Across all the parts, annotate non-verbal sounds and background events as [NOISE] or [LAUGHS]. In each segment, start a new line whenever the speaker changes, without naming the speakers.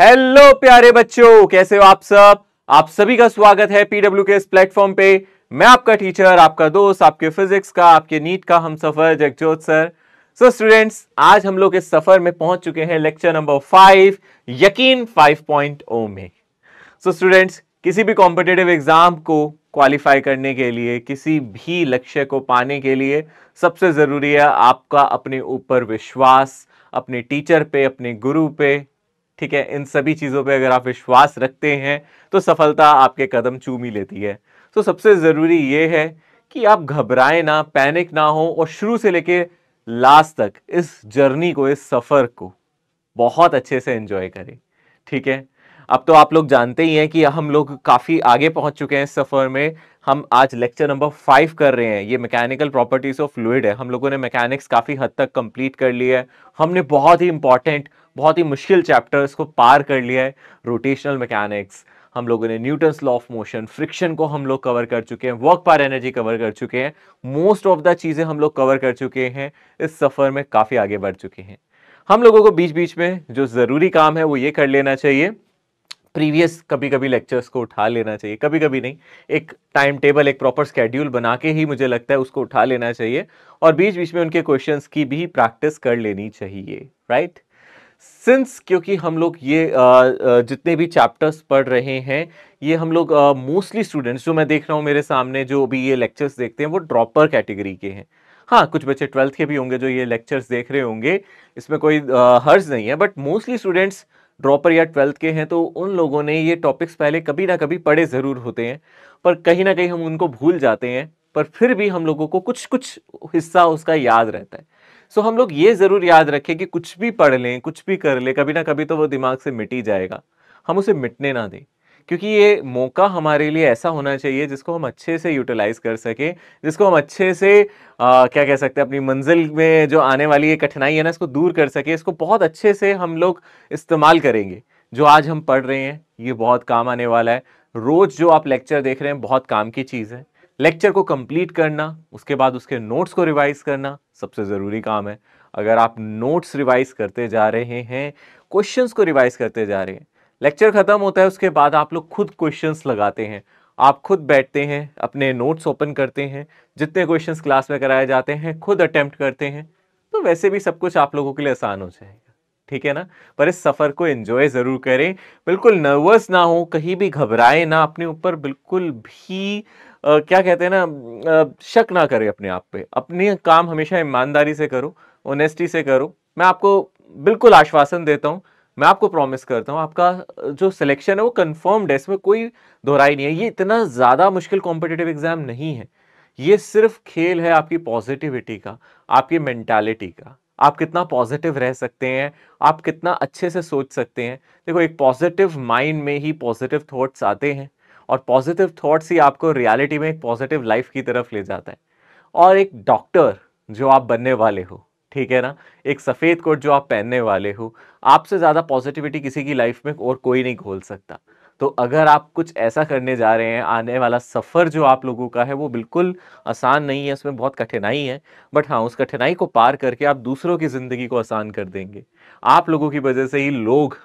Hello प्यारे बच्चों कैसे हो आप सब आप सभी का स्वागत है पीडब्ल्यू के इस प्लेटफॉर्म पे मैं आपका टीचर आपका दोस्त आपके फिजिक्स का आपके नीट का हम सफर Jagjot sir so so, students आज हम लोग इस सफर में पहुंच चुके हैं लेक्चर नंबर फाइव यकीन फाइव पॉइंट ओ में सो so, स्टूडेंट्स किसी भी कॉम्पिटेटिव एग्जाम को क्वालिफाई करने के लिए किसी भी लक्ष्य को पाने के लिए सबसे ज़रूरी है आपका अपने ऊपर विश्वास अपने टीचर पे अपने गुरु पे ठीक है इन सभी चीज़ों पे अगर आप विश्वास रखते हैं तो सफलता आपके कदम चूम ही लेती है तो सबसे ज़रूरी ये है कि आप घबराएं ना पैनिक ना हो और शुरू से लेके लास्ट तक इस जर्नी को इस सफ़र को बहुत अच्छे से एंजॉय करें ठीक है अब तो आप लोग जानते ही हैं कि हम लोग काफ़ी आगे पहुंच चुके हैं इस सफ़र में हम आज लेक्चर नंबर फाइव कर रहे हैं ये मैकेनिकल प्रॉपर्टीज़ ऑफ फ्लूड है हम लोगों ने मैकेनिक्स काफ़ी हद तक कंप्लीट कर लिया है हमने बहुत ही इंपॉर्टेंट बहुत ही मुश्किल चैप्टर इसको पार कर लिया है रोटेशनल मैकेनिक्स हम लोगों ने Newton's law of motion friction को हम लोग कवर कर चुके हैं वर्क पार एनर्जी कवर कर चुके हैं मोस्ट ऑफ द चीज़ें हम लोग कवर कर चुके हैं इस सफ़र में काफ़ी आगे बढ़ चुके हैं हम लोगों को बीच बीच में जो ज़रूरी काम है वो ये कर लेना चाहिए प्रीवियस कभी कभी लेक्चर्स को उठा लेना चाहिए कभी कभी नहीं एक टाइम टेबल एक प्रॉपर स्केड्यूल बना के ही मुझे लगता है उसको उठा लेना चाहिए और बीच बीच में उनके क्वेश्चंस की भी प्रैक्टिस कर लेनी चाहिए राइट right? सिंस क्योंकि हम लोग ये जितने भी चैप्टर्स पढ़ रहे हैं ये हम लोग मोस्टली स्टूडेंट्स जो मैं देख रहा हूँ मेरे सामने जो अभी ये लेक्चर्स देखते हैं वो ड्रॉपर कैटेगरी के हैं हाँ कुछ बच्चे ट्वेल्थ के भी होंगे जो ये लेक्चर्स देख रहे होंगे इसमें कोई हर्ज नहीं है बट मोस्टली स्टूडेंट्स ड्रॉपर या ट्वेल्थ के हैं तो उन लोगों ने ये टॉपिक्स पहले कभी ना कभी पढ़े ज़रूर होते हैं पर कहीं ना कहीं हम उनको भूल जाते हैं पर फिर भी हम लोगों को कुछ कुछ हिस्सा उसका याद रहता है सो हम लोग ये ज़रूर याद रखें कि कुछ भी पढ़ लें कुछ भी कर लें कभी ना कभी तो वो दिमाग से मिट ही जाएगा हम उसे मिटने ना दें क्योंकि ये मौका हमारे लिए ऐसा होना चाहिए जिसको हम अच्छे से यूटिलाइज कर सकें जिसको हम अच्छे से आ, क्या कह सकते हैं अपनी मंजिल में जो आने वाली ये कठिनाई है ना इसको दूर कर सके इसको बहुत अच्छे से हम लोग इस्तेमाल करेंगे जो आज हम पढ़ रहे हैं ये बहुत काम आने वाला है रोज़ जो आप लेक्चर देख रहे हैं बहुत काम की चीज़ है लेक्चर को कंप्लीट करना उसके बाद उसके नोट्स को रिवाइज करना सबसे ज़रूरी काम है अगर आप नोट्स रिवाइज करते जा रहे हैं क्वेश्चंस को रिवाइज करते जा रहे हैं लेक्चर ख़त्म होता है उसके बाद आप लोग खुद क्वेश्चंस लगाते हैं आप खुद बैठते हैं अपने नोट्स ओपन करते हैं जितने क्वेश्चंस क्लास में कराए जाते हैं खुद अटेम्प्ट करते हैं तो वैसे भी सब कुछ आप लोगों के लिए आसान हो जाएगा ठीक है ना पर इस सफ़र को एंजॉय ज़रूर करें बिल्कुल नर्वस ना हो कहीं भी घबराएं ना अपने ऊपर बिल्कुल भी क्या कहते हैं ना शक ना करें अपने आप पे अपने काम हमेशा ईमानदारी से करो ऑनेस्टी से करो मैं आपको बिल्कुल आश्वासन देता हूँ मैं आपको प्रॉमिस करता हूँ आपका जो सिलेक्शन है वो कंफर्म्ड है इसमें कोई दोहराई नहीं है ये इतना ज़्यादा मुश्किल कॉम्पिटेटिव एग्ज़ाम नहीं है ये सिर्फ खेल है आपकी पॉजिटिविटी का आपकी मैंटालिटी का आप कितना पॉजिटिव रह सकते हैं आप कितना अच्छे से सोच सकते हैं देखो एक पॉजिटिव माइंड में ही पॉजिटिव थॉट्स आते हैं और पॉजिटिव थॉट्स ही आपको रियलिटी में एक पॉजिटिव लाइफ की तरफ ले जाता है और एक डॉक्टर जो आप बनने वाले हो ठीक है ना एक सफ़ेद कोट जो आप पहनने वाले हो आपसे ज़्यादा पॉजिटिविटी किसी की लाइफ में और कोई नहीं घोल सकता तो अगर आप कुछ ऐसा करने जा रहे हैं आने वाला सफ़र जो आप लोगों का है वो बिल्कुल आसान नहीं है उसमें बहुत कठिनाई है बट हाँ उस कठिनाई को पार करके आप दूसरों की ज़िंदगी को आसान कर देंगे आप लोगों की वजह से ही लोग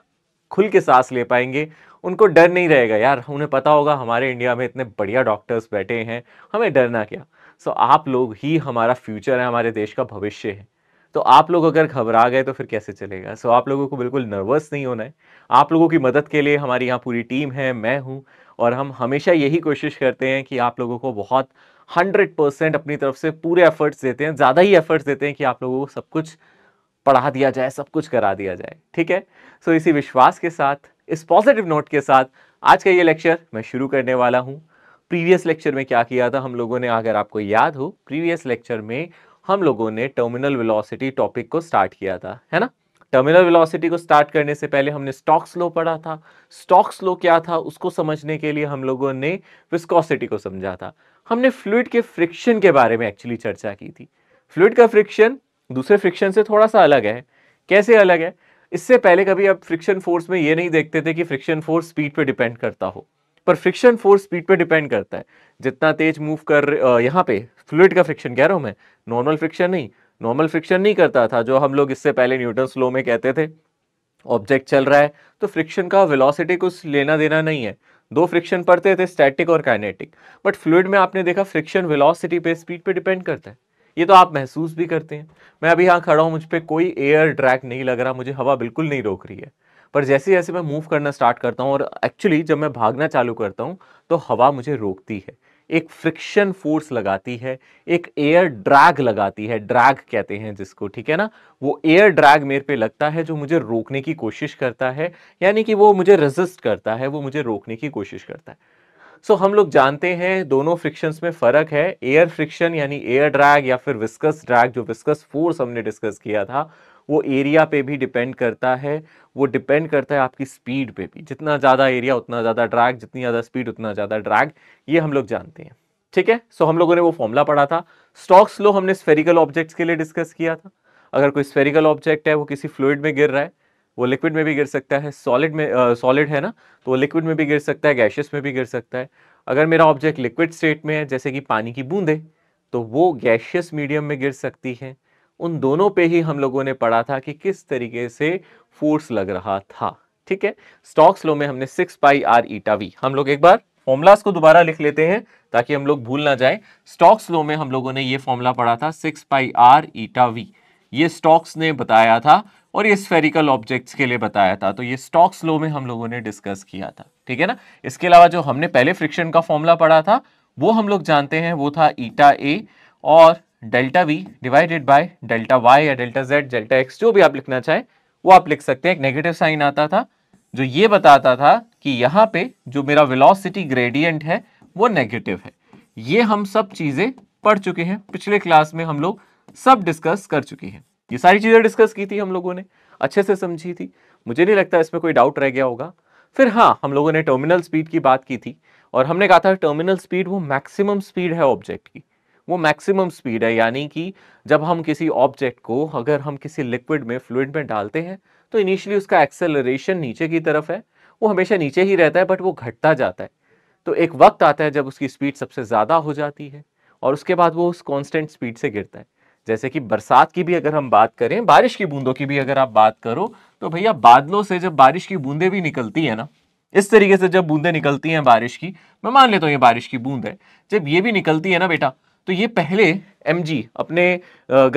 खुल के सांस ले पाएंगे उनको डर नहीं रहेगा यार उन्हें पता होगा हमारे इंडिया में इतने बढ़िया डॉक्टर्स बैठे हैं हमें डरना क्या सो so, आप लोग ही हमारा फ्यूचर है हमारे देश का भविष्य है तो आप लोग अगर घबरा गए तो फिर कैसे चलेगा सो so, आप लोगों को बिल्कुल नर्वस नहीं होना है आप लोगों की मदद के लिए हमारी यहाँ पूरी टीम है मैं हूँ और हम हमेशा यही कोशिश करते हैं कि आप लोगों को बहुत हंड्रेड परसेंट अपनी तरफ से पूरे एफर्ट्स देते हैं ज़्यादा ही एफर्ट्स देते हैं कि आप लोगों को सब कुछ पढ़ा दिया जाए सब कुछ करा दिया जाए ठीक है सो so, इसी विश्वास के साथ इस पॉजिटिव नोट के साथ आज का ये लेक्चर मैं शुरू करने वाला हूँ प्रीवियस लेक्चर में क्या किया था हम लोगों ने अगर आपको याद हो प्रीवियस लेक्चर में हम लोगों ने टर्मिनल वेलोसिटी टॉपिक को स्टार्ट किया था है ना टर्मिनल वेलोसिटी को स्टार्ट करने से पहले हमने स्टॉक स्लो पढ़ा था स्टॉक स्लो क्या था उसको समझने के लिए हम लोगों ने विस्कोसिटी को समझा था हमने फ्लूड के फ्रिक्शन के बारे में एक्चुअली चर्चा की थी फ्लूड का फ्रिक्शन दूसरे फ्रिक्शन से थोड़ा सा अलग है कैसे अलग है इससे पहले कभी आप फ्रिक्शन फोर्स में ये नहीं देखते थे कि फ्रिक्शन फोर्स स्पीड पे डिपेंड करता हो पर फ्रिक्शन फोर्स स्पीड पे डिपेंड करता है जितना तेज मूव कर यहाँ पे फ्लूड का फ्रिक्शन कह रहा हूँ मैं नॉर्मल फ्रिक्शन नहीं नॉर्मल फ्रिक्शन नहीं करता था जो हम लोग इससे पहले न्यूटन स्लो में कहते थे ऑब्जेक्ट चल रहा है तो फ्रिक्शन का वेलोसिटी कुछ लेना देना नहीं है दो फ्रिक्शन पड़ते थे स्टैटिक और काइनेटिक बट फ्लूड में आपने देखा फ्रिक्शन वेलोसिटी पे स्पीड पे डिपेंड करता है ये तो आप महसूस भी करते हैं मैं अभी यहाँ खड़ा हूँ मुझ पर कोई एयर ड्रैग नहीं लग रहा मुझे हवा बिल्कुल नहीं रोक रही है पर जैसे जैसे मैं मूव करना स्टार्ट करता हूँ और एक्चुअली जब मैं भागना चालू करता हूँ तो हवा मुझे रोकती है एक फ्रिक्शन फोर्स लगाती है एक एयर ड्रैग लगाती है ड्रैग कहते हैं जिसको ठीक है ना वो एयर ड्रैग मेरे पे लगता है जो मुझे रोकने की कोशिश करता है यानी कि वो मुझे रेजिस्ट करता है वो मुझे रोकने की कोशिश करता है सो so, हम लोग जानते हैं दोनों फ्रिक्शंस में फर्क है एयर फ्रिक्शन यानी एयर ड्रैग या फिर विस्कस ड्रैग जो विस्कस फोर्स हमने डिस्कस किया था वो एरिया पे भी डिपेंड करता है वो डिपेंड करता है आपकी स्पीड पे भी जितना ज़्यादा एरिया उतना ज़्यादा ड्रैग जितनी ज़्यादा स्पीड उतना ज़्यादा ड्रैग ये हम लोग जानते हैं ठीक है सो so, हम लोगों ने वो फॉर्मूला पढ़ा था स्टॉक्स लो हमने स्फेरिकल ऑब्जेक्ट्स के लिए डिस्कस किया था अगर कोई स्फेरिकल ऑब्जेक्ट है वो किसी फ्लूड में गिर रहा है वो लिक्विड में भी गिर सकता है सॉलिड में सॉलिड है ना तो वो लिक्विड में भी गिर सकता है गैशियस में भी गिर सकता है अगर मेरा ऑब्जेक्ट लिक्विड स्टेट में है जैसे कि पानी की बूंदे तो वो गैशियस मीडियम में गिर सकती है उन दोनों पे ही हम लोगों ने पढ़ा था कि किस तरीके से फोर्स लग रहा था ठीक है स्टॉक्स लो में हमने six pi r eta v हम लोग एक बार फॉर्मुलास को दोबारा लिख लेते हैं ताकि हम लोग भूल ना जाए स्टॉक्स लो में हम लोगों ने ये फॉर्मूला पढ़ा था six pi r eta v ये स्टॉक्स ने बताया था और ये स्फेरिकल ऑब्जेक्ट्स के लिए बताया था तो ये स्टॉक्स लो में हम लोगों ने डिस्कस किया था ठीक है ना इसके अलावा जो हमने पहले फ्रिक्शन का फॉर्मूला पढ़ा था वो हम लोग जानते हैं वो था ईटा ए और delta v divided by delta y या डेल्टा जेड डेल्टा एक्स जो भी आप लिखना चाहें वो आप लिख सकते हैं एक नेगेटिव साइन आता था जो ये बताता था कि यहाँ पे जो मेरा वेलोसिटी ग्रेडियंट है वो नेगेटिव है ये हम सब चीज़ें पढ़ चुके हैं पिछले क्लास में हम लोग सब डिस्कस कर चुकी है ये सारी चीज़ें डिस्कस की थी हम लोगों ने अच्छे से समझी थी मुझे नहीं लगता इसमें कोई डाउट रह गया होगा फिर हाँ हम लोगों ने टर्मिनल स्पीड की बात की थी और हमने कहा था टर्मिनल स्पीड वो मैक्सिमम स्पीड है ऑब्जेक्ट की वो मैक्सिमम स्पीड है यानी कि जब हम किसी ऑब्जेक्ट को अगर हम किसी लिक्विड में फ्लूड में डालते हैं तो इनिशियली उसका एक्सेलरेशन नीचे की तरफ है वो हमेशा नीचे ही रहता है बट वो घटता जाता है तो एक वक्त आता है जब उसकी स्पीड सबसे ज़्यादा हो जाती है और उसके बाद वो उस कॉन्स्टेंट स्पीड से गिरता है जैसे कि बरसात की भी अगर हम बात करें बारिश की बूंदों की भी अगर आप बात करो तो भैया बादलों से जब बारिश की बूंदे भी निकलती है ना इस तरीके से जब बूंदें निकलती हैं बारिश की मैं मान लेता तो हूँ ये बारिश की बूंद है जब ये भी निकलती है ना बेटा तो ये पहले एम अपने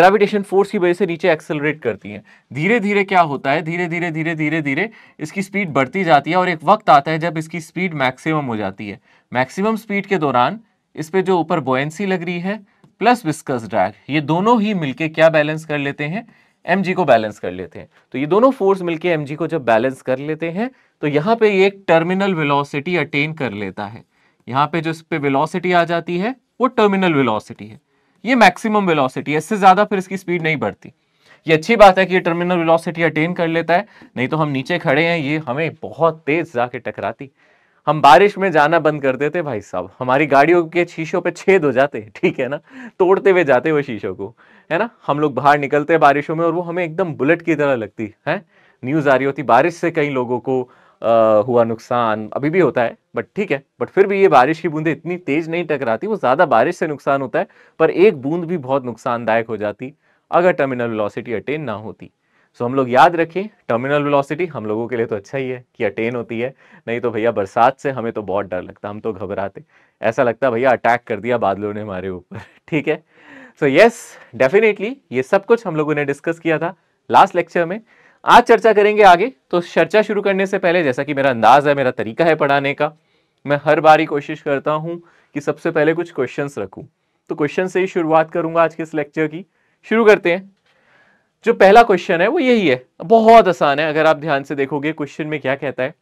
ग्रेविटेशन फोर्स की वजह से नीचे एक्सेलरेट करती हैं धीरे धीरे क्या होता है धीरे धीरे धीरे धीरे धीरे इसकी स्पीड बढ़ती जाती है और एक वक्त आता है जब इसकी स्पीड मैक्सिमम हो जाती है मैक्सिमम स्पीड के दौरान इस पर जो ऊपर बोयंसी लग रही है प्लस विस्कस ड्रैग ये दोनों ही मिलके क्या बैलेंस कर लेते हैं एम को बैलेंस कर लेते हैं तो ये दोनों फोर्स मिलके एम को जब बैलेंस कर लेते हैं तो यहाँ पे ये एक टर्मिनल वेलोसिटी अटेन कर लेता है यहाँ पे जो इस पे वेलोसिटी आ जाती है वो टर्मिनल वेलोसिटी है ये मैक्सिमम वेलोसिटी है इससे ज़्यादा फिर इसकी स्पीड नहीं बढ़ती ये अच्छी बात है कि ये टर्मिनल वेलोसिटी अटेन कर लेता है नहीं तो हम नीचे खड़े हैं ये हमें बहुत तेज़ जाके टकराती हम बारिश में जाना बंद कर देते भाई साहब हमारी गाड़ियों के शीशों पे छेद हो जाते ठीक है ना तोड़ते हुए जाते वो शीशों को है ना हम लोग बाहर निकलते हैं बारिशों में और वो हमें एकदम बुलेट की तरह लगती है न्यूज़ आ रही होती बारिश से कई लोगों को आ, हुआ नुकसान अभी भी होता है बट ठीक है बट फिर भी ये बारिश की बूंदें इतनी तेज़ नहीं टकराती वो ज़्यादा बारिश से नुकसान होता है पर एक बूंद भी बहुत नुकसानदायक हो जाती अगर टर्मिनल वेलोसिटी अटेन ना होती सो so, हम लोग याद रखें टर्मिनल वेलोसिटी हम लोगों के लिए तो अच्छा ही है कि अटेन होती है नहीं तो भैया बरसात से हमें तो बहुत डर लगता हम तो घबराते ऐसा लगता भैया अटैक कर दिया बादलों ने हमारे ऊपर [LAUGHS] ठीक है सो यस डेफिनेटली ये सब कुछ हम लोगों ने डिस्कस किया था लास्ट लेक्चर में आज चर्चा करेंगे आगे तो चर्चा शुरू करने से पहले जैसा कि मेरा अंदाज है मेरा तरीका है पढ़ाने का मैं हर बार ही कोशिश करता हूँ कि सबसे पहले कुछ क्वेश्चंस रखूँ तो क्वेश्चन से ही शुरुआत करूंगा आज के इस लेक्चर की शुरू करते हैं जो पहला क्वेश्चन है वो यही है बहुत आसान है अगर आप ध्यान से देखोगे क्वेश्चन में क्या कहता है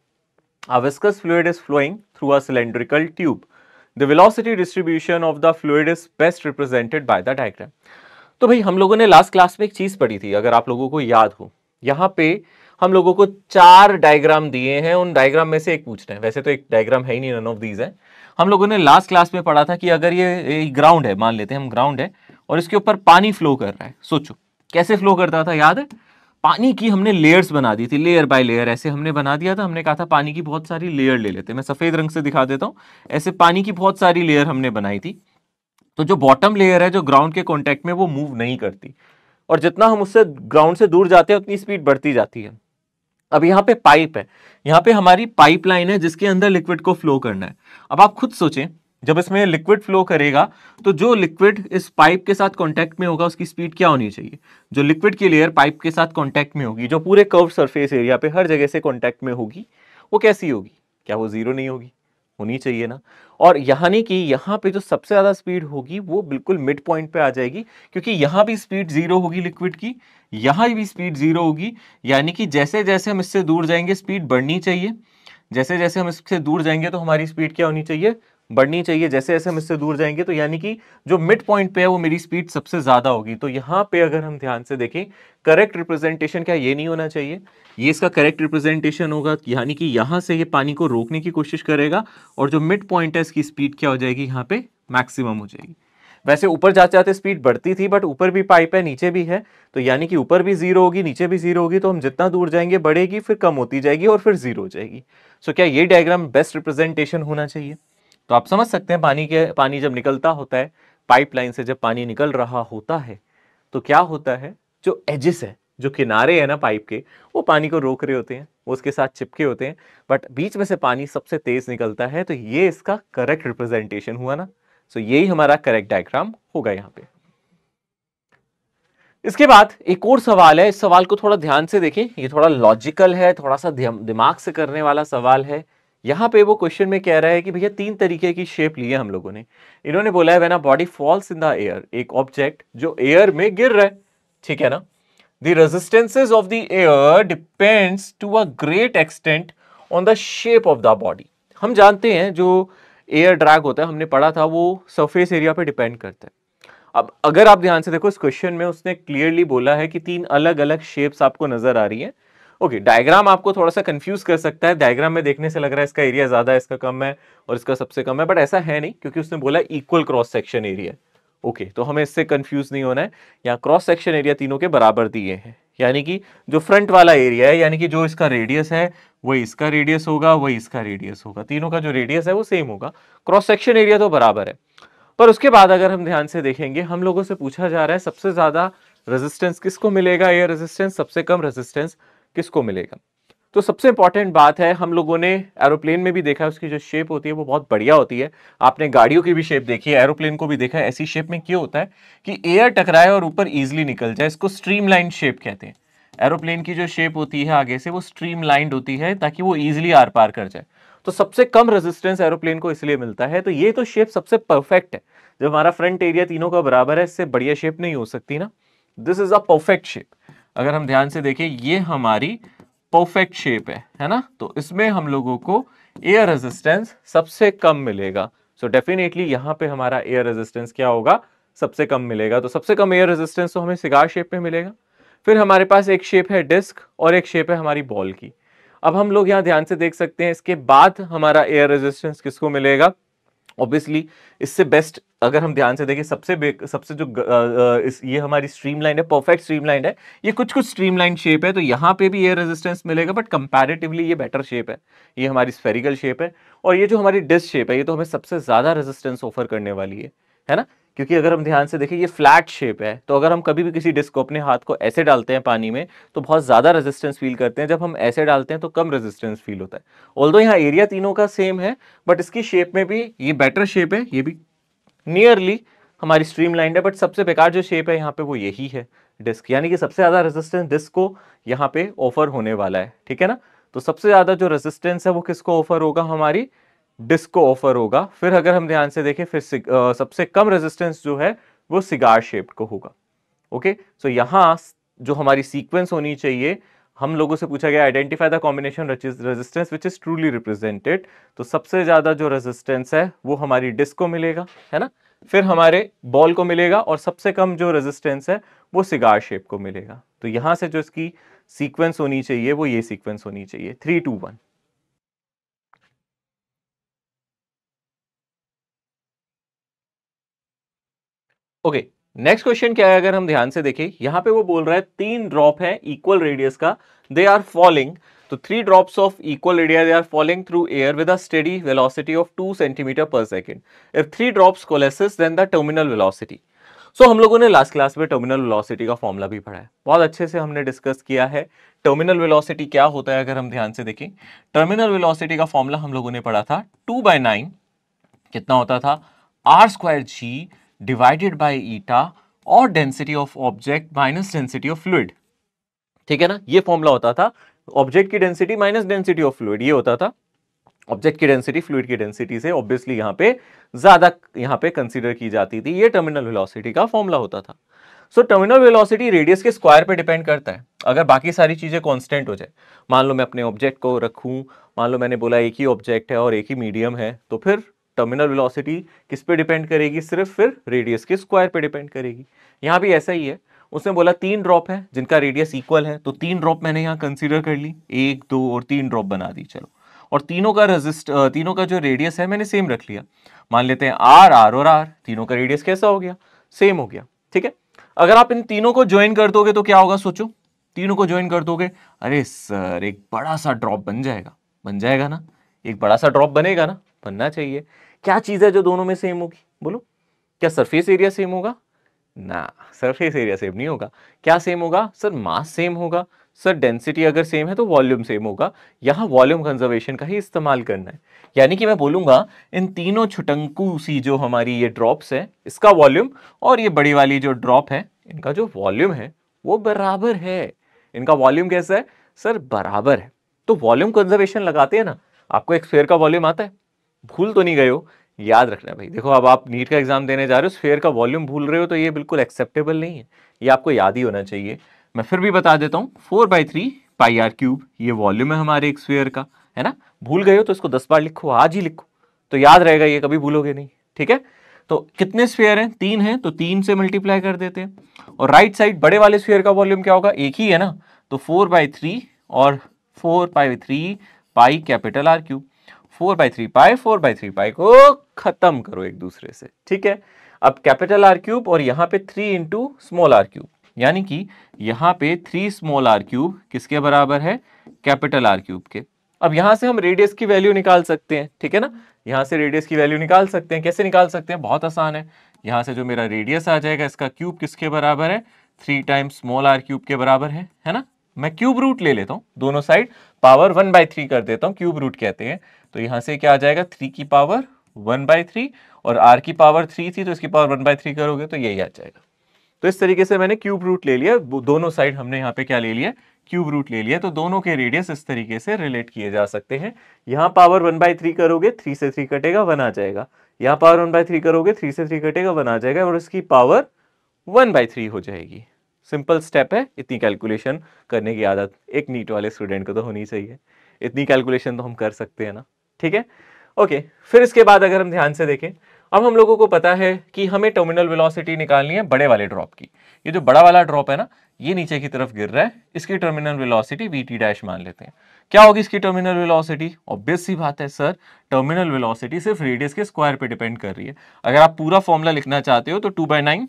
A fluid is flowing through a cylindrical tube the The distribution of the fluid is best represented by the diagram तो भाई हम लोगों ने लास्ट क्लास में एक चीज पढ़ी थी अगर आप लोगों को याद हो यहाँ पे हम लोगों को चार डायग्राम दिए हैं उन डायग्राम में से एक पूछना है वैसे तो एक डायग्राम है ही नहीं नन ऑफ दीज है हम लोगों ने लास्ट क्लास में पढ़ा था कि अगर ये ग्राउंड है मान लेते हैं हम ग्राउंड है और इसके ऊपर पानी फ्लो कर रहा है सोचो कैसे फ्लो करता था याद है पानी की हमने लेयर्स बना दी थी लेयर बाय लेयर ऐसे हमने बना दिया था हमने कहा था पानी की बहुत सारी लेयर ले लेते मैं सफ़ेद रंग से दिखा देता हूँ ऐसे पानी की बहुत सारी लेयर हमने बनाई थी तो जो बॉटम लेयर है जो ग्राउंड के कॉन्टेक्ट में वो मूव नहीं करती और जितना हम उससे ग्राउंड से दूर जाते हैं उतनी स्पीड बढ़ती जाती है अब यहाँ पे पाइप है यहाँ पे हमारी पाइपलाइन है जिसके अंदर लिक्विड को फ्लो करना है अब आप खुद सोचें जब इसमें लिक्विड फ्लो करेगा तो जो लिक्विड इस पाइप के साथ कांटेक्ट में होगा उसकी स्पीड क्या होनी चाहिए जो लिक्विड की लेयर पाइप के साथ कांटेक्ट में होगी जो पूरे कर्व सरफेस एरिया पे हर जगह से कांटेक्ट में होगी वो कैसी होगी क्या वो जीरो नहीं होगी होनी चाहिए ना और यहाँ नहीं कि यहाँ पे जो सबसे ज़्यादा स्पीड होगी वो बिल्कुल मिड पॉइंट पे आ जाएगी क्योंकि यहाँ भी स्पीड जीरो होगी लिक्विड की यहाँ भी स्पीड जीरो होगी यानी कि जैसे जैसे हम इससे दूर जाएंगे स्पीड बढ़नी चाहिए जैसे जैसे हम इससे दूर जाएंगे तो हमारी स्पीड क्या होनी चाहिए बढ़नी चाहिए जैसे जैसे हम इससे दूर जाएंगे तो यानी कि जो मिड पॉइंट पे है वो मेरी स्पीड सबसे ज़्यादा होगी तो यहाँ पे अगर हम ध्यान से देखें करेक्ट रिप्रेजेंटेशन क्या ये नहीं होना चाहिए ये इसका करेक्ट रिप्रेजेंटेशन होगा यानी कि यहाँ से ये पानी को रोकने की कोशिश करेगा और जो मिड पॉइंट है इसकी स्पीड क्या हो जाएगी यहाँ पे मैक्सिमम हो जाएगी वैसे ऊपर जाते जाते स्पीड बढ़ती थी बट ऊपर भी पाइप है नीचे भी है तो यानी कि ऊपर भी जीरो होगी नीचे भी जीरो होगी तो हम जितना दूर जाएंगे बढ़ेगी फिर कम होती जाएगी और फिर जीरो हो जाएगी सो so, क्या ये डायग्राम बेस्ट रिप्रेजेंटेशन होना चाहिए तो आप समझ सकते हैं पानी के पानी जब निकलता होता है पाइपलाइन से जब पानी निकल रहा होता है तो क्या होता है जो एजिस है जो किनारे है ना पाइप के वो पानी को रोक रहे होते हैं वो उसके साथ चिपके होते हैं बट बीच में से पानी सबसे तेज निकलता है तो ये इसका करेक्ट रिप्रेजेंटेशन हुआ ना सो यही हमारा करेक्ट डायग्राम होगा यहाँ पे इसके बाद एक और सवाल है इस सवाल को थोड़ा ध्यान से देखें ये थोड़ा लॉजिकल है थोड़ा सा दिमाग से करने वाला सवाल है यहाँ पे वो क्वेश्चन में कह रहा है कि भैया तीन तरीके की शेप ली है हम लोगों ने इन्होंने बोला है when a body falls in the air एक ऑब्जेक्ट जो एयर में गिर रहा है ठीक है ना the resistances of the air depends to a great extent on the shape of the body हम जानते हैं जो एयर ड्रैग होता है हमने पढ़ा था वो सरफेस एरिया पे डिपेंड करता है अब अगर आप ध्यान से देखो इस क्वेश्चन में उसने क्लियरली बोला है कि तीन अलग अलग शेप्स आपको नजर आ रही है ओके okay, डायग्राम आपको थोड़ा सा कंफ्यूज कर सकता है डायग्राम में देखने से लग रहा है इसका एरिया ज़्यादा है इसका कम है और इसका सबसे कम है बट ऐसा है नहीं क्योंकि उसने बोला equal cross section area okay तो हमें इससे कंफ्यूज नहीं होना है यहाँ क्रॉस सेक्शन एरिया तीनों के बराबर दिए हैं यानी कि जो फ्रंट वाला एरिया है यानी कि जो इसका रेडियस है वही इसका रेडियस होगा वही इसका रेडियस होगा तीनों का जो रेडियस है वो सेम होगा क्रॉस सेक्शन एरिया तो बराबर है पर उसके बाद अगर हम ध्यान से देखेंगे हम लोगों से पूछा जा रहा है सबसे ज़्यादा रेजिस्टेंस किसको मिलेगा ये रेजिस्टेंस सबसे कम रेजिस्टेंस किसको मिलेगा तो सबसे इंपॉर्टेंट बात है हम लोगों ने एरोप्लेन में भी देखा है उसकी जो शेप होती है वो बहुत बढ़िया होती है आपने गाड़ियों की भी शेप देखी है एरोप्लेन को भी देखा है ऐसी शेप में क्यों होता है कि एयर टकराए और ऊपर ईजिली निकल जाए इसको स्ट्रीम शेप कहते हैं एरोप्लेन की जो शेप होती है आगे से वो स्ट्रीम होती है ताकि वो ईजिली आर पार कर जाए तो सबसे कम रेजिस्टेंस एरोप्लेन को इसलिए मिलता है तो ये तो शेप सबसे परफेक्ट है जब हमारा फ्रंट एरिया तीनों का बराबर है इससे बढ़िया शेप नहीं हो सकती ना this is a perfect shape अगर हम ध्यान से देखें ये हमारी परफेक्ट शेप है है ना तो इसमें हम लोगों को एयर रेजिस्टेंस सबसे कम मिलेगा सो so डेफिनेटली यहाँ पे हमारा एयर रेजिस्टेंस क्या होगा सबसे कम मिलेगा तो सबसे कम एयर रेजिस्टेंस तो हमें सिगार शेप में मिलेगा फिर हमारे पास एक शेप है डिस्क और एक शेप है हमारी बॉल की अब हम लोग यहाँ ध्यान से देख सकते हैं इसके बाद हमारा एयर रेजिस्टेंस किसको मिलेगा ऑब्वियसली इससे बेस्ट अगर हम ध्यान से देखें सबसे सबसे जो आ, इस ये हमारी स्ट्रीमलाइन है परफेक्ट स्ट्रीमलाइन है ये कुछ कुछ स्ट्रीमलाइन शेप है तो यहाँ पे भी ये रेजिस्टेंस मिलेगा बट कंपैरेटिवली ये बेटर शेप है ये हमारी स्फेरिकल शेप है और ये जो हमारी डिस्क शेप है ये तो हमें सबसे ज़्यादा रेजिस्टेंस ऑफर करने वाली है है ना क्योंकि अगर हम ध्यान से देखें ये फ्लैट शेप है तो अगर हम कभी भी किसी डिस्क को अपने हाथ को ऐसे डालते हैं पानी में तो बहुत ज़्यादा रेजिस्टेंस फील करते हैं जब हम ऐसे डालते हैं तो कम रेजिस्टेंस फील होता है दो यहाँ एरिया तीनों का सेम है बट इसकी शेप में भी ये बेटर शेप है ये भी नियरली हमारी स्ट्रीम लाइन है बट सबसे बेकार जो शेप है यहाँ पे वो यही है डिस्क यानी कि सबसे ज़्यादा रेजिस्टेंस डिस्क को यहाँ पे ऑफर होने वाला है ठीक है ना तो सबसे ज़्यादा जो रेजिस्टेंस है वो किसको ऑफर होगा हमारी डिस्क को ऑफर होगा फिर अगर हम ध्यान से देखें फिर सबसे कम रेजिस्टेंस जो है वो सिगार शेप्ड को होगा ओके सो so, यहाँ जो हमारी सीक्वेंस होनी चाहिए हम लोगों से पूछा गया identify the combination resistance which is truly represented तो सबसे ज़्यादा जो रेजिस्टेंस है वो हमारी डिस्क को मिलेगा है ना फिर हमारे बॉल को मिलेगा और सबसे कम जो रेजिस्टेंस है वो सिगार शेप को मिलेगा तो यहाँ से जो इसकी सीक्वेंस होनी चाहिए वो ये सीक्वेंस होनी चाहिए three two one okay next question क्या है अगर हम ध्यान से देखें यहां पे वो बोल रहा है तीन ड्रॉप है इक्वल रेडियस का दे आर फॉलिंग तो three drops of equal radius they are falling through air with a steady velocity of two centimetre per second if three drops coalesce then the terminal velocity so हम लोगों ने last class में terminal velocity का formula भी पढ़ा है बहुत अच्छे से हमने डिस्कस किया है टर्मिनल वेलोसिटी क्या होता है अगर हम ध्यान से देखें टर्मिनल वेलोसिटी का फॉर्मुला हम लोगों ने पढ़ा था टू बाय नाइन कितना होता था r square ji divided by eta और density of object minus density of fluid ठीक है ना ये फॉर्मूला होता था ऑब्जेक्ट की density minus density of fluid ये होता था ऑब्जेक्ट की डेंसिटी फ्लूड की डेंसिटी से ऑब्वियसली यहाँ पे ज़्यादा यहाँ पे कंसीडर की जाती थी ये टर्मिनल वेलोसिटी का फॉर्मूला होता था सो टर्मिनल वेलोसिटी रेडियस के स्क्वायर पे डिपेंड करता है अगर बाकी सारी चीज़ें कांस्टेंट हो जाए मान लो मैं अपने ऑब्जेक्ट को रखूं मान लो मैंने बोला एक ही ऑब्जेक्ट है और एक ही मीडियम है तो फिर टर्मिनल वेलोसिटी किस पे डिपेंड करेगी सिर्फ फिर रेडियस के स्क्वायर पे डिपेंड करेगी यहाँ भी ऐसा ही है उसने बोला तीन ड्रॉप है जिनका रेडियस इक्वल है तो तीन ड्रॉप मैंने यहाँ कंसिडर कर ली एक दो और तीन ड्रॉप बना दी चलो और तीनों का रजिस्ट तीनों का जो रेडियस है मैंने सेम रख लिया मान लेते हैं आर आर और आर तीनों का रेडियस कैसा हो गया सेम हो गया ठीक है अगर आप इन तीनों को ज्वाइन कर दोगे तो क्या होगा सोचो तीनों को ज्वाइन कर दोगे अरे सर एक बड़ा सा ड्रॉप बन जाएगा बन जाएगा ना एक बड़ा सा ड्रॉप बनेगा ना बनना चाहिए क्या चीज़ है जो दोनों में सेम होगी बोलो क्या सरफेस एरिया सेम होगा ना सरफेस एरिया सेम नहीं होगा क्या सेम होगा सर मास सेम होगा सर डेंसिटी अगर सेम है तो वॉल्यूम सेम होगा यहाँ वॉल्यूम कंजर्वेशन का ही इस्तेमाल करना है यानी कि मैं बोलूंगा इन तीनों छुटंकू सी जो हमारी ये ड्रॉप्स है इसका वॉल्यूम और ये बड़ी वाली जो ड्रॉप है इनका जो वॉल्यूम है वो बराबर है इनका वॉल्यूम कैसा है सर बराबर है तो वॉल्यूम कंजर्वेशन लगाते हैं ना आपको एक स्फेयर का वॉल्यूम आता है भूल तो नहीं गए हो याद रखना भाई देखो अब आप नीट का एग्जाम देने जा रहे हो स्फेयर का वॉल्यूम भूल रहे हो तो ये बिल्कुल एक्सेप्टेबल नहीं है ये आपको याद ही होना चाहिए मैं फिर भी बता देता हूँ four by three pi are cube ये वॉल्यूम है हमारे एक स्फेयर का है ना भूल गए हो तो इसको दस बार लिखो आज ही लिखो तो याद रहेगा ये कभी भूलोगे नहीं ठीक है तो कितने स्फेयर हैं तीन हैं तो तीन से मल्टीप्लाई कर देते हैं और राइट साइड बड़े वाले स्फेयर का वॉल्यूम क्या होगा एक ही है ना तो फोर बाई थ्री और four by three pi capital R cube four by three pi four by three pi को खत्म करो एक दूसरे से ठीक है अब कैपिटल आर क्यूब और यहाँ पे three into small r cube यानी कि यहाँ पे थ्री स्मॉल आर क्यूब किसके बराबर है कैपिटल आर क्यूब के अब यहाँ से हम रेडियस की वैल्यू निकाल सकते हैं ठीक है ना यहाँ से रेडियस की वैल्यू निकाल सकते हैं कैसे निकाल सकते हैं बहुत आसान है यहाँ से जो मेरा रेडियस आ जाएगा इसका क्यूब किसके बराबर है three times small r cube के बराबर है है ना मैं क्यूब रूट ले लेता हूँ दोनों side power one by three कर देता हूँ क्यूब रूट कहते हैं तो यहां से क्या आ जाएगा थ्री की पावर वन बाई थ्री और आर की पावर थ्री थी तो इसकी पावर वन बाई थ्री करोगे तो यही आ जाएगा तो इस तरीके से मैंने क्यूब रूट ले लिया दोनों साइड हमने यहाँ पे क्या ले लिया क्यूब रूट ले लिया तो दोनों के रेडियस इस तरीके से रिलेट किए जा सकते हैं यहाँ पावर वन बाई थ्री करोगे थ्री से थ्री कटेगा वन आ जाएगा यहाँ पावर वन बाई थ्री करोगे थ्री से थ्री कटेगा वन आ जाएगा और इसकी पावर वन बाई थ्री हो जाएगी सिंपल स्टेप है इतनी कैलकुलेशन करने की आदत एक नीट वाले स्टूडेंट को तो होनी चाहिए इतनी कैलकुलेशन तो हम कर सकते हैं ना ठीक है ओके फिर इसके बाद अगर हम ध्यान से देखें अब हम लोगों को पता है कि हमें टर्मिनल वेलोसिटी निकालनी है बड़े वाले ड्रॉप की ये जो बड़ा वाला ड्रॉप है ना ये नीचे की तरफ गिर रहा है इसकी terminal velocity v t dash मान लेते हैं क्या होगी इसकी टर्मिनल वेलोसिटी ऑब्वियस सी बात है सर टर्मिनल वेलोसिटी सिर्फ रेडियस के स्क्वायर पे डिपेंड कर रही है अगर आप पूरा फॉर्मूला लिखना चाहते हो तो टू बाय नाइन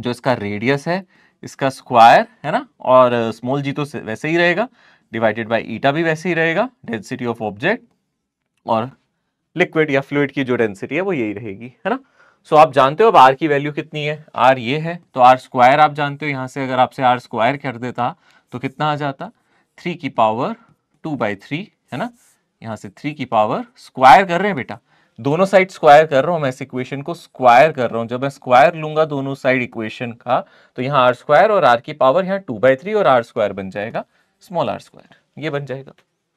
जो इसका रेडियस है इसका स्क्वायर है ना और स्मॉल जी तो वैसे ही रहेगा डिवाइडेड बाई ईटा भी वैसे ही रहेगा डेंसिटी ऑफ ऑब्जेक्ट और लिक्विड या फ्लूड की जो डेंसिटी है वो यही रहेगी है ना सो so, आप जानते हो अब आर की वैल्यू कितनी है आर ये है तो आर स्क्वायर आप जानते हो यहाँ से अगर आपसे आर स्क्वायर कर देता तो कितना आ जाता थ्री की पावर टू बाई थ्री है ना यहाँ से थ्री की पावर स्क्वायर कर रहे हैं बेटा दोनों साइड स्क्वायर कर रहा हूँ मैं इस इक्वेशन को स्क्वायर कर रहा हूँ जब मैं स्क्वायर लूंगा दोनों साइड इक्वेशन का तो यहाँ आर स्क्वायर और आर की पावर यहाँ टू बाई थ्री और आर स्क्वायर बन जाएगा स्मॉल आर स्क्वायर ये बन जाएगा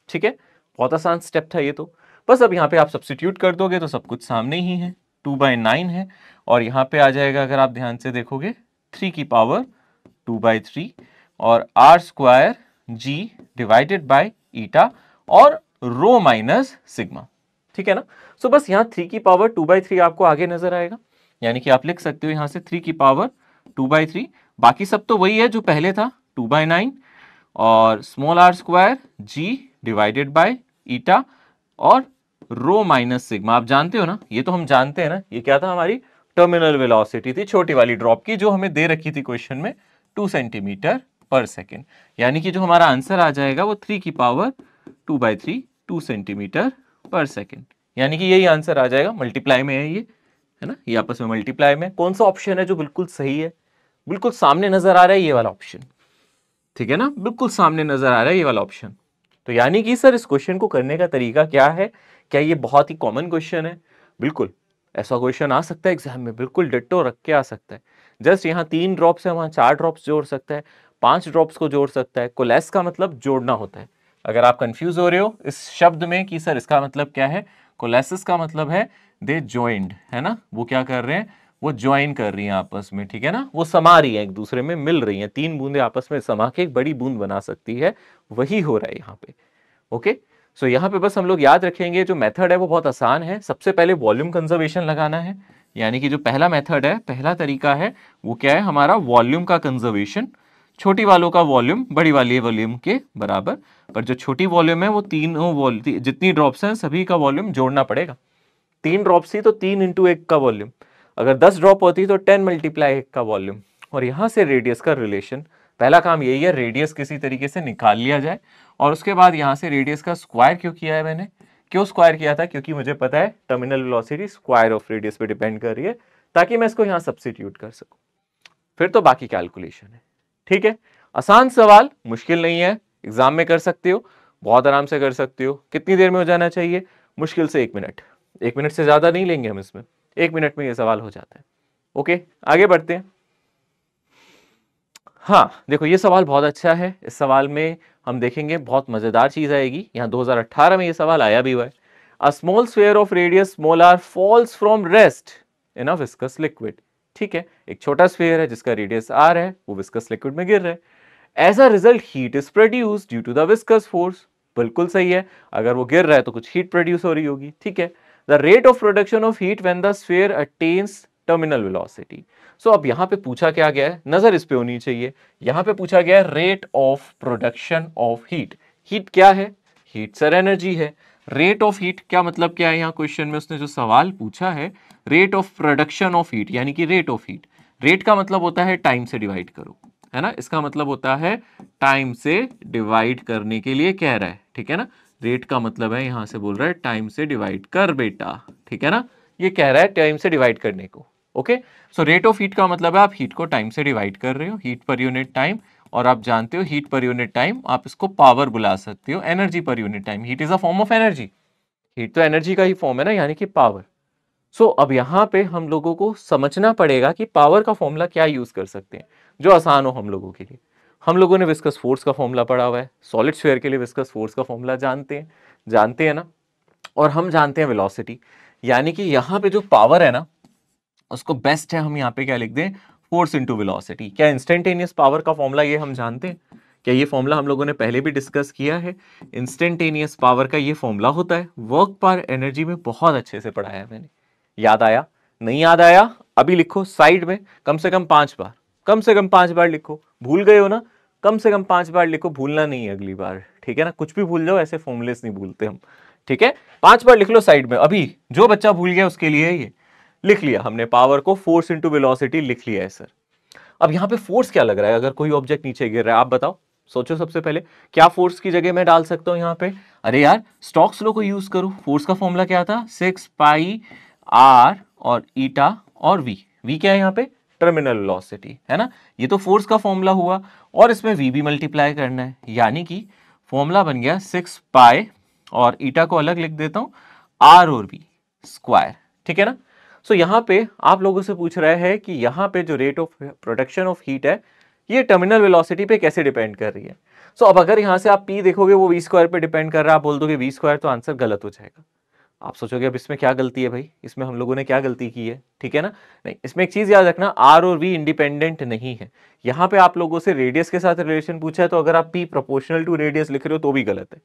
ठीक है बहुत आसान स्टेप था ये तो बस अब यहाँ पे आप सब्सटीट्यूट कर दोगे तो सब कुछ सामने ही है टू बाई नाइन है और यहाँ पे आ जाएगा अगर आप ध्यान से देखोगे थ्री की पावर टू बाई थ्री और are square ji divided by eta और रो माइनस सिग्मा ठीक है ना सो बस यहाँ थ्री की पावर टू बाई थ्री आपको आगे नजर आएगा यानी कि आप लिख सकते हो यहाँ से थ्री की पावर टू बाई थ्री बाकी सब तो वही है जो पहले था टू बाई नाइन और small r square ji divided by eta और रो माइनस सिग्मा आप जानते हो ना ये तो हम जानते हैं ना ये क्या था हमारी टर्मिनल वेलोसिटी थी छोटी वाली ड्रॉप की जो हमें दे रखी थी क्वेश्चन में टू सेंटीमीटर पर सेकेंड यानी कि जो हमारा आंसर आ जाएगा वो थ्री की power two by three two centimetre per second यानी कि यही आंसर आ जाएगा मल्टीप्लाई में है ये है ना ये आपस में मल्टीप्लाई में कौन सा ऑप्शन है जो बिल्कुल सही है बिल्कुल सामने नजर आ रहा है ये वाला ऑप्शन ठीक है ना बिल्कुल सामने नजर आ रहा है ये वाला ऑप्शन तो यानी कि सर इस क्वेश्चन को करने का तरीका क्या है क्या ये बहुत ही कॉमन क्वेश्चन है बिल्कुल ऐसा क्वेश्चन आ सकता है एग्जाम में बिल्कुल डिट्टो रख के आ सकता है जस्ट यहाँ तीन ड्रॉप से वहाँ चार ड्रॉप्स जोड़ सकता है पांच ड्रॉप्स को जोड़ सकता है कोलेस का मतलब जोड़ना होता है अगर आप कंफ्यूज हो रहे हो इस शब्द में कि सर इसका मतलब क्या है कोलेसिस का मतलब है दे ज्वाइंड है ना वो क्या कर रहे हैं वो ज्वाइन कर रही हैं आपस में ठीक है ना वो समा रही है एक दूसरे में मिल रही हैं तीन बूंदे आपस में समा के एक बड़ी बूंद बना सकती है वही हो रहा है यहाँ पे ओके सो so, यहाँ पे बस हम लोग याद रखेंगे जो मेथड है वो बहुत आसान है सबसे पहले वॉल्यूम कंजर्वेशन लगाना है यानी कि जो पहला मेथड है पहला तरीका है वो क्या है हमारा वॉल्यूम का कंजर्वेशन छोटी वालों का वॉल्यूम बड़ी वाली वॉल्यूम के बराबर पर जो छोटी वॉल्यूम है वो तीनों जितनी ड्रॉप्स हैं सभी का वॉल्यूम जोड़ना पड़ेगा तीन ड्रॉप्स थी तो तीन इंटू एक का वॉल्यूम अगर दस ड्रॉप होती तो टेन मल्टीप्लाई एक का वॉल्यूम और यहाँ से रेडियस का रिलेशन पहला काम यही है रेडियस किसी तरीके से निकाल लिया जाए और उसके बाद यहाँ से रेडियस का स्क्वायर क्यों किया है मैंने क्यों स्क्वायर किया था क्योंकि मुझे पता है terminal velocity square of radius पे डिपेंड कर रही है ताकि मैं इसको यहाँ सब्सिट्यूट कर सकूँ फिर तो बाकी कैलकुलेशन है ठीक है आसान सवाल मुश्किल नहीं है एग्जाम में कर सकते हो बहुत आराम से कर सकते हो कितनी देर में हो जाना चाहिए मुश्किल से एक मिनट एक मिनट से ज़्यादा नहीं लेंगे हम इसमें एक मिनट में ये सवाल हो जाता है ओके आगे बढ़ते हैं हाँ देखो ये सवाल बहुत अच्छा है इस सवाल में हम देखेंगे बहुत मज़ेदार चीज़ आएगी यहाँ 2018 में ये सवाल आया भी हुआ है a small sphere of radius r falls from rest in a viscous liquid ठीक है एक छोटा स्वेयर है जिसका रेडियस आर है वो विस्कस लिक्विड में गिर रहा है as a result heat is produce due to the viscous force बिल्कुल सही है अगर वो गिर रहा है तो कुछ हीट प्रोड्यूस हो रही होगी ठीक है the rate of production of heat when the sphere attains terminal velocity so अब यहां पे पूछा क्या गया है नजर इस पे होनी चाहिए यहां पे पूछा गया है rate of production of heat heat क्या है हीट सर एनर्जी है रेट ऑफ हीट क्या मतलब क्या है यहाँ क्वेश्चन में उसने जो सवाल पूछा है rate of production of heat यानी कि रेट ऑफ हीट रेट का मतलब होता है टाइम से डिवाइड करो है ना इसका मतलब होता है टाइम से डिवाइड करने के लिए कह रहा है ठीक है ना रेट का मतलब है यहां से बोल रहा है टाइम से डिवाइड कर बेटा ठीक है ना ये कह रहा है टाइम से डिवाइड करने को okay so rate of heat का मतलब है आप हीट को टाइम से डिवाइड कर रहे हो हीट पर यूनिट टाइम और आप जानते हो हीट पर यूनिट टाइम आप इसको पावर बुला सकते हो energy per unit time heat is a form of energy heat तो एनर्जी का ही फॉर्म है ना यानी कि पावर सो अब यहाँ पे हम लोगों को समझना पड़ेगा कि पावर का फॉर्मूला क्या यूज कर सकते हैं जो आसान हो हम लोगों के लिए हम लोगों ने विस्कस फोर्स का फॉर्मूला पढ़ा हुआ है सॉलिड स्फीयर के लिए विस्कस फोर्स का फॉर्मूला जानते हैं जानते हैं ना और हम जानते हैं वेलोसिटी यानी कि यहाँ पे जो पावर है ना उसको बेस्ट है हम यहाँ पे क्या लिख दें फोर्स इंटू वेलोसिटी क्या इंस्टेंटेनियस पावर का फॉर्मूला ये हम जानते हैं क्या ये फॉर्मूला हम लोगों ने पहले भी डिस्कस किया है इंस्टेंटेनियस पावर का ये फॉर्मूला होता है वर्क पर एनर्जी में बहुत अच्छे से पढ़ाया है मैंने याद आया नहीं याद आया अभी लिखो साइड में कम से कम पांच बार कम से कम पांच बार लिखो भूल गए हो ना कम से कम पांच बार लिखो भूलना नहीं है अगली बार ठीक है ना कुछ भी भूल जाओ ऐसे फॉर्मुलेस नहीं भूलते हम ठीक है पांच बार लिख लो साइड में अभी जो बच्चा भूल गया उसके लिए ये लिख लिया हमने पावर को फोर्स इंटू वेलोसिटी लिख लिया है सर अब यहाँ पे फोर्स क्या लग रहा है अगर कोई ऑब्जेक्ट नीचे गिर रहा है आप बताओ सोचो सबसे पहले क्या फोर्स की जगह मैं डाल सकता हूँ यहाँ पे अरे यार स्टॉक्स लो को यूज करूँ फोर्स का फॉर्मूला क्या था सिक्स पाई आर और ईटा और वी वी क्या है यहाँ पे टर्मिनल वेलोसिटी है ना ये तो फोर्स का फॉर्मूला हुआ और इसमें वी भी मल्टीप्लाई करना है यानी कि फॉर्मूला बन गया सिक्स पाए और ईटा को अलग लिख देता हूँ आर और वी स्क्वायर ठीक है ना सो so, यहाँ पे आप लोगों से पूछ रहा है कि यहाँ पे जो rate of production of heat है ये टर्मिनल वेलोसिटी पे कैसे डिपेंड कर रही है सो so, अब अगर यहाँ से आप पी देखोगे वो वी स्क्वायर पे डिपेंड कर रहा है आप बोल दोगे वी स्क्वायर तो आंसर गलत हो जाएगा आप सोचोगे अब इसमें क्या गलती है भाई इसमें हम लोगों ने क्या गलती की है ठीक है ना नहीं इसमें एक चीज़ याद रखना आर और वी इंडिपेंडेंट नहीं है यहाँ पे आप लोगों से रेडियस के साथ रिलेशन पूछा है तो अगर आप पी प्रोपोर्शनल टू रेडियस लिख रहे हो तो भी गलत है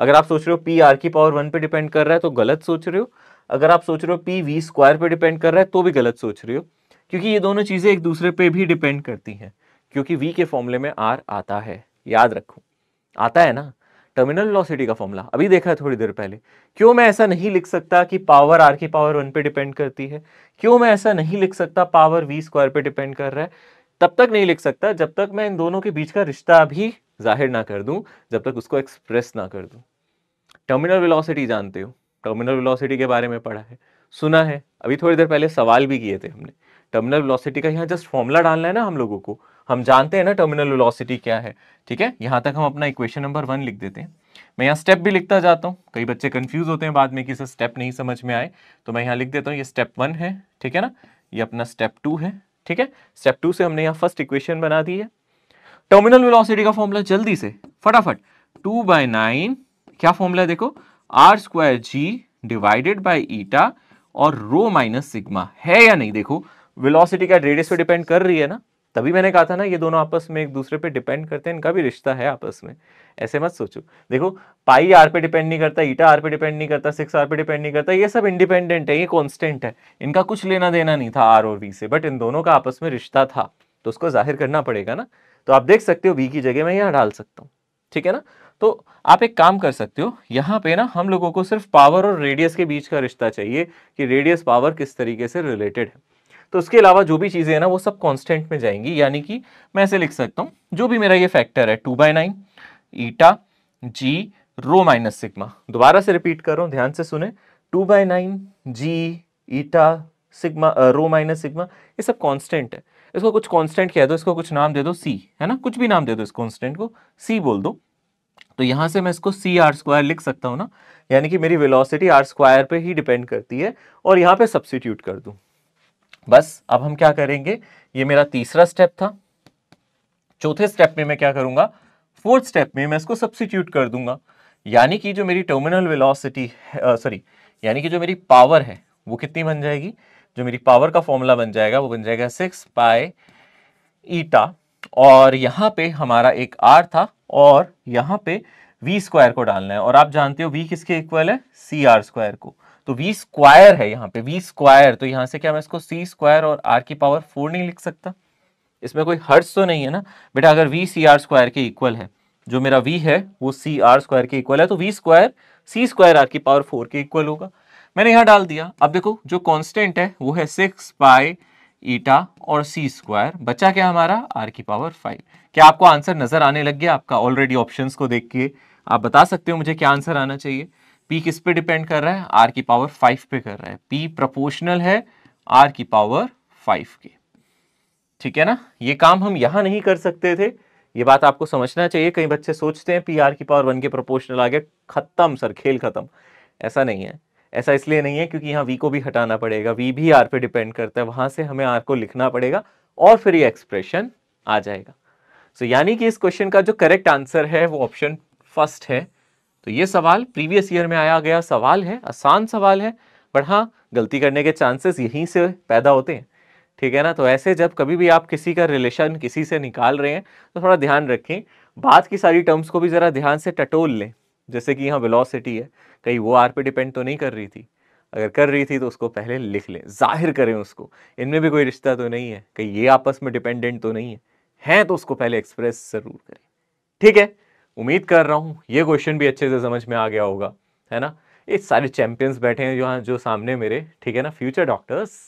अगर आप सोच रहे हो पी आर की पावर वन पे डिपेंड कर रहा है तो गलत सोच रहे हो अगर आप सोच रहे हो पी वी स्क्वायर पर डिपेंड कर रहा है तो भी गलत सोच रहे हो क्योंकि ये दोनों चीज़ें एक दूसरे पे भी डिपेंड करती हैं क्योंकि वी के फॉर्मूले में आर आता है याद रखो आता है ना टर्मिनल वेलोसिटी का फॉर्मूला अभी देखा है थोड़ी देर पहले क्यों मैं ऐसा नहीं लिख सकता कि पावर आर की पावर वन पे डिपेंड करती है क्यों मैं ऐसा नहीं लिख सकता पावर वी स्क्वायर पे डिपेंड कर रहा है तब तक नहीं लिख सकता जब तक मैं इन दोनों के बीच का रिश्ता भी जाहिर ना कर दूं जब तक उसको एक्सप्रेस ना कर दूं टर्मिनल वेलोसिटी जानते हो टर्मिनल वेलोसिटी के बारे में पढ़ा है सुना है अभी थोड़ी देर पहले सवाल भी किए थे हमने टर्मिनल वेलोसिटी का यहाँ जस्ट फॉर्मूला डालना है ना हम लोगों को हम जानते हैं ना टर्मिनल वेलोसिटी क्या है ठीक है यहाँ तक हम अपना इक्वेशन नंबर वन लिख देते हैं मैं यहाँ स्टेप भी लिखता जाता हूँ कई बच्चे कन्फ्यूज होते हैं बाद में कि सर स्टेप नहीं समझ में आए तो मैं यहाँ लिख देता हूँ ये स्टेप वन है ठीक है ना ये अपना स्टेप टू है ठीक है स्टेप टू से हमने यहाँ फर्स्ट इक्वेशन बना दी है टर्मिनल वेलोसिटी का फॉर्मूला जल्दी से फटाफट टू बाय नाइन क्या फॉर्मूला है देखो r square ji divided by eta और रो माइनस सिग्मा है या नहीं देखो वेलोसिटी क्या रेडियस पे डिपेंड कर रही है ना तभी मैंने कहा था ना ये दोनों आपस में एक दूसरे पे डिपेंड करते हैं इनका भी रिश्ता है आपस में ऐसे मत सोचो देखो पाई आर पे डिपेंड नहीं करता ईटा आर पे डिपेंड नहीं करता सिक्स आर पे डिपेंड नहीं करता ये सब इंडिपेंडेंट है ये कॉन्स्टेंट है इनका कुछ लेना देना नहीं था आर और वी से बट इन दोनों का आपस में रिश्ता था तो उसको जाहिर करना पड़ेगा ना तो आप देख सकते हो वी की जगह मैं यहाँ डाल सकता हूँ ठीक है ना तो आप एक काम कर सकते हो यहाँ पे ना हम लोगों को सिर्फ पावर और रेडियस के बीच का रिश्ता चाहिए कि रेडियस पावर किस तरीके से रिलेटेड है तो उसके अलावा जो भी चीज़ें हैं ना वो सब कांस्टेंट में जाएंगी यानी कि मैं ऐसे लिख सकता हूँ जो भी मेरा ये फैक्टर है two by nine eta g rho minus sigma दोबारा से रिपीट कर रहा हूँ ध्यान से सुने two by nine g eta sigma rho minus sigma ये सब कॉन्स्टेंट है इसको कुछ कॉन्स्टेंट कह दो इसको कुछ नाम दे दो सी है ना कुछ भी नाम दे दो इस कॉन्स्टेंट को सी बोल दो तो यहां से मैं इसको सी आर स्क्वायर लिख सकता हूं ना यानी कि मेरी वेलोसिटी आर स्क्वायर पे ही डिपेंड करती है और यहां पे सब्सिट्यूट कर दू बस अब हम क्या करेंगे ये मेरा तीसरा स्टेप था चौथे स्टेप में मैं क्या करूंगा फोर्थ स्टेप में मैं इसको सब्सिट्यूट कर दूंगा यानी कि जो मेरी टर्मिनल वेलोसिटी सॉरी यानी कि जो मेरी पावर है वो कितनी बन जाएगी जो मेरी पावर का फॉर्मूला बन जाएगा वो बन जाएगा सिक्स पाए ईटा और यहाँ पे हमारा एक आर था और यहाँ पे वी स्क्वायर को डालना है और आप जानते हो वी किसके इक्वल है सी आर स्क्वायर को तो वी स्क्वायर है यहाँ पे वी स्क्वायर तो यहाँ से क्या मैं इसको सी स्क्वायर और आर की पावर फोर नहीं लिख सकता इसमें कोई हर्ज तो नहीं है ना बेटा अगर वी सी आर स्क्वायर के इक्वल है जो मेरा वी है वो सी आर स्क्वायर के इक्वल है तो v square c square r की पावर फोर के इक्वल होगा मैंने यहाँ डाल दिया अब देखो जो कॉन्स्टेंट है वो है सिक्स बाई ईटा और सी स्क्वायर बचा क्या हमारा आर की पावर फाइव क्या आपको आंसर नजर आने लग गया आपका ऑलरेडी ऑप्शंस को देख के आप बता सकते हो मुझे क्या आंसर आना चाहिए पी किस पे डिपेंड कर रहा है आर की पावर फाइव पे कर रहा है पी प्रपोर्शनल है आर की पावर फाइव के ठीक है ना ये काम हम यहाँ नहीं कर सकते थे ये बात आपको समझना चाहिए कई बच्चे सोचते हैं पी आर की पावर वन के प्रोपोर्शनल आ गया खत्म सर खेल खत्म ऐसा नहीं है ऐसा इसलिए नहीं है क्योंकि यहाँ वी को भी हटाना पड़ेगा वी भी आर पे डिपेंड करता है वहां से हमें आर को लिखना पड़ेगा और फिर ये एक्सप्रेशन आ जाएगा सो so, यानी कि इस क्वेश्चन का जो करेक्ट आंसर है वो ऑप्शन फर्स्ट है तो ये सवाल प्रीवियस ईयर में आया गया सवाल है आसान सवाल है बट हाँ गलती करने के चांसेस यहीं से पैदा होते हैं ठीक है ना तो ऐसे जब कभी भी आप किसी का रिलेशन किसी से निकाल रहे हैं तो थोड़ा ध्यान रखें बात की सारी टर्म्स को भी ज़रा ध्यान से टटोल लें जैसे कि यहाँ वेलोसिटी है कहीं वो आर पे डिपेंड तो नहीं कर रही थी अगर कर रही थी तो उसको पहले लिख लें जाहिर करें उसको इनमें भी कोई रिश्ता तो नहीं है कहीं ये आपस में डिपेंडेंट तो नहीं है हैं तो उसको पहले एक्सप्रेस ज़रूर करें ठीक है उम्मीद कर रहा हूँ ये क्वेश्चन भी अच्छे से समझ में आ गया होगा है ना ये सारे चैंपियंस बैठे हैं जो जो सामने मेरे ठीक है ना फ्यूचर डॉक्टर्स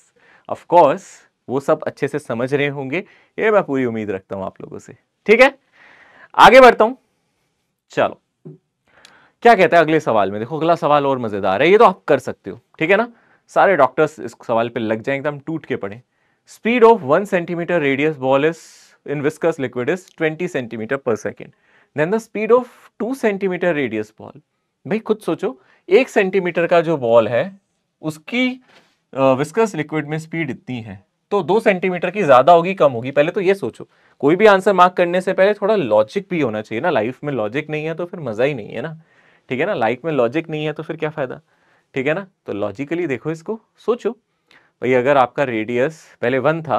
ऑफकोर्स वो सब अच्छे से समझ रहे होंगे ये मैं पूरी उम्मीद रखता हूँ आप लोगों से ठीक है आगे बढ़ता हूँ चलो क्या कहता है अगले सवाल में देखो अगला सवाल और मज़ेदार है ये तो आप कर सकते हो ठीक है ना सारे डॉक्टर्स इस सवाल पे लग जाए एकदम टूट के पड़े speed of one centimetre radius ball is in viscous liquid is twenty centimetre per second then the speed of two centimetre radius ball भाई खुद सोचो एक सेंटीमीटर का जो बॉल है उसकी विस्कस लिक्विड में स्पीड इतनी है तो दो सेंटीमीटर की ज़्यादा होगी कम होगी पहले तो ये सोचो कोई भी आंसर मार्क करने से पहले थोड़ा लॉजिक भी होना चाहिए ना लाइफ में लॉजिक नहीं है तो फिर मज़ा ही नहीं है ना ठीक है ना लाइक में लॉजिक नहीं है तो फिर क्या फ़ायदा ठीक है ना तो लॉजिकली देखो इसको सोचो भाई अगर आपका रेडियस पहले वन था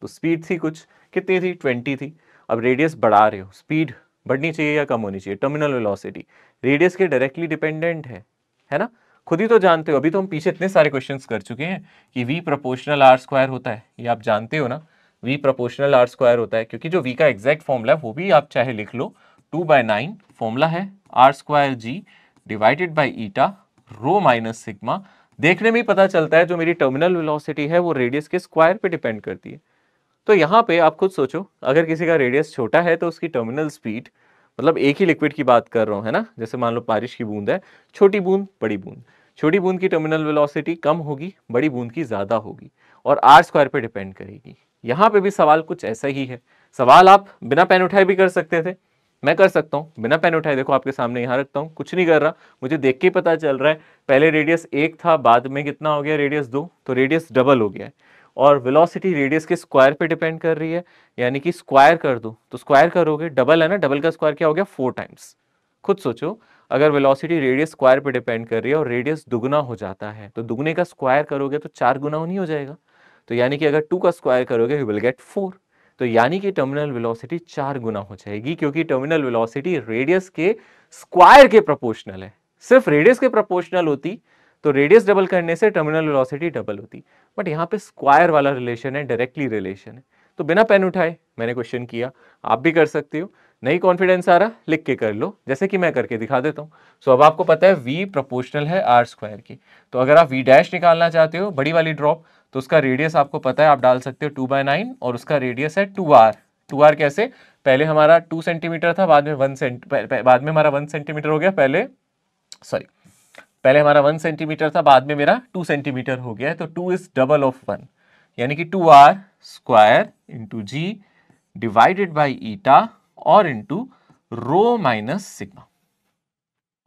तो स्पीड थी कुछ कितनी थी ट्वेंटी थी अब रेडियस बढ़ा रहे हो स्पीड बढ़नी चाहिए या कम होनी चाहिए टर्मिनल वेलोसिटी रेडियस के डायरेक्टली डिपेंडेंट है है ना खुद ही तो जानते हो अभी तो हम पीछे इतने सारे क्वेश्चन कर चुके हैं कि वी प्रोपोर्शनल आर स्क्वायर होता है ये आप जानते हो ना वी प्रोपोर्शनल आर स्क्वायर होता है क्योंकि जो वी का एग्जैक्ट फॉर्मूला है वो भी आप चाहे लिख लो टू बाई नाइन फॉर्मूला है r square ji divided by eta rho minus sigma देखने में ही पता चलता है जो मेरी टर्मिनल वेलोसिटी है वो रेडियस के स्क्वायर पे डिपेंड करती है तो यहाँ पे आप खुद सोचो अगर किसी का रेडियस छोटा है तो उसकी टर्मिनल स्पीड मतलब एक ही लिक्विड की बात कर रहा हूँ है ना जैसे मान लो बारिश की बूंद है छोटी बूंद बड़ी बूंद छोटी बूंद की टर्मिनल वेलोसिटी कम होगी बड़ी बूंद की ज़्यादा होगी और आर स्क्वायर पर डिपेंड करेगी यहाँ पे भी सवाल कुछ ऐसा ही है सवाल आप बिना पेन उठाए भी कर सकते थे मैं कर सकता हूँ बिना पेन उठाए देखो आपके सामने यहाँ रखता हूँ कुछ नहीं कर रहा मुझे देख के पता चल रहा है पहले रेडियस एक था बाद में कितना हो गया रेडियस दो तो रेडियस डबल हो गया है और वेलोसिटी रेडियस के स्क्वायर पे डिपेंड कर रही है यानी कि स्क्वायर कर दो तो स्क्वायर करोगे डबल है ना डबल का स्क्वायर क्या हो गया फोर टाइम्स खुद सोचो अगर वेलोसिटी रेडियस स्क्वायर पे डिपेंड कर रही है और रेडियस दुगना हो जाता है तो दुगने का स्क्वायर करोगे तो चार गुना नहीं हो जाएगा तो यानी कि अगर टू का स्क्वायर करोगे यू विल गेट फोर तो यानी कि टर्मिनल वेलोसिटी चार गुना हो जाएगी क्योंकि टर्मिनल वेलोसिटी रेडियस के स्क्वायर के प्रोपोर्शनल है सिर्फ रेडियस के प्रोपोर्शनल होती तो रेडियस डबल करने से टर्मिनल वेलोसिटी डबल होती बट यहाँ पे स्क्वायर वाला रिलेशन है डायरेक्टली रिलेशन है तो बिना पेन उठाए मैंने क्वेश्चन किया आप भी कर सकते हो नहीं कॉन्फिडेंस आ रहा लिख के कर लो जैसे कि मैं करके दिखा देता हूँ सो so, अब आपको पता है वी प्रोपोर्शनल है आर स्क्वायर की तो अगर आप वी डैश निकालना चाहते हो बड़ी वाली ड्रॉप तो उसका रेडियस आपको पता है आप डाल सकते हो टू बाय नाइन और उसका रेडियस है टू आर टू आर कैसे पहले हमारा टू सेंटीमीटर था बाद में वन सेंट बाद में हमारा वन सेंटीमीटर हो गया पहले सॉरी पहले हमारा वन सेंटीमीटर था बाद में मेरा टू सेंटीमीटर हो गया है तो two is double of one यानी कि two r square into g divided by eta और इंटू रो माइनस सिग्मा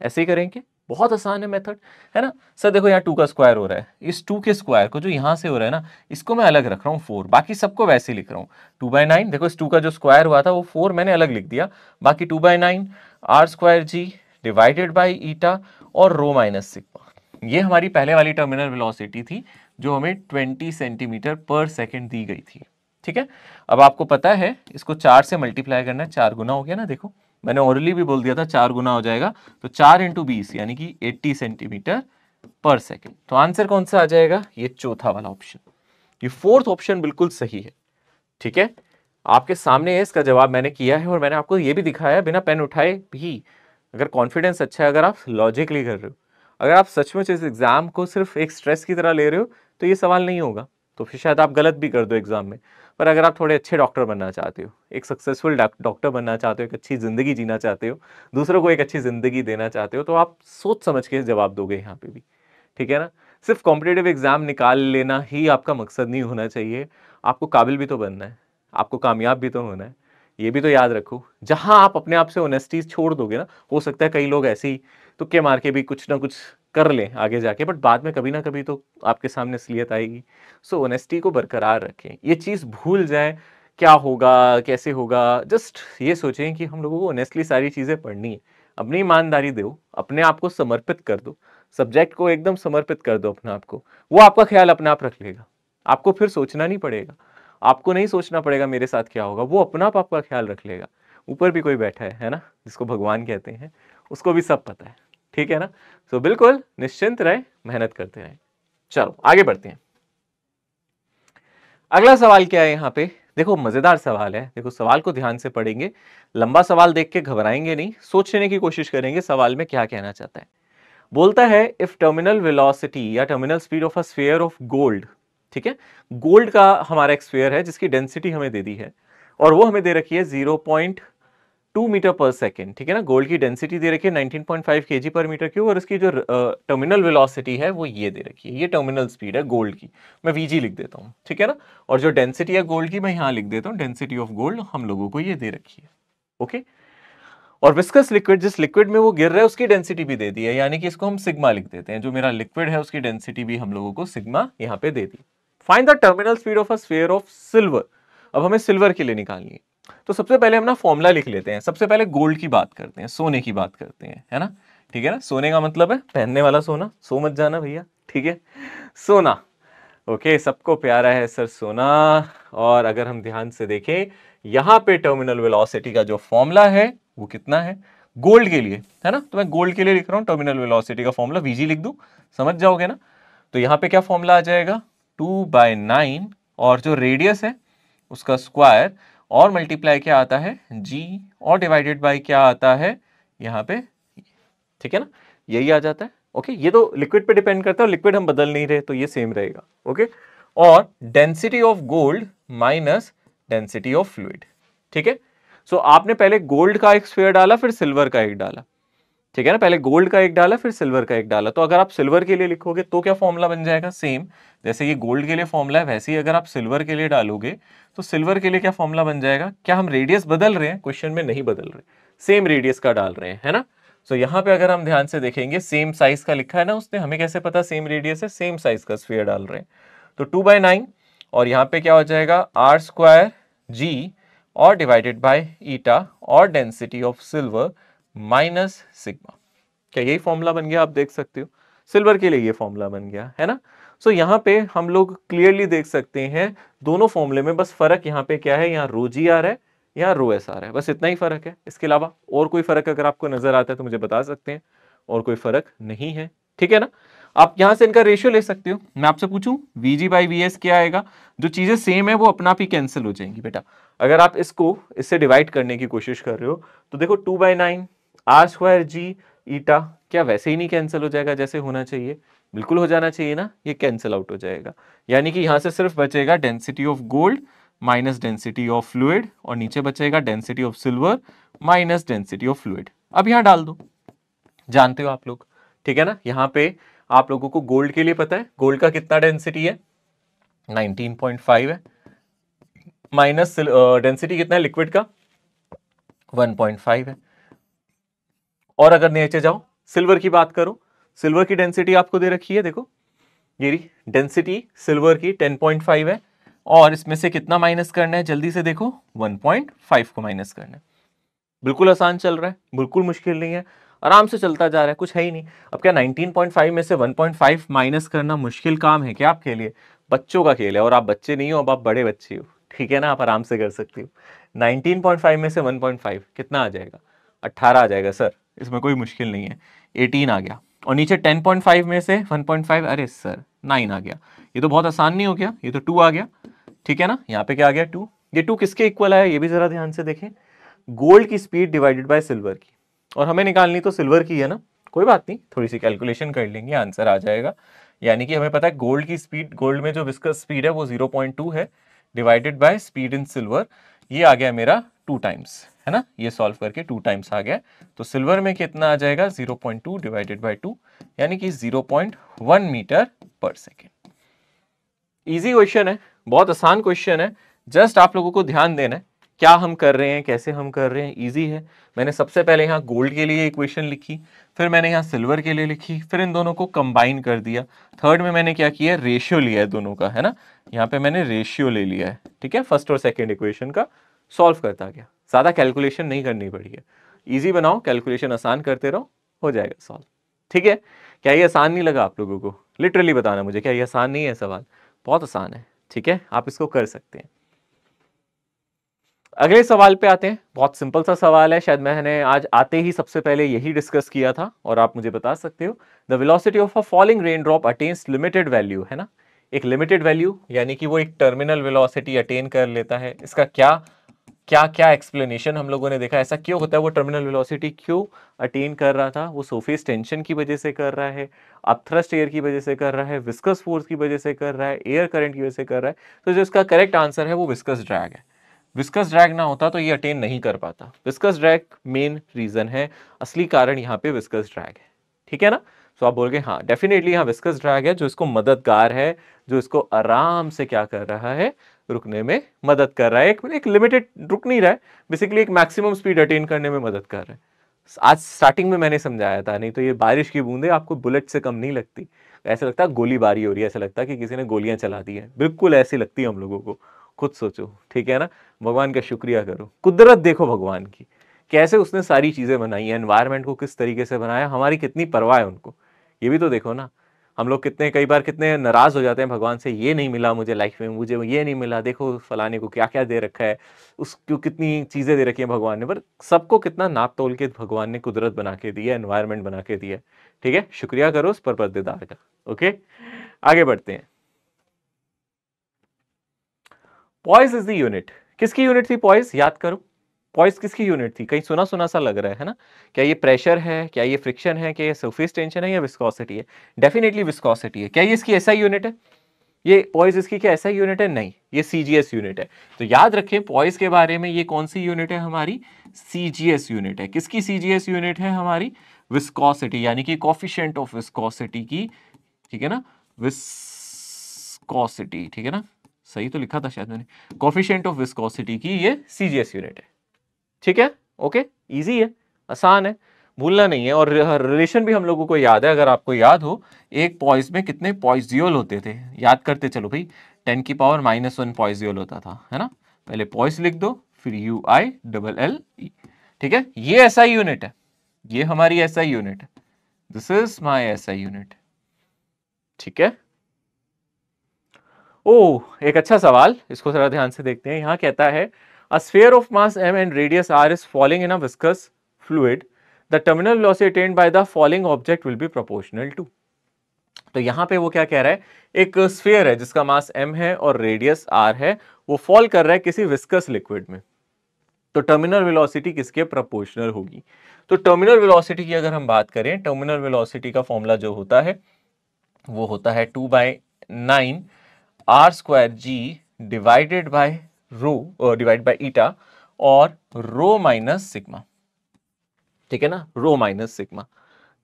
ऐसे ही करेंगे बहुत आसान है मेथड है ना सर देखो यहाँ टू का स्क्वायर हो रहा है इस टू के स्क्वायर को जो यहाँ से हो रहा है ना इसको मैं अलग रख रहा हूँ फोर बाकी सबको वैसे ही लिख रहा हूँ टू बाई नाइन देखो इस टू का जो स्क्वायर हुआ था वो फोर मैंने अलग लिख दिया बाकी two by nine are square ji divided by eta और रो माइनस सिक्मा ये हमारी पहले वाली टर्मिनल वेलोसिटी थी जो हमें ट्वेंटी सेंटीमीटर पर सेकेंड दी गई थी ठीक है अब आपको पता है इसको चार से मल्टीप्लाई करना है चार गुना हो गया ना देखो मैंने औरली भी बोल दिया था चार गुना हो जाएगा तो चार इंटू बीस यानी कि एट्टी सेंटीमीटर पर सेकेंड तो आंसर कौन सा आ जाएगा ये चौथा वाला ऑप्शन ये फोर्थ ऑप्शन बिल्कुल सही है ठीक है आपके सामने है इसका जवाब मैंने किया है और मैंने आपको ये भी दिखाया है बिना पेन उठाए भी अगर कॉन्फिडेंस अच्छा है अगर आप लॉजिकली कर रहे हो अगर आप सच में इस एग्ज़ाम को सिर्फ एक स्ट्रेस की तरह ले रहे हो तो ये सवाल नहीं होगा तो फिर शायद आप गलत भी कर दो एग्ज़ाम में पर अगर आप थोड़े अच्छे डॉक्टर बनना चाहते हो एक सक्सेसफुल डॉक्टर बनना चाहते हो एक अच्छी ज़िंदगी जीना चाहते हो दूसरों को एक अच्छी ज़िंदगी देना चाहते हो तो आप सोच समझ के जवाब दोगे यहाँ पे भी ठीक है ना सिर्फ कॉम्पिटेटिव एग्ज़ाम निकाल लेना ही आपका मकसद नहीं होना चाहिए आपको काबिल भी तो बनना है आपको कामयाब भी तो होना है ये भी तो याद रखो जहाँ आप अपने आप से ओनेस्टीज छोड़ दोगे ना हो सकता है कई लोग ऐसे ही तुक्के मार के भी कुछ ना कुछ कर लें आगे जाके बट बाद में कभी ना कभी तो आपके सामने असलियत आएगी सो ओनेस्टी को बरकरार रखें ये चीज़ भूल जाए क्या होगा कैसे होगा जस्ट ये सोचें कि हम लोगों को ऑनेस्टली सारी चीज़ें पढ़नी है अपनी ईमानदारी दो अपने आप को समर्पित कर दो सब्जेक्ट को एकदम समर्पित कर दो अपने आप को वो आपका ख्याल अपने आप रख लेगा आपको फिर सोचना नहीं पड़ेगा आपको नहीं सोचना पड़ेगा मेरे साथ क्या होगा वो अपना आप आपका ख्याल रख लेगा ऊपर भी कोई बैठा है है ना जिसको भगवान कहते हैं उसको भी सब पता है ठीक है ना सो बिल्कुल निश्चिंत रहे मेहनत करते रहे चलो आगे बढ़ते हैं अगला सवाल क्या है यहाँ पे देखो मजेदार सवाल है देखो सवाल को ध्यान से पढ़ेंगे लंबा सवाल देख के घबराएंगे नहीं सोचने की कोशिश करेंगे सवाल में क्या कहना चाहता है बोलता है इफ टर्मिनल वेलोसिटी या terminal speed of a sphere of gold ठीक है गोल्ड का हमारा एक स्फीयर है जिसकी डेंसिटी हमें दे दी है और वो हमें दे रखी है zero point two metre per second ठीक है ना गोल्ड की डेंसिटी दे रखी है 19.5 पॉइंट पर मीटर क्यूब और इसकी जो टर्मिनल uh, वेलोसिटी है वो ये दे रखी है ये टर्मिनल स्पीड है गोल्ड की मैं वीजी लिख देता हूँ ठीक है ना और जो डेंसिटी है गोल्ड की मैं यहाँ लिख देता हूँ डेंसिटी ऑफ गोल्ड हम लोगों को ये दे रखी है ओके और विस्कस लिक्विड जिस लिक्विड में वो गिर रहा है उसकी डेंसिटी भी दे दी है यानी कि इसको हम सिग्मा लिख देते हैं जो मेरा लिक्विड है उसकी डेंसिटी भी हम लोगों को सिग्मा यहाँ पे दे दी fine the terminal speed of a sphere of silver अब हमें सिल्वर के लिए निकालनी है तो सबसे पहले हम ना फॉर्मूला लिख लेते हैं सबसे पहले गोल्ड की बात करते हैं सोने की बात करते हैं है ना ठीक है ना सोने का मतलब है पहनने वाला सोना सो मत जाना भैया ठीक है सोना ओके सबको प्यारा है सर सोना और अगर हम ध्यान से देखें यहां पे टर्मिनल वेलोसिटी का जो फॉर्मूला है वो कितना है गोल्ड के लिए है ना तो मैं गोल्ड के लिए लिख रहा हूँ टर्मिनल वेलोसिटी का फॉर्मूला वीजी लिख दू समझ जाओगे ना तो यहाँ पे क्या फॉर्मूला आ जाएगा टू बाय नाइन और जो रेडियस है उसका स्क्वायर और मल्टीप्लाई क्या आता है जी और डिवाइडेड बाई क्या आता है यहाँ पे ठीक है ना यही आ जाता है ओके ये तो लिक्विड पे डिपेंड करता है और लिक्विड हम बदल नहीं रहे तो ये सेम रहेगा ओके और density of gold minus density of fluid ठीक है सो आपने पहले गोल्ड का एक स्फेयर डाला फिर सिल्वर का एक डाला ठीक है ना पहले गोल्ड का एक डाला फिर सिल्वर का एक डाला तो अगर आप सिल्वर के लिए लिखोगे तो क्या फॉर्मूला बन जाएगा सेम जैसे ये गोल्ड के लिए फॉर्मूला है वैसे ही अगर आप सिल्वर के लिए डालोगे तो सिल्वर के लिए क्या फॉर्मूला बन जाएगा क्या हम रेडियस बदल रहे हैं क्वेश्चन में नहीं बदल रहे सेम रेडियस का डाल रहे हैं है ना सो so, यहाँ पे अगर हम ध्यान से देखेंगे सेम साइज का लिखा है ना उसने हमें कैसे पता सेम रेडियस है सेम साइज का स्पेयर डाल रहे हैं तो टू बाय नाइन और यहाँ पे क्या हो जाएगा आर स्क्वायर जी और डिवाइडेड बाय ईटा और density of silver minus sigma क्या यही फॉर्मूला बन गया आप देख सकते हो सिल्वर के लिए ये फॉर्मूला बन गया है ना सो so, यहाँ पे हम लोग क्लियरली देख सकते हैं दोनों फॉर्मूले में बस फर्क यहाँ पे क्या है यहाँ रोजी आ रहा है यहाँ रो एस आ रहा है बस इतना ही फर्क है इसके अलावा और कोई फर्क अगर आपको नजर आता है तो मुझे बता सकते हैं और कोई फर्क नहीं है ठीक है ना आप यहाँ से इनका रेशियो ले सकते हो मैं आपसे पूछूं v g by v s क्या आएगा जो चीज़ें सेम है वो अपना आप ही कैंसिल हो जाएंगी बेटा अगर आप इसको इससे डिवाइड करने की कोशिश कर रहे हो तो देखो two by nine are square g eta क्या वैसे ही नहीं कैंसिल हो जाएगा जैसे होना चाहिए बिल्कुल हो जाना चाहिए ना ये कैंसिल आउट हो जाएगा यानी कि यहाँ से सिर्फ बचेगा density of gold minus density of fluid और नीचे बचेगा density of silver minus density of fluid अब यहाँ डाल दो जानते हो आप लोग ठीक है ना यहाँ पे आप लोगों को गोल्ड के लिए पता है गोल्ड का कितना डेंसिटी है 19.5 है माइनस डेंसिटी कितना है लिक्विड का 1.5 है और अगर नीचे जाओ सिल्वर की बात करो सिल्वर की डेंसिटी आपको दे रखी है देखो ये डेंसिटी सिल्वर की 10.5 है और इसमें से कितना माइनस करना है जल्दी से देखो 1.5 को माइनस करना है बिल्कुल आसान चल रहा है बिल्कुल मुश्किल नहीं है आराम से चलता जा रहा है कुछ है ही नहीं अब क्या 19.5 में से 1.5 माइनस करना मुश्किल काम है क्या आपके लिए बच्चों का खेल है और आप बच्चे नहीं हो अब आप बड़े बच्चे हो ठीक है ना आप आराम से कर सकते हो 19.5 में से 1.5 कितना आ जाएगा 18 आ जाएगा सर इसमें कोई मुश्किल नहीं है एटीन आ गया और नीचे टेन पॉइंट फाइव में से वन पॉइंट फाइव अरे सर नाइन आ गया ये तो बहुत आसान नहीं हो गया ये तो टू आ गया ठीक है ना यहाँ पे क्या आ गया टू ये टू किसके इक्वल आया ये भी ज़रा ध्यान से देखें गोल्ड की स्पीड डिवाइडेड बाय सिल्वर की और हमें निकालनी तो सिल्वर की है ना कोई बात नहीं थोड़ी सी कैलकुलेशन कर लेंगे आंसर आ जाएगा यानी कि हमें पता है गोल्ड की स्पीड गोल्ड में जो विस्कस स्पीड है वो जीरो है divided by speed in silver ये आ गया मेरा टू टाइम्स है ना ये सॉल्व करके टू टाइम्स आ गया तो सिल्वर में कितना आ जाएगा 0.2 डिवाइडेड बाय टू यानी कि 0.1 metre per second easy question है बहुत आसान क्वेश्चन है जस्ट आप लोगों को ध्यान देना है क्या हम कर रहे हैं कैसे हम कर रहे हैं इजी है मैंने सबसे पहले यहाँ गोल्ड के लिए इक्वेशन लिखी फिर मैंने यहाँ सिल्वर के लिए लिखी फिर इन दोनों को कंबाइन कर दिया थर्ड में मैंने क्या किया रेशियो लिया है दोनों का है ना यहाँ पे मैंने रेशियो ले लिया है ठीक है फर्स्ट और सेकेंड इक्वेशन का सॉल्व करता गया ज़्यादा कैलकुलेशन नहीं करनी पड़ी है ईजी बनाओ कैलकुलेशन आसान करते रहो हो जाएगा सॉल्व ठीक है क्या ये आसान नहीं लगा आप लोगों को लिटरली बताना मुझे क्या ये आसान नहीं है सवाल बहुत आसान है ठीक है आप इसको कर सकते हैं अगले सवाल पे आते हैं बहुत सिंपल सा सवाल है शायद मैंने आज आते ही सबसे पहले यही डिस्कस किया था और आप मुझे बता सकते हो the velocity of a falling rain drop attains limited value है ना एक लिमिटेड वैल्यू यानी कि वो एक टर्मिनल वेलोसिटी अटेन कर लेता है इसका क्या क्या क्या एक्सप्लेनेशन हम लोगों ने देखा ऐसा क्यों होता है वो टर्मिनल वेलोसिटी क्यों अटेन कर रहा था वो सोफेस टेंशन की वजह से कर रहा है अपथ्रस्ट एयर की वजह से कर रहा है विस्कस फोर्स की वजह से कर रहा है एयर करंट की वजह से कर रहा है तो जो इसका करेक्ट आंसर है वो विस्कस ड्रैग है विस्कस ड्रैग ना होता तो ये अटेन नहीं कर पाता विस्कस ड्रैग मेन रीजन है असली कारण यहाँ पे विस्कस ड्रैग है ठीक है ना सो तो so, आप बोल गए हाँ डेफिनेटली यहाँ विस्कस ड्रैग है जो इसको मददगार है जो इसको आराम से क्या कर रहा है रुकने में मदद कर रहा है एक एक लिमिटेड रुक नहीं रहा है बेसिकली एक मैक्सिमम स्पीड अटेन करने में मदद कर रहा है आज स्टार्टिंग में मैंने समझाया था नहीं तो ये बारिश की बूंदें आपको बुलेट से कम नहीं लगती ऐसा लगता है गोलीबारी हो रही है ऐसा लगता है कि किसी ने गोलियां चला दी है बिल्कुल ऐसी लगती है हम लोगों को खुद सोचो ठीक है ना भगवान का शुक्रिया करो कुदरत देखो भगवान की कैसे उसने सारी चीज़ें बनाई है एनवायरमेंट को किस तरीके से बनाया हमारी कितनी परवाह है उनको ये भी तो देखो ना हम लोग कितने कई बार कितने नाराज़ हो जाते हैं भगवान से ये नहीं मिला मुझे लाइफ में मुझे ये नहीं मिला देखो फलाने को क्या क्या दे रखा है उसको कितनी चीज़ें दे रखी हैं भगवान ने पर सबको कितना नाप तोल के भगवान ने कुदरत बना के दिया एनवायरमेंट बना के दिया ठीक है शुक्रिया करो उस पर पर्देदार का ओके आगे बढ़ते हैं पॉइज इज द यूनिट किसकी यूनिट थी पॉइज याद करो पॉइस किसकी यूनिट थी कहीं सुना सुना सा लग रहा है ना क्या ये प्रेशर है क्या ये फ्रिक्शन है क्या ये सरफेस टेंशन है या विस्कोसिटी है डेफिनेटली विस्कोसिटी है क्या ये इसकी ऐसा यूनिट है ये पॉइस इसकी क्या ऐसा यूनिट है नहीं ये सीजीएस यूनिट है तो याद रखें पॉइस के बारे में ये कौन सी यूनिट है हमारी सीजीएस यूनिट है किसकी सीजीएस यूनिट है हमारी विस्कोसिटी यानी कि कॉफिशेंट ऑफ विस्कोसिटी की ठीक है ना विस्कोसिटी ठीक है ना सही तो लिखा था शायद मैंने कॉफिशेंट ऑफ विस्कोसिटी की ये सीजीएस यूनिट है ठीक है ओके इजी है आसान है भूलना नहीं है और रिलेशन भी हम लोगों को याद है अगर आपको याद हो एक पॉइस में कितने पॉइजियोल होते थे याद करते चलो भाई टेन की पावर माइनस वन पॉइजियोल होता था है ना पहले पॉइस लिख दो फिर U I double L E ठीक है ये ऐसा यूनिट है ये हमारी ऐसा यूनिट है दिस इज माई ऐसा यूनिट ठीक है ओ एक अच्छा सवाल इसको जरा ध्यान से देखते हैं यहां कहता है A sphere of mass m and radius r is falling in a viscous fluid. The terminal velocity attained by the falling object will be proportional to. तो यहां पे वो क्या कह रहा है एक स्फीयर है जिसका मास m है और रेडियस r है वो फॉल कर रहा है किसी विस्कस लिक्विड में तो टर्मिनल वेलोसिटी किसके प्रोपोर्शनल होगी तो टर्मिनल वेलोसिटी की अगर हम बात करें टर्मिनल वेलोसिटी का फॉर्मूला जो होता है वो होता है 2 by nine are square ji divided by rho divide by eta और रो माइनस सिग्मा ठीक है ना रो माइनस सिग्मा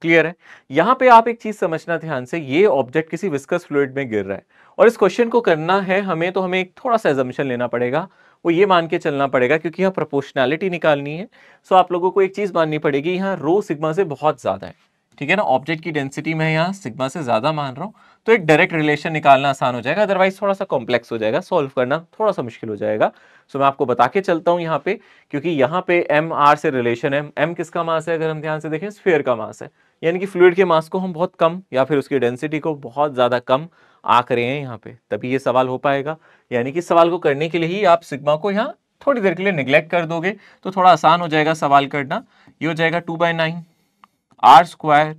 क्लियर है यहां पे आप एक चीज समझना ध्यान से ये ऑब्जेक्ट किसी विस्कस फ्लूड में गिर रहा है और इस क्वेश्चन को करना है हमें तो हमें एक थोड़ा सा एजम्पन लेना पड़ेगा वो ये मान के चलना पड़ेगा क्योंकि यहाँ प्रोपोर्शनैलिटी निकालनी है सो आप लोगों को एक चीज माननी पड़ेगी यहाँ रो सिग्मा से बहुत ज्यादा है ठीक है ना ऑब्जेक्ट की डेंसिटी में यहाँ सिग्मा से ज्यादा मान रहा हूँ तो एक डायरेक्ट रिलेशन निकालना आसान हो जाएगा अदरवाइज थोड़ा सा कॉम्प्लेक्स हो जाएगा सॉल्व करना थोड़ा सा मुश्किल हो जाएगा सो मैं आपको बता के चलता हूँ यहाँ पे क्योंकि यहाँ पे एम आर से रिलेशन है एम किसका मास है अगर हम ध्यान से देखें स्फेयर का मास है यानी कि फ्लूड के मास को हम बहुत कम या फिर उसकी डेंसिटी को बहुत ज़्यादा कम आंक रहे हैं यहाँ पे तभी ये सवाल हो पाएगा यानी कि सवाल को करने के लिए ही आप सिग्मा को यहाँ थोड़ी देर के लिए निग्लेक्ट कर दोगे तो थोड़ा आसान हो जाएगा सवाल करना ये हो जाएगा two by nine are square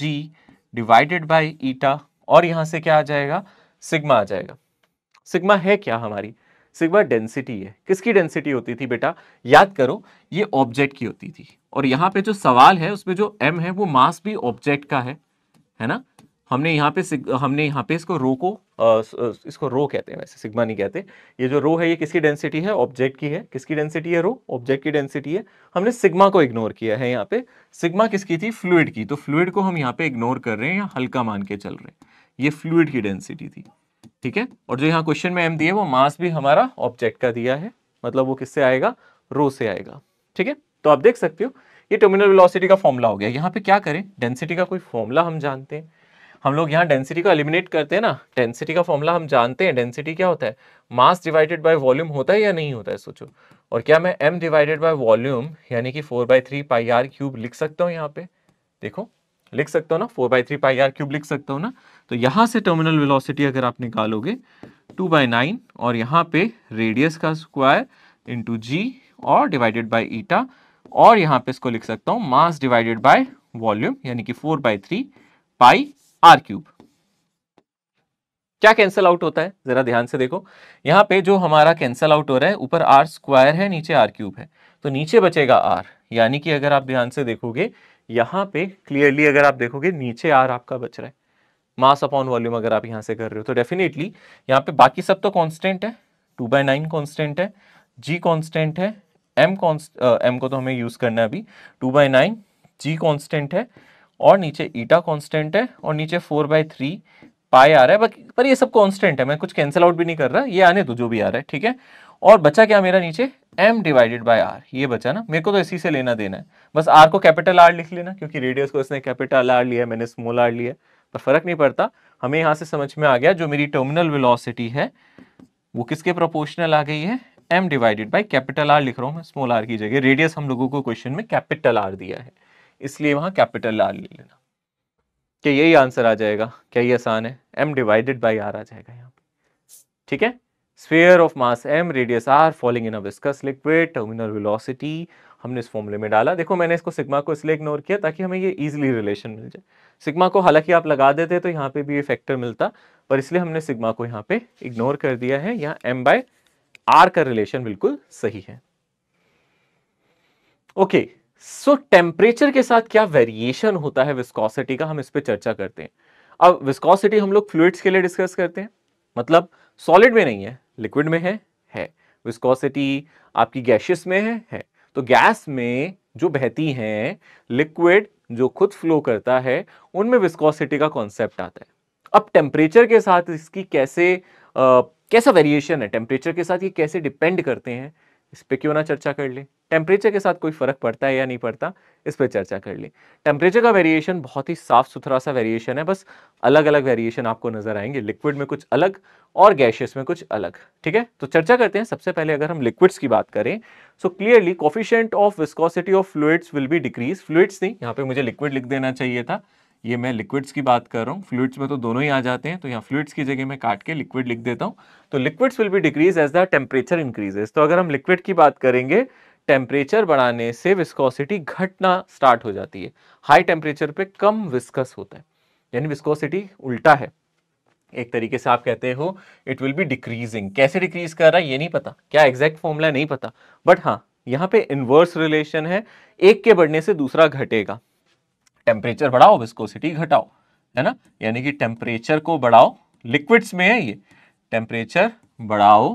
ji divided by eta और यहां से क्या आ जाएगा सिग्मा आ जाएगा सिग्मा है क्या हमारी सिग्मा डेंसिटी है किसकी डेंसिटी होती थी बेटा याद करो ये ऑब्जेक्ट की होती थी और यहां पे जो सवाल है उसमें जो एम है वो मास भी ऑब्जेक्ट का है है ना हमने यहाँ पे हमने यहाँ पे इसको रो को आ, इसको रो कहते हैं वैसे सिग्मा नहीं कहते ये जो रो है ये किसकी डेंसिटी है ऑब्जेक्ट की है किसकी डेंसिटी है रो ऑब्जेक्ट की डेंसिटी है हमने सिग्मा को इग्नोर किया है यहाँ पे सिग्मा किसकी थी फ्लूड की तो फ्लूड को हम यहाँ पे इग्नोर कर रहे हैं या हल्का मान के चल रहे हैं ये फ्लूड की डेंसिटी थी ठीक है और जो यहाँ क्वेश्चन में एम दिए वो मास भी हमारा ऑब्जेक्ट का दिया है मतलब वो किससे आएगा रो से आएगा ठीक है तो आप देख सकते हो ये टर्मिनल वेलोसिटी का फॉर्मूला हो गया यहाँ पे क्या करें डेंसिटी का कोई फॉर्मूला हम जानते हैं हम लोग यहाँ डेंसिटी को एलिमिनेट करते हैं ना डेंसिटी का फॉर्मूला हम जानते हैं डेंसिटी क्या होता है मास डिवाइडेड बाय वॉल्यूम होता है या नहीं होता है सोचो और क्या मैं एम डिवाइडेड बाय वॉल्यूम यानी कि four by three pi are cube लिख सकता हूँ यहाँ पे देखो लिख सकता हूँ ना four by three pi are cube लिख सकता हूँ ना तो यहाँ से टर्मिनल वेलोसिटी अगर आप निकालोगे टू बाई नाइन और यहाँ पे रेडियस का स्क्वायर इंटू जी और डिवाइडेड बाई ईटा और यहाँ पे इसको लिख सकता हूँ मास डिवाइडेड बाय वॉल्यूम यानी कि four by three pi are cube क्या कैंसल आउट होता है जरा ध्यान से देखो यहाँ पे जो हमारा कैंसल आउट हो रहा है ऊपर आर स्क्वायर है नीचे आर क्यूब है तो नीचे बचेगा आर यानी कि अगर आप ध्यान से देखोगे यहां पे क्लियरली अगर आप देखोगे नीचे आर आपका बच रहा है मास अपॉन वॉल्यूम अगर आप यहां से कर रहे हो तो डेफिनेटली यहाँ पे बाकी सब तो कांस्टेंट है टू बाय नाइन कॉन्स्टेंट है जी कांस्टेंट है एम कॉन्स्ट एम को तो हमें यूज़ करना है अभी two by nine G constant है और नीचे ईटा कॉन्स्टेंट है और नीचे फोर बाय थ्री पाए आ रहा है पर ये सब कॉन्स्टेंट है मैं कुछ कैंसिल आउट भी नहीं कर रहा ये आने दो जो भी आ रहा है ठीक है और बचा क्या मेरा नीचे एम डिवाइडेड बाय आर ये बचा ना मेरे को तो इसी से लेना देना है बस आर को कैपिटल आर लिख लेना क्योंकि रेडियस को इसने कैपिटल आर लिया मैंने स्मॉल आर लिया पर तो फर्क नहीं पड़ता हमें यहाँ से समझ में आ गया जो मेरी टर्मिनल वेलोसिटी है वो किसके प्रोपोर्शनल आ गई है M divided by capital R लिख रहा हूँ मैं स्मॉल आर की जगह रेडियस हम लोगों को क्वेश्चन में कैपिटल आर दिया है इसलिए वहाँ कैपिटल आर ले लेना क्या यही आंसर आ जाएगा क्या ये आसान है एम डिवाइडेड बाई आर आ जाएगा यहाँ पे ठीक है sphere of mass m radius r falling in a viscous liquid terminal velocity हमने इस फॉर्मूले में डाला देखो मैंने इसको सिग्मा को इसलिए इग्नोर किया ताकि हमें ये इजीली रिलेशन मिल जाए सिग्मा को हालांकि आप लगा देते तो यहाँ पे भी ये फैक्टर मिलता पर इसलिए हमने सिग्मा को यहाँ पे इग्नोर कर दिया है यहाँ एम बाय आर का रिलेशन बिल्कुल सही है ओके सो टेम्परेचर के साथ क्या वेरिएशन होता है विस्कॉसिटी का हम इस पर चर्चा करते हैं अब विस्कॉसिटी हम लोग फ्लूड्स के लिए डिस्कस करते हैं मतलब सॉलिड में नहीं है लिक्विड में है है विस्कोसिटी आपकी गैशियस में है है तो गैस में जो बहती हैं लिक्विड जो खुद फ्लो करता है उनमें विस्कोसिटी का कॉन्सेप्ट आता है अब टेम्परेचर के साथ इसकी कैसे आ, कैसा वेरिएशन है टेम्परेचर के साथ ये कैसे डिपेंड करते हैं इस पर क्यों ना चर्चा कर ले टेम्परेचर के साथ कोई फ़र्क पड़ता है या नहीं पड़ता इस पर चर्चा कर लें टेम्परेचर का वेरिएशन बहुत ही साफ सुथरा सा वेरिएशन है बस अलग अलग वेरिएशन आपको नज़र आएंगे लिक्विड में कुछ अलग और गैशियस में कुछ अलग ठीक है तो चर्चा करते हैं सबसे पहले अगर हम लिक्विड्स की बात करें so clearly coefficient of viscosity of fluids will be decrease fluids नहीं यहाँ पे मुझे लिक्विड लिख देना चाहिए था ये मैं लिक्विड्स की बात कर रहा हूँ फ्लूड्स में तो दोनों ही आ जाते हैं तो यहाँ फ्लूड्स की जगह मैं काट के लिक्विड लिख देता हूँ तो liquids will be decrease as the temperature increases तो अगर हम लिक्विड की बात करेंगे टेम्परेचर बढ़ाने से विस्कोसिटी घटना स्टार्ट हो जाती है हाई टेम्परेचर पे कम विस्कस होता है यानी विस्कोसिटी उल्टा है एक तरीके से आप कहते हो इट विल बी डिक्रीजिंग कैसे डिक्रीज कर रहा है ये नहीं पता क्या एग्जैक्ट फॉर्मूला नहीं पता बट हाँ यहाँ पे इन्वर्स रिलेशन है एक के बढ़ने से दूसरा घटेगा टेम्परेचर बढ़ाओ विस्कोसिटी घटाओ है ना यानी कि टेम्परेचर को बढ़ाओ लिक्विड्स में है ये टेम्परेचर बढ़ाओ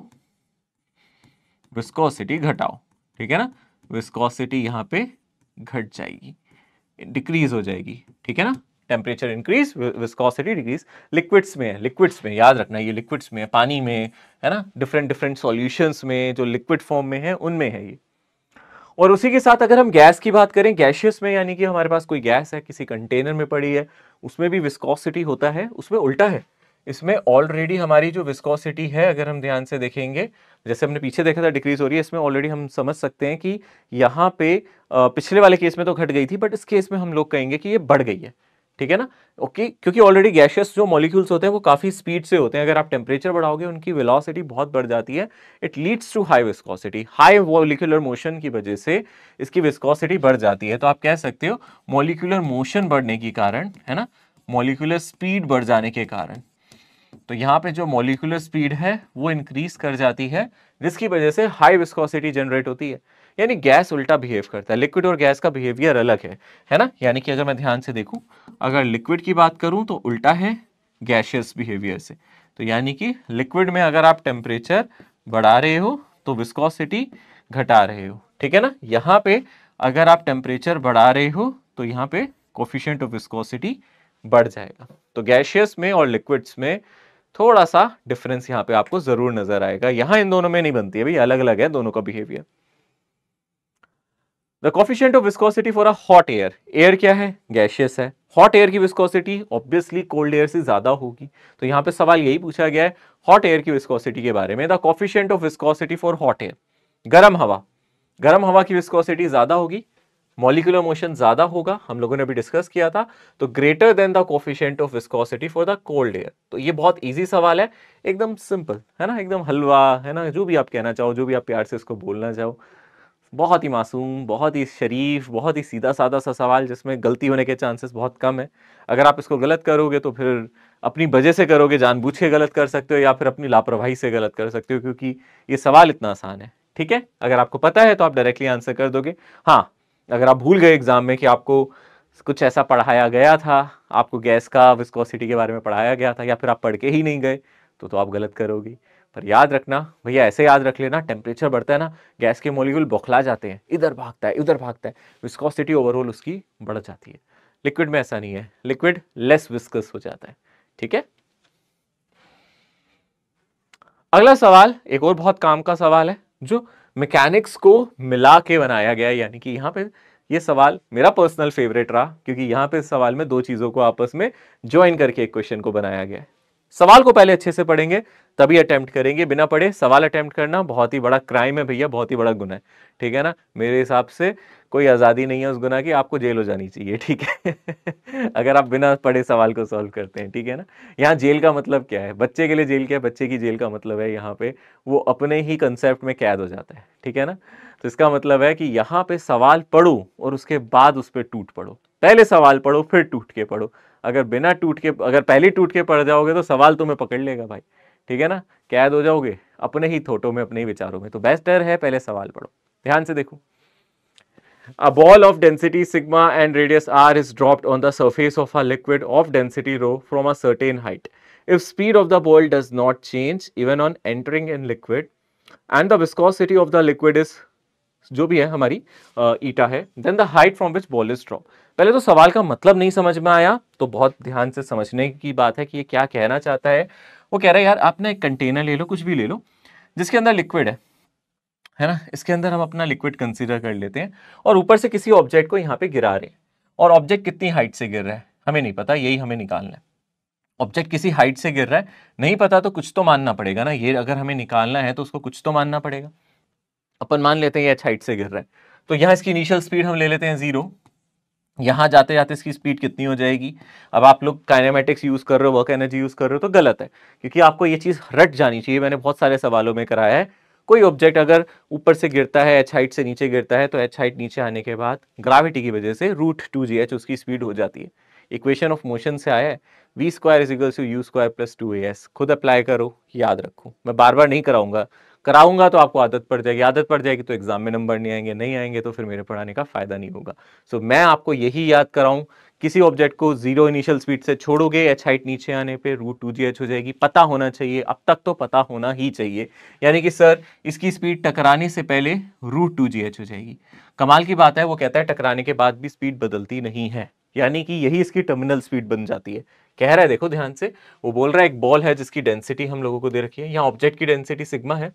विस्कोसिटी घटाओ ठीक है ना विस्कोसिटी यहाँ पे घट जाएगी डिक्रीज हो जाएगी ठीक है ना temperature increase viscosity decrease liquids में है लिक्विड्स में याद रखना ये लिक्विड्स में है पानी में है ना डिफरेंट डिफरेंट सॉल्यूशंस में जो लिक्विड फॉर्म में है उनमें है ये और उसी के साथ अगर हम गैस की बात करें गैशियस में यानी कि हमारे पास कोई गैस है किसी कंटेनर में पड़ी है उसमें भी विस्कोसिटी होता है उसमें उल्टा है इसमें ऑलरेडी हमारी जो विस्कोसिटी है अगर हम ध्यान से देखेंगे जैसे हमने पीछे देखा था डिक्रीज हो रही है इसमें ऑलरेडी हम समझ सकते हैं कि यहाँ पे पिछले वाले केस में तो घट गई थी बट इस केस में हम लोग कहेंगे कि ये बढ़ गई है ठीक है ना ओके क्योंकि ऑलरेडी गैशियस जो मॉलिक्यूल्स होते हैं वो काफ़ी स्पीड से होते हैं अगर आप टेम्परेचर बढ़ाओगे उनकी वेलोसिटी बहुत बढ़ जाती है it leads to high viscosity high molecular motion की वजह से इसकी विस्कोसिटी बढ़ जाती है तो आप कह सकते हो मोलिकुलर मोशन बढ़ने के कारण है ना मोलिकुलर स्पीड बढ़ जाने के कारण तो यहाँ पे जो मोलिकुलर स्पीड है वो इंक्रीज कर जाती है जिसकी वजह से हाई विस्कोसिटी जनरेट होती है यानी गैस उल्टा बिहेव करता है लिक्विड और गैस का बिहेवियर अलग है है ना यानी कि अगर मैं ध्यान से देखूँ अगर लिक्विड की बात करूँ तो उल्टा है गैशियस बिहेवियर से तो यानी कि लिक्विड में अगर आप टेम्परेचर बढ़ा रहे हो तो विस्कोसिटी घटा रहे हो ठीक है ना यहाँ पे अगर आप टेम्परेचर बढ़ा रहे हो तो यहाँ पे कोफिशेंट ऑफ विस्कोसिटी बढ़ जाएगा तो गैशियस में और लिक्विड्स में थोड़ा सा डिफरेंस यहाँ पे आपको ज़रूर नज़र आएगा यहाँ इन दोनों में नहीं बनती है भाई अलग अलग है दोनों का behaviour the coefficient of viscosity for a hot air air क्या है गैशियस है हॉट एयर की विस्कोसिटी ऑब्वियसली कोल्ड एयर से ज़्यादा होगी तो यहाँ पे सवाल यही पूछा गया है हॉट एयर की विस्कोसिटी के बारे में the coefficient of viscosity for hot air गर्म हवा गर्म हवा की विस्कोसिटी ज़्यादा होगी मॉलिकुलर मोशन ज़्यादा होगा हम लोगों ने अभी डिस्कस किया था तो greater than the coefficient of viscosity for the cold air तो ये बहुत इजी सवाल है एकदम सिंपल है ना एकदम हलवा है ना जो भी आप कहना चाहो जो भी आप प्यार से इसको बोलना चाहो बहुत ही मासूम बहुत ही शरीफ बहुत ही सीधा साधा सा सवाल जिसमें गलती होने के चांसेस बहुत कम है अगर आप इसको गलत करोगे तो फिर अपनी वजह से करोगे जानबूझ के गलत कर सकते हो या फिर अपनी लापरवाही से गलत कर सकते हो क्योंकि ये सवाल इतना आसान है ठीक है अगर आपको पता है तो आप डायरेक्टली आंसर कर दोगे हाँ अगर आप भूल गए एग्जाम में कि आपको कुछ ऐसा पढ़ाया गया था आपको गैस का विस्कोसिटी के बारे में पढ़ाया गया था या फिर आप पढ़ के ही नहीं गए तो तो आप गलत करोगे पर याद रखना भैया ऐसे याद रख लेना टेम्परेचर बढ़ता है ना गैस के मोलिक्यूल बौखला जाते हैं इधर भागता है उधर भागता है विस्कोसिटी ओवरऑल उसकी बढ़ जाती है लिक्विड में ऐसा नहीं है लिक्विड लेस विस्कस हो जाता है ठीक है अगला सवाल एक और बहुत काम का सवाल है जो मैकेनिक्स को मिला के बनाया गया यानी कि यहाँ पे ये सवाल मेरा पर्सनल फेवरेट रहा क्योंकि यहाँ पे इस सवाल में दो चीज़ों को आपस में ज्वाइन करके एक क्वेश्चन को बनाया गया है सवाल को पहले अच्छे से पढ़ेंगे तभी अटैम्प्ट करेंगे बिना पढ़े सवाल अटैम्प्ट करना बहुत ही बड़ा क्राइम है भैया बहुत ही बड़ा गुना है ठीक है ना मेरे हिसाब से कोई आज़ादी नहीं है उस गुना की आपको जेल हो जानी चाहिए ठीक है [LAUGHS] अगर आप बिना पढ़े सवाल को सॉल्व करते हैं ठीक है ना यहाँ जेल का मतलब क्या है बच्चे के लिए जेल क्या है बच्चे की जेल का मतलब है यहाँ पे वो अपने ही कंसेप्ट में कैद हो जाता है ठीक है ना तो इसका मतलब है कि यहाँ पे सवाल पढ़ो और उसके बाद उस पर टूट पड़ो पहले सवाल पढ़ो फिर टूट के पढ़ो अगर बिना टूट के अगर पहली टूट के पड़ जाओगे तो सवाल तुम्हें पकड़ लेगा भाई ठीक है ना कैद हो जाओगे अपने ही थोटो में अपने ही विचारों में तो बेस्ट है पहले सवाल पढ़ो ध्यान से देखो a ball of density sigma and radius R is dropped on the surface of a liquid of density rho from a certain height if speed of the ball does not change even on entering in liquid and the viscosity of the liquid is जो भी है हमारी eta है then the height from which ball is drop पहले तो सवाल का मतलब नहीं समझ में आया तो बहुत ध्यान से समझने की बात है कि ये क्या कहना चाहता है वो कह रहा है यार आपने एक कंटेनर ले लो कुछ भी ले लो जिसके अंदर लिक्विड है है ना इसके अंदर हम अपना लिक्विड कंसीडर कर लेते हैं और ऊपर से किसी ऑब्जेक्ट को यहाँ पे गिरा रहे हैं और ऑब्जेक्ट कितनी हाइट से गिर रहा है हमें नहीं पता यही हमें निकालना है ऑब्जेक्ट किसी हाइट से गिर रहा है नहीं पता तो कुछ तो मानना पड़ेगा ना ये अगर हमें निकालना है तो उसको कुछ तो मानना पड़ेगा अपन मान लेते हैं ये अच्छा हाइट से गिर रहा है तो यहाँ इसकी इनिशियल स्पीड हम ले लेते हैं जीरो यहाँ जाते जाते इसकी स्पीड कितनी हो जाएगी अब आप लोग काइनामेटिक्स यूज़ कर रहे हो वर्क एनर्जी यूज़ कर रहे हो तो गलत है क्योंकि आपको ये चीज़ रट जानी चाहिए मैंने बहुत सारे सवालों में कराया है कोई ऑब्जेक्ट अगर ऊपर से गिरता है एच हाइट से नीचे गिरता है तो एच हाइट नीचे आने के बाद ग्राविटी की वजह से रूट टू जी एच उसकी स्पीड हो जाती है इक्वेशन ऑफ मोशन से आया है V square equal to U square plus two A S खुद अप्लाई करो याद रखो मैं बार बार नहीं कराऊंगा कराऊंगा तो आपको आदत पड़ जाएगी आदत पड़ जाएगी तो एग्जाम में नंबर नहीं आएंगे नहीं आएंगे तो फिर मेरे पढ़ाने का फायदा नहीं होगा सो so, मैं आपको यही याद कराऊं किसी ऑब्जेक्ट को जीरो इनिशियल स्पीड से छोड़ोगे एच हाइट नीचे आने पे रूट टू जी एच हो जाएगी पता होना चाहिए अब तक तो पता होना ही चाहिए यानी कि सर इसकी स्पीड टकराने से पहले रूट टू जी एच हो जाएगी कमाल की बात है वो कहता है टकराने के बाद भी स्पीड बदलती नहीं है यानी कि यही इसकी टर्मिनल स्पीड बन जाती है कह रहा है देखो ध्यान से वो बोल रहा है एक बॉल है जिसकी डेंसिटी हम लोगों को दे रखी है यहाँ ऑब्जेक्ट की डेंसिटी सिग्मा है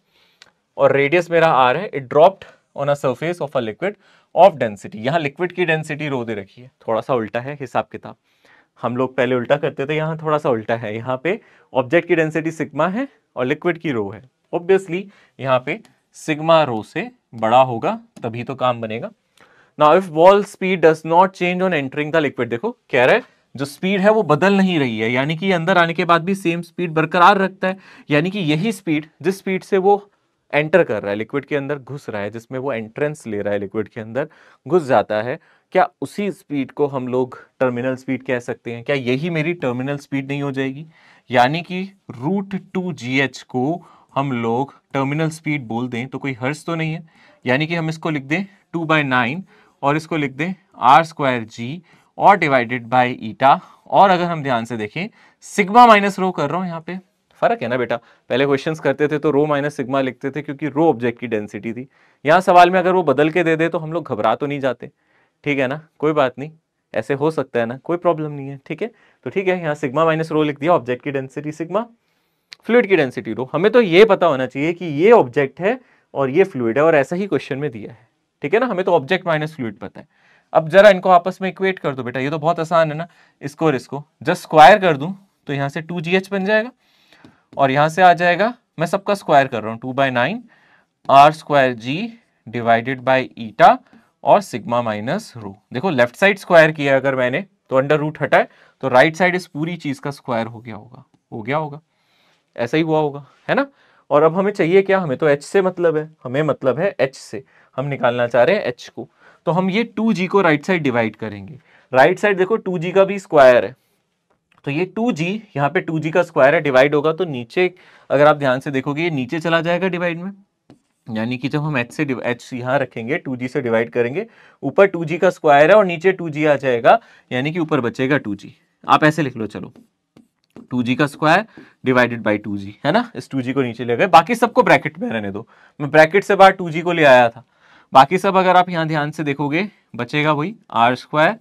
और रेडियस मेरा आर है it dropped on a surface of a liquid of density यहाँ लिक्विड की डेंसिटी रो दे रखी है थोड़ा सा उल्टा है हिसाब किताब हम लोग पहले उल्टा करते थे यहाँ थोड़ा सा उल्टा है यहाँ पे ऑब्जेक्ट की डेंसिटी सिग्मा है और लिक्विड की रो है ऑब्वियसली यहाँ पे सिग्मा रो से बड़ा होगा तभी तो काम बनेगा now if ball speed does not change on entering the liquid देखो कह रहा है जो स्पीड है वो बदल नहीं रही है यानी कि अंदर आने के बाद भी सेम स्पीड बरकरार रखता है यानी कि यही स्पीड जिस स्पीड से वो एंटर कर रहा है लिक्विड के अंदर घुस रहा है जिसमें वो एंट्रेंस ले रहा है लिक्विड के अंदर घुस जाता है क्या उसी स्पीड को हम लोग टर्मिनल स्पीड कह सकते हैं क्या यही मेरी टर्मिनल स्पीड नहीं हो जाएगी यानी कि रूट टू जी एच को हम लोग टर्मिनल स्पीड बोल दें तो कोई हर्ज तो नहीं है यानी कि हम इसको लिख दें टू बाई नाइन और इसको लिख दें आर स्क्वायर जी और डिवाइडेड बाई ईटा और अगर हम ध्यान से देखें सिग्मा माइनस रो कर रहा हूँ यहाँ पे फर्क है ना बेटा पहले क्वेश्चंस करते थे तो रो माइनस सिग्मा लिखते थे क्योंकि रो ऑब्जेक्ट की डेंसिटी थी यहाँ सवाल में अगर वो बदल के दे दे तो हम लोग घबरा तो नहीं जाते ठीक है ना कोई बात नहीं ऐसे हो सकता है ना कोई प्रॉब्लम नहीं है ठीक है तो ठीक है यहाँ सिग्मा माइनस रो लिख दिया ऑब्जेक्ट की डेंसिटी सिग्मा फ्लूड की डेंसिटी रो हमें तो ये पता होना चाहिए कि ये ऑब्जेक्ट है और ये फ्लूड है और ऐसा ही क्वेश्चन में दिया है ठीक है ना हमें तो ऑब्जेक्ट माइनस फ्लूड पता है अब जरा इनको आपस में इक्वेट कर दो बेटा ये तो बहुत आसान है ना इसको और इसको जस्ट स्क्वायर कर दूं तो यहाँ से टू बन जाएगा और यहां से आ जाएगा मैं सबका स्क्वायर कर रहा हूं two by nine are square ji divided by eta और सिग्मा माइनस रू देखो लेफ्ट साइड स्क्वायर किया अगर मैंने तो अंडर रूट हटाए तो राइट साइड इस पूरी चीज़ का स्क्वायर हो गया होगा हो गया होगा ऐसा ही हुआ होगा है ना और अब हमें चाहिए क्या हमें तो एच से मतलब है हमें मतलब है एच से हम निकालना चाह रहे हैं एच को तो हम ये टू जी को राइट साइड डिवाइड करेंगे राइट साइड देखो टू जी का भी स्क्वायर है तो ये टू जी यहाँ पे टू जी का स्क्वायर है डिवाइड होगा तो नीचे अगर आप ध्यान से देखोगे ये नीचे चला जाएगा डिवाइड में यानी कि जब हम एच से एच यहाँ रखेंगे टू जी से डिवाइड करेंगे ऊपर टू जी का स्क्वायर है और नीचे टू जी आ जाएगा यानी कि ऊपर बचेगा टू जी आप ऐसे लिख लो चलो टू जी का square divided by two G है ना इस टू जी को नीचे ले गए बाकी सबको ब्रैकेट में रहने दो मैं ब्रैकेट से बाहर टू जी को ले आया था बाकी सब अगर आप यहाँ ध्यान से देखोगे बचेगा वही आर स्क्वायर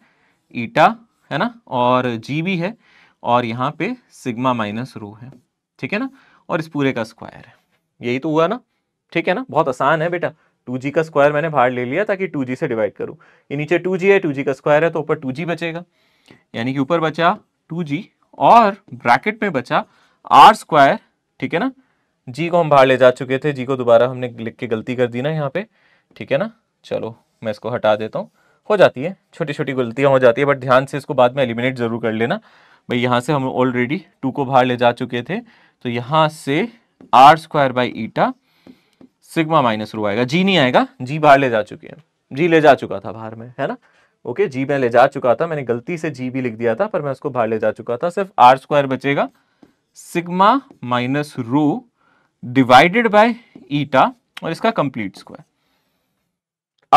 ईटा है ना और जी भी है और यहाँ पे सिग्मा माइनस रू है ठीक है ना और इस पूरे का स्क्वायर है यही तो हुआ ना ठीक है ना बहुत आसान है बेटा टू जी का स्क्वायर मैंने बाहर ले लिया ताकि टू जी से डिवाइड करूँ ये नीचे टू जी है टू जी का स्क्वायर है तो ऊपर टू जी बचेगा यानी कि ऊपर बचा टू जी और ब्रैकेट में बचा आर स्क्वायर ठीक है ना जी को हम बाहर ले जा चुके थे जी को दोबारा हमने लिख के गलती कर दी ना यहाँ पे ठीक है ना चलो मैं इसको हटा देता हूँ हो जाती है छोटी छोटी गलतियाँ हो जाती है बट ध्यान से इसको बाद में एलिमिनेट जरूर कर लेना भाई यहाँ से हम ऑलरेडी टू को बाहर ले जा चुके थे तो यहाँ से R square by eta sigma minus rho आएगा जी नहीं आएगा जी बाहर ले जा चुके हैं जी ले जा चुका था बाहर में है ना ओके जी मैं ले जा चुका था मैंने गलती से जी भी लिख दिया था पर मैं उसको बाहर ले जा चुका था सिर्फ आर स्क्वायर बचेगा sigma minus rho divided by eta और इसका कंप्लीट स्क्वायर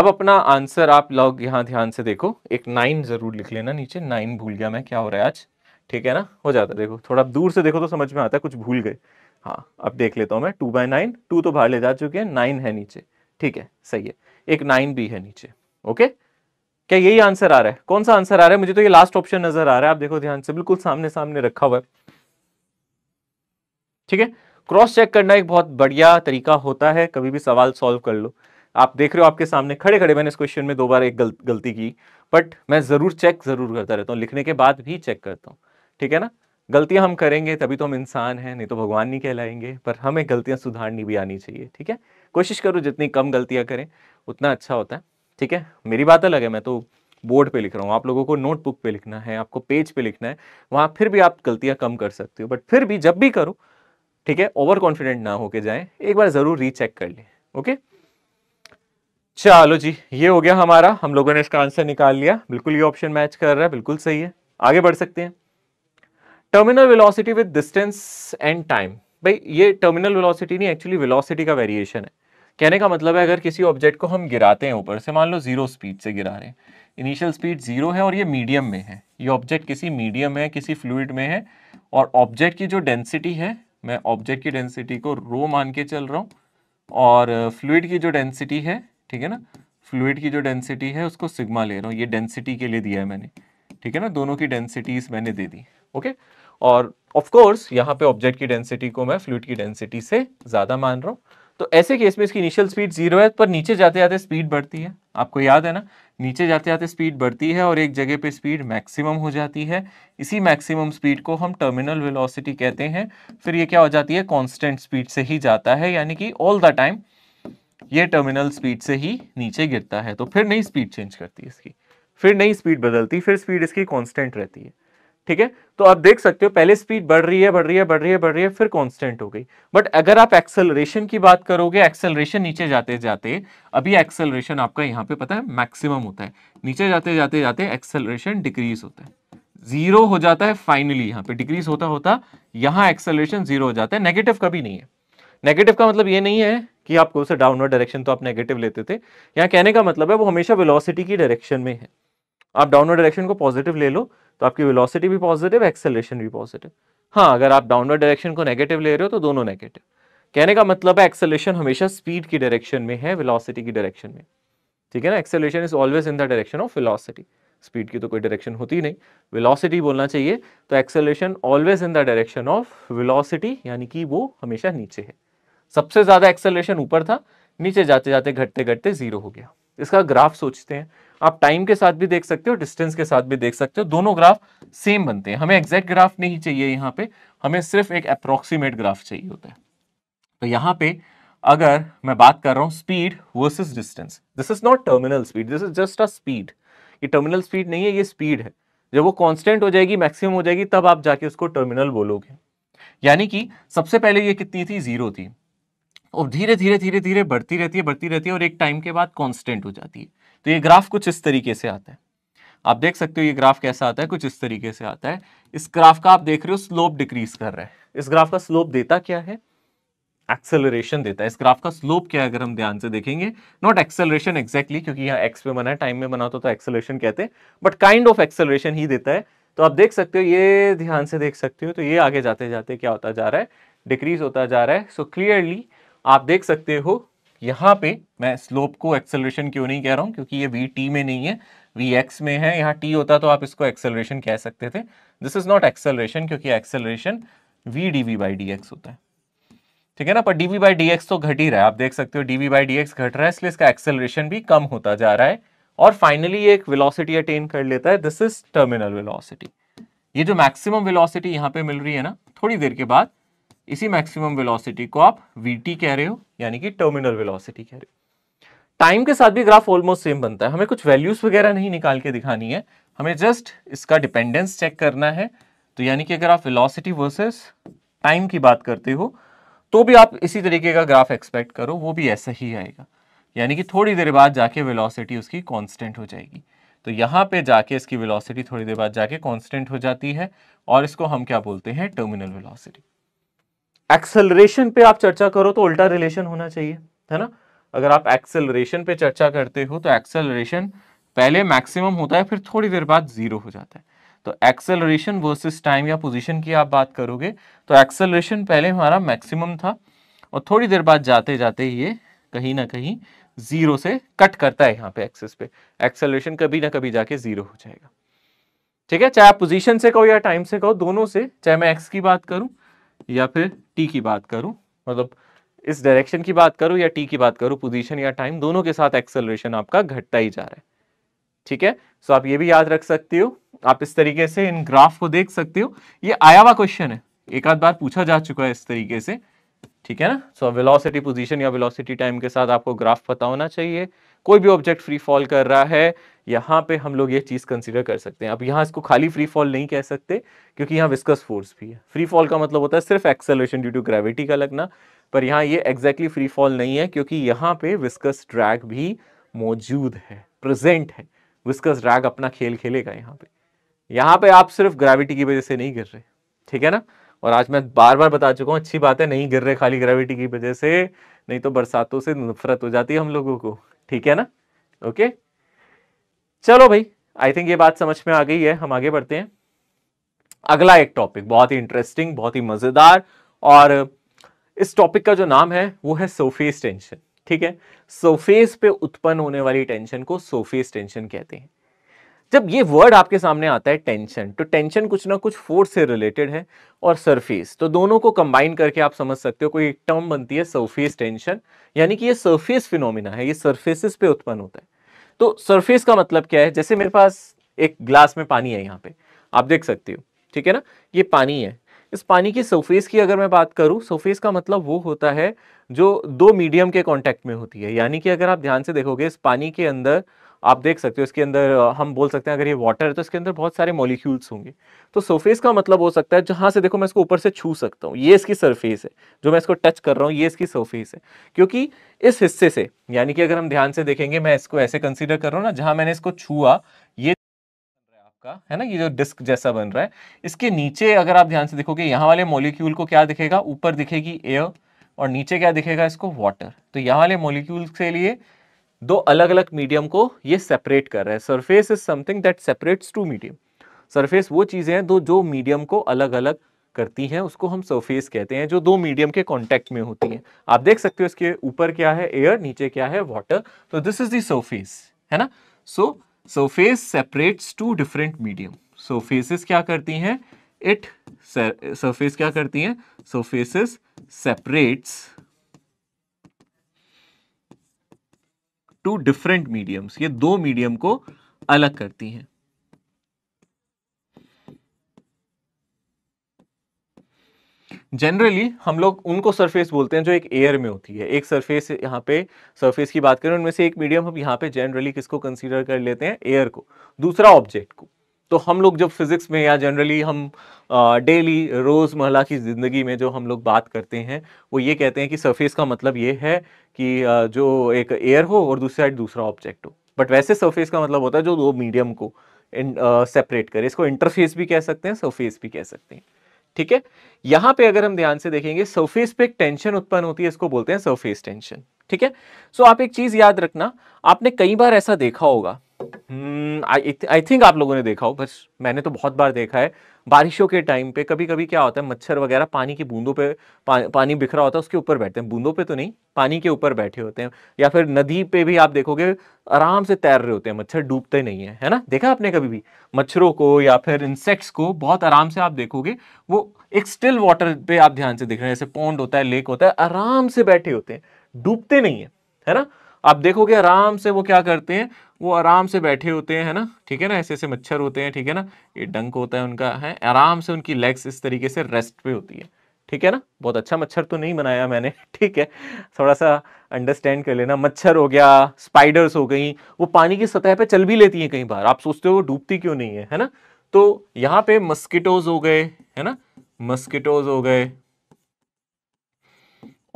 अब अपना आंसर आप लोग यहां ध्यान से देखो एक नाइन जरूर लिख लेना नीचे नाइन भूल गया मैं क्या हो रहा है आज ठीक है ना हो जाता है देखो थोड़ा दूर से देखो तो समझ में आता है कुछ भूल गए हाँ अब देख लेता हूँ मैं टू बाय नाइन टू तो बाहर ले जा चुके हैं नाइन है नीचे ठीक है सही है एक नाइन भी है नीचे ओके क्या यही आंसर आ रहा है कौन सा आंसर आ रहा है मुझे तो ये लास्ट ऑप्शन नजर आ रहा है आप देखो ध्यान से बिल्कुल सामने सामने रखा हुआ है ठीक है क्रॉस चेक करना एक बहुत बढ़िया तरीका होता है कभी भी सवाल सॉल्व कर लो आप देख रहे हो आपके सामने खड़े खड़े मैंने इस क्वेश्चन में दो बार एक गल, गलती की बट मैं ज़रूर चेक ज़रूर करता रहता हूँ लिखने के बाद भी चेक करता हूँ ठीक है ना गलतियां हम करेंगे तभी तो हम इंसान हैं नहीं तो भगवान नहीं कहलाएंगे पर हमें गलतियां सुधारनी भी आनी चाहिए ठीक है कोशिश करो जितनी कम गलतियां करें उतना अच्छा होता है ठीक है मेरी बात अलग है मैं तो बोर्ड पे लिख रहा हूँ आप लोगों को नोटबुक पे लिखना है आपको पेज पे लिखना है वहाँ फिर भी आप गलतियाँ कम कर सकते हो बट फिर भी जब भी करो ठीक है ओवर कॉन्फिडेंट ना होके जाए एक बार ज़रूर रीचेक कर लें ओके चलो जी ये हो गया हमारा हम लोगों ने इसका आंसर निकाल लिया बिल्कुल ये ऑप्शन मैच कर रहा है बिल्कुल सही है आगे बढ़ सकते हैं terminal velocity with distance and time भाई ये टर्मिनल वेलोसिटी नहीं एक्चुअली वेलोसिटी का वेरिएशन है कहने का मतलब है अगर किसी ऑब्जेक्ट को हम गिराते हैं ऊपर से मान लो जीरो स्पीड से गिरा रहे हैं इनिशियल स्पीड जीरो है और ये मीडियम में है ये ऑब्जेक्ट किसी मीडियम में है किसी फ्लूड में है और ऑब्जेक्ट की जो डेंसिटी है मैं ऑब्जेक्ट की डेंसिटी को रो मान के चल रहा हूँ और फ्लूड की जो डेंसिटी है ठीक है ना फ्लूड की जो डेंसिटी है उसको सिग्मा ले रहा हूँ ये डेंसिटी के लिए दिया है मैंने ठीक है ना दोनों की डेंसिटीज मैंने दे दी ओके और ऑफ कोर्स यहाँ पे ऑब्जेक्ट की डेंसिटी को मैं फ्लूड की डेंसिटी से ज़्यादा मान रहा हूँ तो ऐसे केस में इसकी इनिशियल स्पीड जीरो है पर नीचे जाते जाते स्पीड बढ़ती है आपको याद है ना नीचे जाते जाते स्पीड बढ़ती है और एक जगह पे स्पीड मैक्सिमम हो जाती है इसी मैक्सिमम स्पीड को हम टर्मिनल वेलोसिटी कहते हैं फिर ये क्या हो जाती है कांस्टेंट स्पीड से ही जाता है यानी कि ऑल द टाइम ये टर्मिनल स्पीड से ही नीचे गिरता है तो फिर नई स्पीड चेंज करती है इसकी फिर नई स्पीड बदलती फिर स्पीड इसकी कॉन्स्टेंट रहती है ठीक है तो आप देख सकते हो पहले स्पीड बढ़ रही है बढ़ रही है बढ़ रही है बढ़ रही है फिर कांस्टेंट हो गई बट अगर आप एक्सेलरेशन की बात करोगे एक्सेलरेशन नीचे जाते जाते अभी एक्सेलरेशन आपका यहाँ पे पता है मैक्सिमम होता है नीचे जाते जाते जाते एक्सेलरेशन डिक्रीज होता है जीरो हो जाता है फाइनली यहाँ पे डिक्रीज होता होता यहाँ एक्सेलरेशन जीरो हो जाता है नेगेटिव का नहीं है नेगेटिव का मतलब ये नहीं है कि आपको उसे डाउनवर्ड डायरेक्शन तो आप नेगेटिव लेते थे यहाँ कहने का मतलब है वो हमेशा वेलोसिटी की डायरेक्शन में है आप डाउनवर्ड डायरेक्शन को पॉजिटिव ले लो तो आपकी वेलोसिटी भी पॉजिटिव एक्सेलरेशन भी पॉजिटिव हाँ अगर आप डाउनवर्ड डायरेक्शन को नेगेटिव ले रहे हो तो दोनों नेगेटिव कहने का मतलब है एक्सेलेशन हमेशा स्पीड की डायरेक्शन में है वेलोसिटी की डायरेक्शन में ठीक है ना acceleration is always in the direction of velocity speed की तो कोई डायरेक्शन होती नहीं वेलोसिटी बोलना चाहिए तो acceleration always in the direction of velocity यानी कि वो हमेशा नीचे है सबसे ज़्यादा एक्सेलेशन ऊपर था नीचे जाते जाते घटते घटते जीरो हो गया इसका ग्राफ सोचते हैं आप टाइम के साथ भी देख सकते हो डिस्टेंस के साथ भी देख सकते हो दोनों ग्राफ सेम बनते हैं हमें एग्जैक्ट ग्राफ नहीं चाहिए यहाँ पे हमें सिर्फ एक अप्रोक्सीमेट ग्राफ चाहिए होता है तो यहाँ पे अगर मैं बात कर रहा हूँ speed versus distance this is not terminal speed this is just a speed ये टर्मिनल स्पीड नहीं है ये स्पीड है जब वो कॉन्स्टेंट हो जाएगी मैक्सिमम हो जाएगी तब आप जाके उसको टर्मिनल बोलोगे यानी कि सबसे पहले ये कितनी थी जीरो थी और धीरे धीरे धीरे धीरे बढ़ती रहती है बढ़ती रहती है और एक टाइम के बाद कांस्टेंट हो जाती है तो ये ग्राफ कुछ इस तरीके से आता है आप देख सकते हो ये ग्राफ कैसा आता है कुछ इस तरीके से आता है इस ग्राफ का आप देख रहे हो स्लोप डिक्रीज कर रहा है इस ग्राफ का स्लोप देता क्या है एक्सेलरेशन देता है इस ग्राफ का स्लोप क्या है अगर हम ध्यान से देखेंगे नॉट एक्सेलरेशन एग्जैक्टली क्योंकि यहाँ एक्स पे बना है टाइम में बना तो एक्सेलरेशन तो कहते हैं बट काइंड ऑफ एक्सेलरेशन ही देता है तो आप देख सकते हो ये ध्यान से देख सकते हो तो ये आगे जाते जाते क्या होता जा रहा है डिक्रीज होता जा रहा है सो so क्लियरली आप देख सकते हो यहां पे मैं स्लोप को एक्सेलरेशन क्यों नहीं कह रहा हूं क्योंकि ये वी टी में नहीं है वी एक्स में है यहां टी होता तो आप इसको एक्सेलरेशन कह सकते थे दिस इज नॉट एक्सेलरेशन क्योंकि acceleration V D V by D X होता है ठीक है ना पर डीवी बाई डी एक्स तो घट ही रहा है आप देख सकते हो डीवी बाई डी एक्स घट रहा है इसलिए इसका एक्सेलरेशन भी कम होता जा रहा है और फाइनली एक वेलोसिटी अटेन कर लेता है दिस इज टर्मिनल वेलोसिटी ये जो मैक्सिमम वेलोसिटी यहाँ पे मिल रही है ना थोड़ी देर के बाद इसी मैक्सिमम वेलोसिटी को आप वी कह रहे हो यानी कि टर्मिनल वेलोसिटी कह रहे हो टाइम के साथ भी ग्राफ ऑलमोस्ट सेम बनता है हमें कुछ वैल्यूज वगैरह नहीं निकाल के दिखानी है हमें जस्ट इसका डिपेंडेंस चेक करना है तो यानी कि अगर आप वेलोसिटी वर्सेस टाइम की बात करते हो तो भी आप इसी तरीके का ग्राफ एक्सपेक्ट करो वो भी ऐसा ही आएगा यानी कि थोड़ी देर बाद जाके वेलोसिटी उसकी कांस्टेंट हो जाएगी तो यहाँ पे जाके इसकी वेलोसिटी थोड़ी देर बाद जाके कांस्टेंट हो जाती है और इसको हम क्या बोलते हैं टर्मिनल वेलोसिटी एक्सेलरेशन पे आप चर्चा करो तो उल्टा रिलेशन होना चाहिए है ना अगर आप एक्सेलरेशन पे चर्चा करते हो तो एक्सेलरेशन पहले मैक्सिमम होता है फिर थोड़ी देर बाद जीरो हो जाता है तो एक्सेलरेशन वर्सेस टाइम या पोजीशन की आप बात करोगे तो एक्सेलरेशन पहले हमारा मैक्सिमम था और थोड़ी देर बाद जाते जाते ये कहीं ना कहीं जीरो से कट करता है यहाँ पे एक्सेस पे एक्सेलरेशन कभी ना कभी जाके जीरो हो जाएगा ठीक है चाहे आप पोजिशन से कहो या टाइम से कहो दोनों से चाहे मैं एक्स की बात करूं या फिर टी की बात करूं मतलब इस डायरेक्शन की बात करूँ या टी की बात करूं पोजीशन या टाइम दोनों के साथ एक्सेलरेशन आपका घटता ही जा रहा है ठीक है सो आप ये भी याद रख सकती हो आप इस तरीके से इन ग्राफ को देख सकते हो ये आया हुआ क्वेश्चन है एक आध बार पूछा जा चुका है इस तरीके से ठीक है ना सो वेलोसिटी पोजीशन या वेलोसिटी टाइम के साथ आपको ग्राफ पता होना चाहिए कोई भी ऑब्जेक्ट फ्री फॉल कर रहा है यहाँ पे हम लोग ये चीज़ कंसिडर कर सकते हैं अब यहाँ इसको खाली फ्री फॉल नहीं कह सकते क्योंकि यहाँ विस्कस फोर्स भी है फ्री फॉल का मतलब होता है सिर्फ एक्सेलेशन ड्यू टू ग्रेविटी का लगना पर यहाँ ये एग्जैक्टली फ्री फॉल नहीं है क्योंकि यहाँ पे विस्कस ड्रैग भी मौजूद है प्रेजेंट है विस्कस ड्रैग अपना खेल खेलेगा यहाँ पे यहाँ पे आप सिर्फ ग्रेविटी की वजह से नहीं गिर रहे ठीक है ना और आज मैं बार बार बता चुका हूँ अच्छी बात है नहीं गिर रहे खाली ग्रेविटी की वजह से नहीं तो बरसातों से नफरत हो जाती है हम लोगों को ठीक है ना ओके चलो भाई आई थिंक ये बात समझ में आ गई है हम आगे बढ़ते हैं अगला एक टॉपिक बहुत ही इंटरेस्टिंग बहुत ही मजेदार और इस टॉपिक का जो नाम है वो है सोफेस टेंशन ठीक है सोफेस पे उत्पन्न होने वाली टेंशन को सोफेस टेंशन कहते हैं जब ये वर्ड आपके सामने आता है टेंशन तो टेंशन कुछ ना कुछ फोर्स से रिलेटेड है और सरफेस तो दोनों को कंबाइन करके आप समझ सकते हो कोई एक टर्म बनती है सरफेस टेंशन यानी कि ये सरफेस फिनोमिना है ये सरफेसिस पे उत्पन्न होता है तो सरफेस का मतलब क्या है जैसे मेरे पास एक ग्लास में पानी है यहाँ पे आप देख सकते हो ठीक है ना ये पानी है इस पानी की सरफेस की अगर मैं बात करूं सरफेस का मतलब वो होता है जो दो मीडियम के कांटेक्ट में होती है यानी कि अगर आप ध्यान से देखोगे इस पानी के अंदर आप देख सकते हो इसके अंदर हम बोल सकते हैं अगर ये वाटर है तो इसके अंदर बहुत सारे मॉलिक्यूल्स होंगे तो सरफेस का मतलब हो सकता है जहाँ से देखो मैं इसको ऊपर से छू सकता हूँ ये इसकी सरफेस है जो मैं इसको टच कर रहा हूँ ये इसकी सरफेस है क्योंकि इस हिस्से से यानी कि अगर हम ध्यान से देखेंगे मैं इसको ऐसे कंसिडर कर रहा हूँ ना जहाँ मैंने इसको छुआ ये आपका है ना ये जो डिस्क जैसा बन रहा है इसके नीचे अगर आप ध्यान से देखोगे यहाँ वाले मोलिक्यूल को क्या दिखेगा ऊपर दिखेगी एयर और नीचे क्या दिखेगा इसको वाटर तो यहाँ वाले मोलिक्यूल के लिए दो अलग अलग मीडियम को ये सेपरेट कर रहा है surface is something that separates two medium surface वो चीज़ें हैं दो जो मीडियम को अलग अलग करती हैं उसको हम सरफेस कहते हैं जो दो मीडियम के कांटेक्ट में होती हैं आप देख सकते हो इसके ऊपर क्या है एयर नीचे क्या है वाटर तो दिस इज दी सरफेस है ना so surface separates two different medium surfaces क्या करती हैं इट सरफेस क्या करती हैं surfaces separates two different mediums ये दो मीडियम को अलग करती हैं जनरली हम लोग उनको सरफेस बोलते हैं जो एक एयर में होती है एक सरफेस यहाँ पे सरफेस की बात करें उनमें से एक मीडियम हम यहाँ पे जनरली किसको कंसीडर कर लेते हैं एयर को दूसरा ऑब्जेक्ट को तो हम लोग जब फिजिक्स में या जनरली हम डेली रोज़मर्रा की ज़िंदगी में जो हम लोग बात करते हैं वो ये कहते हैं कि सरफेस का मतलब ये है कि जो एक एयर हो और दूसरी साइड दूसरा ऑब्जेक्ट हो बट वैसे सरफेस का मतलब होता है जो दो मीडियम को सेपरेट करे इसको इंटरफेस भी कह सकते हैं सरफेस भी कह सकते हैं ठीक है यहाँ पे अगर हम ध्यान से देखेंगे सरफेस पे एक टेंशन उत्पन्न होती है इसको बोलते हैं सरफेस टेंशन ठीक है सो so, आप एक चीज याद रखना आपने कई बार ऐसा देखा होगा आई hmm, थिंक आप लोगों ने देखा हो बस मैंने तो बहुत बार देखा है बारिशों के टाइम पे कभी कभी क्या होता है मच्छर वगैरह पानी की बूंदों पे पा, पानी बिखरा होता है उसके ऊपर बैठते हैं बूंदों पे तो नहीं पानी के ऊपर बैठे होते हैं या फिर नदी पे भी आप देखोगे आराम से तैर रहे होते हैं मच्छर डूबते नहीं है है ना देखा आपने कभी भी मच्छरों को या फिर इंसेक्ट्स को बहुत आराम से आप देखोगे वो एक स्टिल वाटर पे आप ध्यान से देख रहे हैं जैसे पौंड होता है लेक होता है आराम से बैठे होते हैं डूबते नहीं है है ना आप देखोगे आराम से वो क्या करते हैं वो आराम से बैठे होते हैं है ना ठीक है ना ऐसे ऐसे मच्छर होते हैं ठीक है ना ये डंक होता है उनका है आराम से उनकी लेग्स इस तरीके से रेस्ट पे होती है ठीक है ना बहुत अच्छा मच्छर तो नहीं बनाया मैंने [LAUGHS] ठीक है थोड़ा सा अंडरस्टैंड कर लेना मच्छर हो गया स्पाइडर्स हो गई वो पानी की सतह पे चल भी लेती हैं कई बार आप सोचते हो वो डूबती क्यों नहीं है है ना तो यहाँ पे मस्किटोज हो गए है ना मस्किटोज हो गए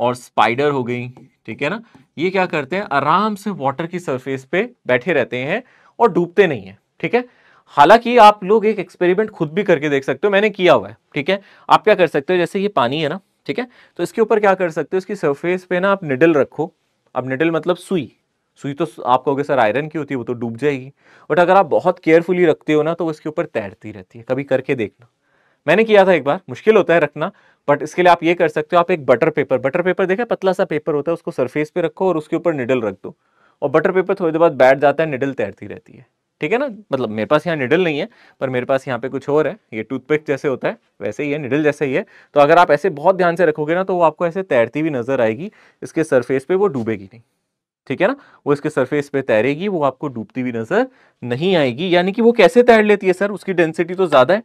और स्पाइडर हो गई ठीक है ना ये क्या करते हैं आराम से वाटर की सरफेस पे बैठे रहते हैं और डूबते नहीं है ठीक है हालांकि आप लोग एक एक्सपेरिमेंट खुद भी करके देख सकते हो मैंने किया हुआ है ठीक है आप क्या कर सकते हो जैसे ये पानी है ना ठीक है तो इसके ऊपर क्या कर सकते हो इसकी सरफेस पे ना आप निडल रखो अब निडल मतलब सुई सुई तो आप कहोगे सर आयरन की होती है वो तो डूब जाएगी बट अगर आप बहुत केयरफुली रखते हो ना तो इसके ऊपर तैरती रहती है कभी करके देखना मैंने किया था एक बार मुश्किल होता है रखना बट इसके लिए आप ये कर सकते हो आप एक बटर पेपर बटर पेपर देखा पतला सा पेपर होता है उसको सरफेस पे रखो और उसके ऊपर निडल रख दो और बटर पेपर थोड़ी देर बाद बैठ जाता है निडल तैरती रहती है ठीक है ना मतलब मेरे पास यहाँ निडल नहीं है पर मेरे पास यहाँ पे कुछ और है ये टूथपिक जैसे होता है वैसे ही है निडल जैसे ही है तो अगर आप ऐसे बहुत ध्यान से रखोगे ना तो वो आपको ऐसे तैरती हुई नजर आएगी इसके सरफेस पे वो डूबेगी नहीं ठीक है ना वो इसके सरफेस पे तैरेगी वो आपको डूबती हुई नजर नहीं आएगी यानी कि वो कैसे तैर लेती है सर उसकी डेंसिटी तो ज़्यादा है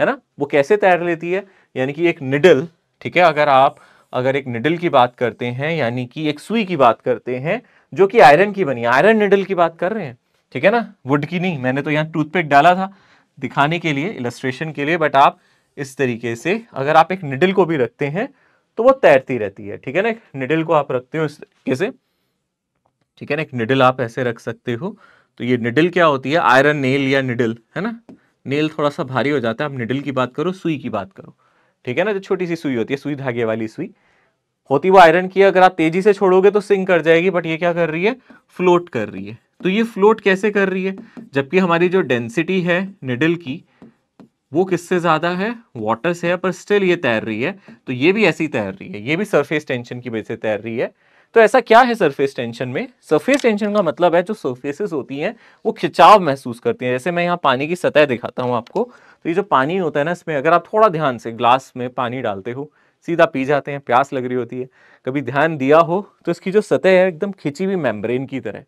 है ना वो कैसे तैर लेती है यानी कि एक निडल ठीक है अगर आप अगर एक निडल की बात करते हैं यानी कि एक सुई की बात करते हैं जो कि आयरन की बनी आयरन निडल की बात कर रहे हैं ठीक है ना वुड की नहीं मैंने तो यहाँ टूथपिक डाला था दिखाने के लिए इलस्ट्रेशन के लिए बट आप इस तरीके से अगर आप एक निडल को भी रखते हैं तो वो तैरती रहती है ठीक है ना निडल को आप रखते हो इस तरीके से ठीक है ना एक निडल आप ऐसे रख सकते हो तो ये निडल क्या होती है आयरन नेल या निडल है ना नेल थोड़ा सा भारी हो जाता है आप निडल की बात करो सुई की बात करो ठीक है ना जो छोटी सी सुई होती है सुई धागे वाली सुई होती वो आयरन की अगर आप तेजी से छोड़ोगे तो सिंक कर जाएगी बट ये क्या कर रही है फ्लोट कर रही है तो ये फ्लोट कैसे कर रही है जबकि हमारी जो डेंसिटी है निडल की वो किससे ज़्यादा है वाटर से है पर स्टिल ये तैर रही है तो ये भी ऐसी तैर रही है ये भी सरफेस टेंशन की वजह से तैर रही है तो ऐसा क्या है सरफेस टेंशन में सरफेस टेंशन का मतलब है जो सरफेसेस होती हैं वो खिंचाव महसूस करती हैं जैसे मैं यहाँ पानी की सतह दिखाता हूँ आपको तो ये जो पानी होता है ना इसमें अगर आप थोड़ा ध्यान से ग्लास में पानी डालते हो सीधा पी जाते हैं प्यास लग रही होती है कभी ध्यान दिया हो तो इसकी जो सतह है एकदम खिंची हुई मेम्ब्रेन की तरह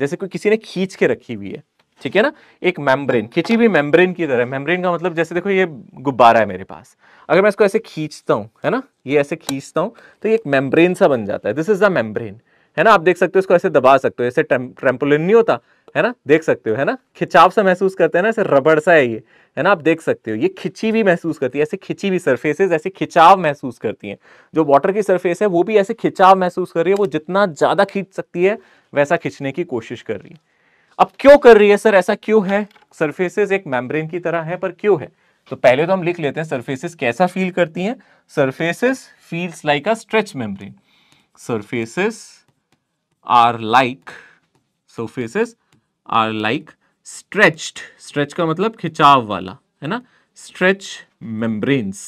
जैसे कोई किसी ने खींच के रखी हुई है ठीक है ना एक मेम्ब्रेन खिंची हुई मेम्ब्रेन की तरह मेम्ब्रेन का मतलब जैसे देखो ये गुब्बारा है मेरे पास अगर मैं इसको ऐसे खींचता हूँ है ना ये ऐसे खींचता हूँ तो ये एक मेम्ब्रेन सा बन जाता है दिस इज द मेम्ब्रेन है ना आप देख सकते हो इसको ऐसे दबा सकते हो ऐसे ट्रेम्पोलिन नहीं होता है ना देख सकते हो है ना खिंचाव सा महसूस करते हैं ना ऐसे रबड़ सा है ये है ना आप देख सकते हो ये खिंची भी महसूस करती है ऐसे खिंची हुई सरफेसेस ऐसे खिंचाव महसूस करती हैं जो वाटर की सरफेस है वो भी ऐसे खिंचाव महसूस कर रही है वो जितना ज़्यादा खींच सकती है वैसा खींचने की कोशिश कर रही है अब क्यों कर रही है सर ऐसा क्यों है सरफेसेस एक मेम्ब्रेन की तरह है पर क्यों है तो पहले तो हम लिख लेते हैं सरफेसेस कैसा फील करती हैं surfaces feels like a stretch membrane surfaces are like surfaces are like stretched stretch का मतलब खिंचाव वाला है ना स्ट्रेच मेम्ब्रेन्स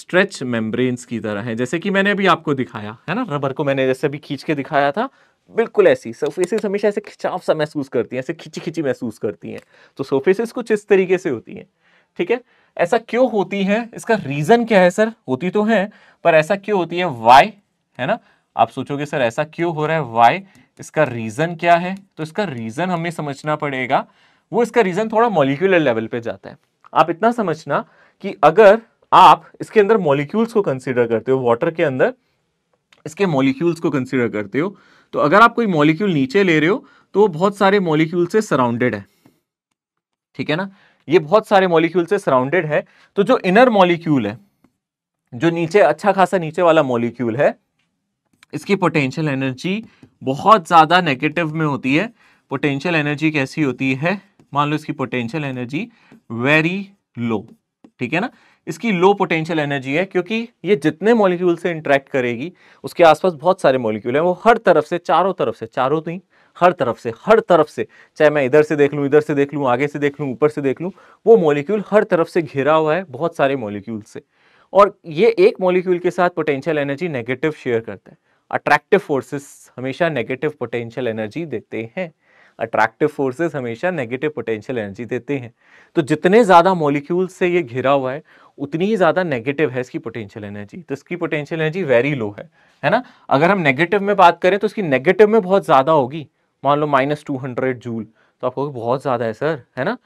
स्ट्रेच मेम्ब्रेन्स की तरह है जैसे कि मैंने अभी आपको दिखाया है ना रबर को मैंने जैसे अभी खींच के दिखाया था बिल्कुल ऐसी सर्फेसिस हमेशा ऐसे खिंचाव सा महसूस करती हैं ऐसे खिंची खिंची महसूस करती हैं तो सर्फेसिस कुछ इस तरीके से होती हैं ठीक है ऐसा क्यों होती है इसका रीज़न क्या है सर होती तो है पर ऐसा क्यों होती है वाई है ना आप सोचोगे सर ऐसा क्यों हो रहा है वाई इसका रीज़न क्या है तो इसका रीज़न हमें समझना पड़ेगा वो इसका रीज़न थोड़ा मॉलिक्यूलर लेवल पे जाता है आप इतना समझना कि अगर आप इसके अंदर मॉलिक्यूल्स को कंसिडर करते हो वाटर के अंदर इसके मॉलिक्यूल्स को कंसिडर करते हो तो अगर आप कोई मॉलिक्यूल नीचे ले रहे हो तो वो बहुत सारे मॉलिक्यूल से सराउंडेड है ठीक है ना ये बहुत सारे मॉलिक्यूल से सराउंडेड है तो जो इनर मॉलिक्यूल है जो नीचे अच्छा खासा नीचे वाला मॉलिक्यूल है इसकी पोटेंशियल एनर्जी बहुत ज़्यादा नेगेटिव में होती है पोटेंशियल एनर्जी कैसी होती है मान लो इसकी पोटेंशियल एनर्जी वेरी लो ठीक है ना इसकी लो पोटेंशियल एनर्जी है क्योंकि ये जितने मॉलिक्यूल से इंटरेक्ट करेगी उसके आसपास बहुत सारे मॉलिक्यूल हैं वो हर तरफ से चारों तरफ से चारों नहीं हर तरफ से हर तरफ से चाहे मैं इधर से देख लूँ इधर से देख लूँ आगे से देख लूँ ऊपर से देख लूँ वो मॉलिक्यूल हर तरफ से घिरा हुआ है बहुत सारे मॉलिक्यूल से और ये एक मॉलिक्यूल के साथ पोटेंशियल एनर्जी नेगेटिव शेयर करता है अट्रैक्टिव फोर्सेस हमेशा नेगेटिव पोटेंशियल एनर्जी देते हैं अट्रैक्टिव फोर्सेस हमेशा नेगेटिव पोटेंशियल एनर्जी देते हैं तो जितने ज़्यादा मॉलिक्यूल से ये घिरा हुआ है उतनी ही ज़्यादा नेगेटिव है इसकी पोटेंशियल एनर्जी तो इसकी पोटेंशियल एनर्जी वेरी लो है है ना अगर हम नेगेटिव में बात करें तो इसकी नेगेटिव में बहुत ज़्यादा होगी मान लो माइनस टू हंड्रेड जूल तो आपको बहुत ज़्यादा है सर है ना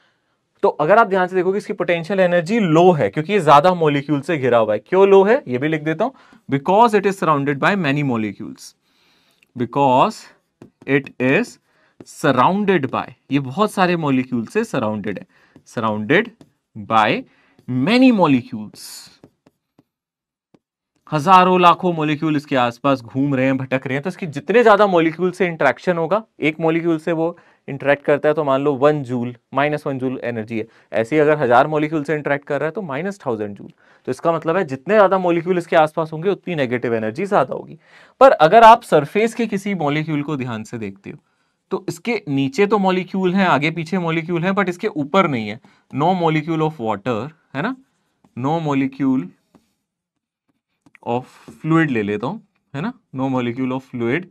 तो अगर आप ध्यान से देखोगे इसकी पोटेंशियल एनर्जी लो है क्योंकि ये ज़्यादा मोलिक्यूल से घिरा हुआ है क्यों लो है ये भी लिख देता हूँ because it is surrounded by many molecules because it is surrounded by ये बहुत सारे मोलिक्यूल से सराउंडेड है सराउंडेड बाय मैनी मॉलिक्यूल्स हजारों लाखों मॉलिक्यूल इसके आसपास घूम रहे हैं भटक रहे हैं तो इसकी जितने ज्यादा मॉलिक्यूल से इंट्रैक्शन होगा एक मॉलिक्यूल से वो इंटरेक्ट करता है तो मान लो one joule minus one joule energy है ऐसे ही अगर हजार मॉलिक्यूल से इंटरेक्ट कर रहा है तो माइनस थाउजेंड जूल तो इसका मतलब है जितने ज़्यादा मॉलिक्यूल इसके आसपास होंगे उतनी नेगेटिव एनर्जी ज़्यादा होगी पर अगर आप सरफेस के किसी मॉलिक्यूल को ध्यान से देखते हो तो इसके नीचे तो मॉलिक्यूल हैं आगे पीछे मॉलिक्यूल हैं बट इसके ऊपर नहीं है नो मॉलिक्यूल ऑफ वाटर है ना नो मॉलिक्यूल ऑफ फ्लूड ले लेता हूँ है ना नो मॉलिक्यूल ऑफ फ्लूड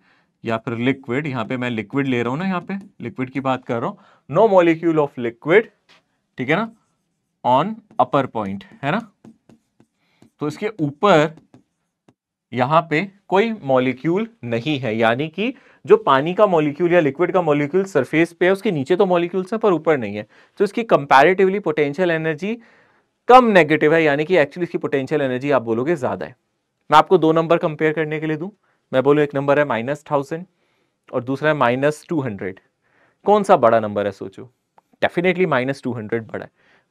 या फिर लिक्विड यहाँ पे मैं लिक्विड ले रहा हूँ ना यहाँ पे लिक्विड की बात कर रहा हूँ नो मॉलिक्यूल ऑफ लिक्विड ठीक है ना ऑन अपर पॉइंट है ना तो इसके ऊपर यहाँ पे कोई मॉलिक्यूल नहीं है यानी कि जो पानी का मॉलिक्यूल या लिक्विड का मॉलिक्यूल सरफेस पे है उसके नीचे तो मॉलिक्यूल्स हैं पर ऊपर नहीं है तो इसकी कंपैरेटिवली पोटेंशियल एनर्जी कम नेगेटिव है यानी कि एक्चुअली इसकी पोटेंशियल एनर्जी आप बोलोगे ज़्यादा है मैं आपको दो नंबर कंपेयर करने के लिए दूँ मैं बोलूँ एक नंबर है माइनस थाउजेंड और दूसरा है माइनस टू हंड्रेड कौन सा बड़ा नंबर है सोचो डेफिनेटली माइनस टू हंड्रेड बड़ा है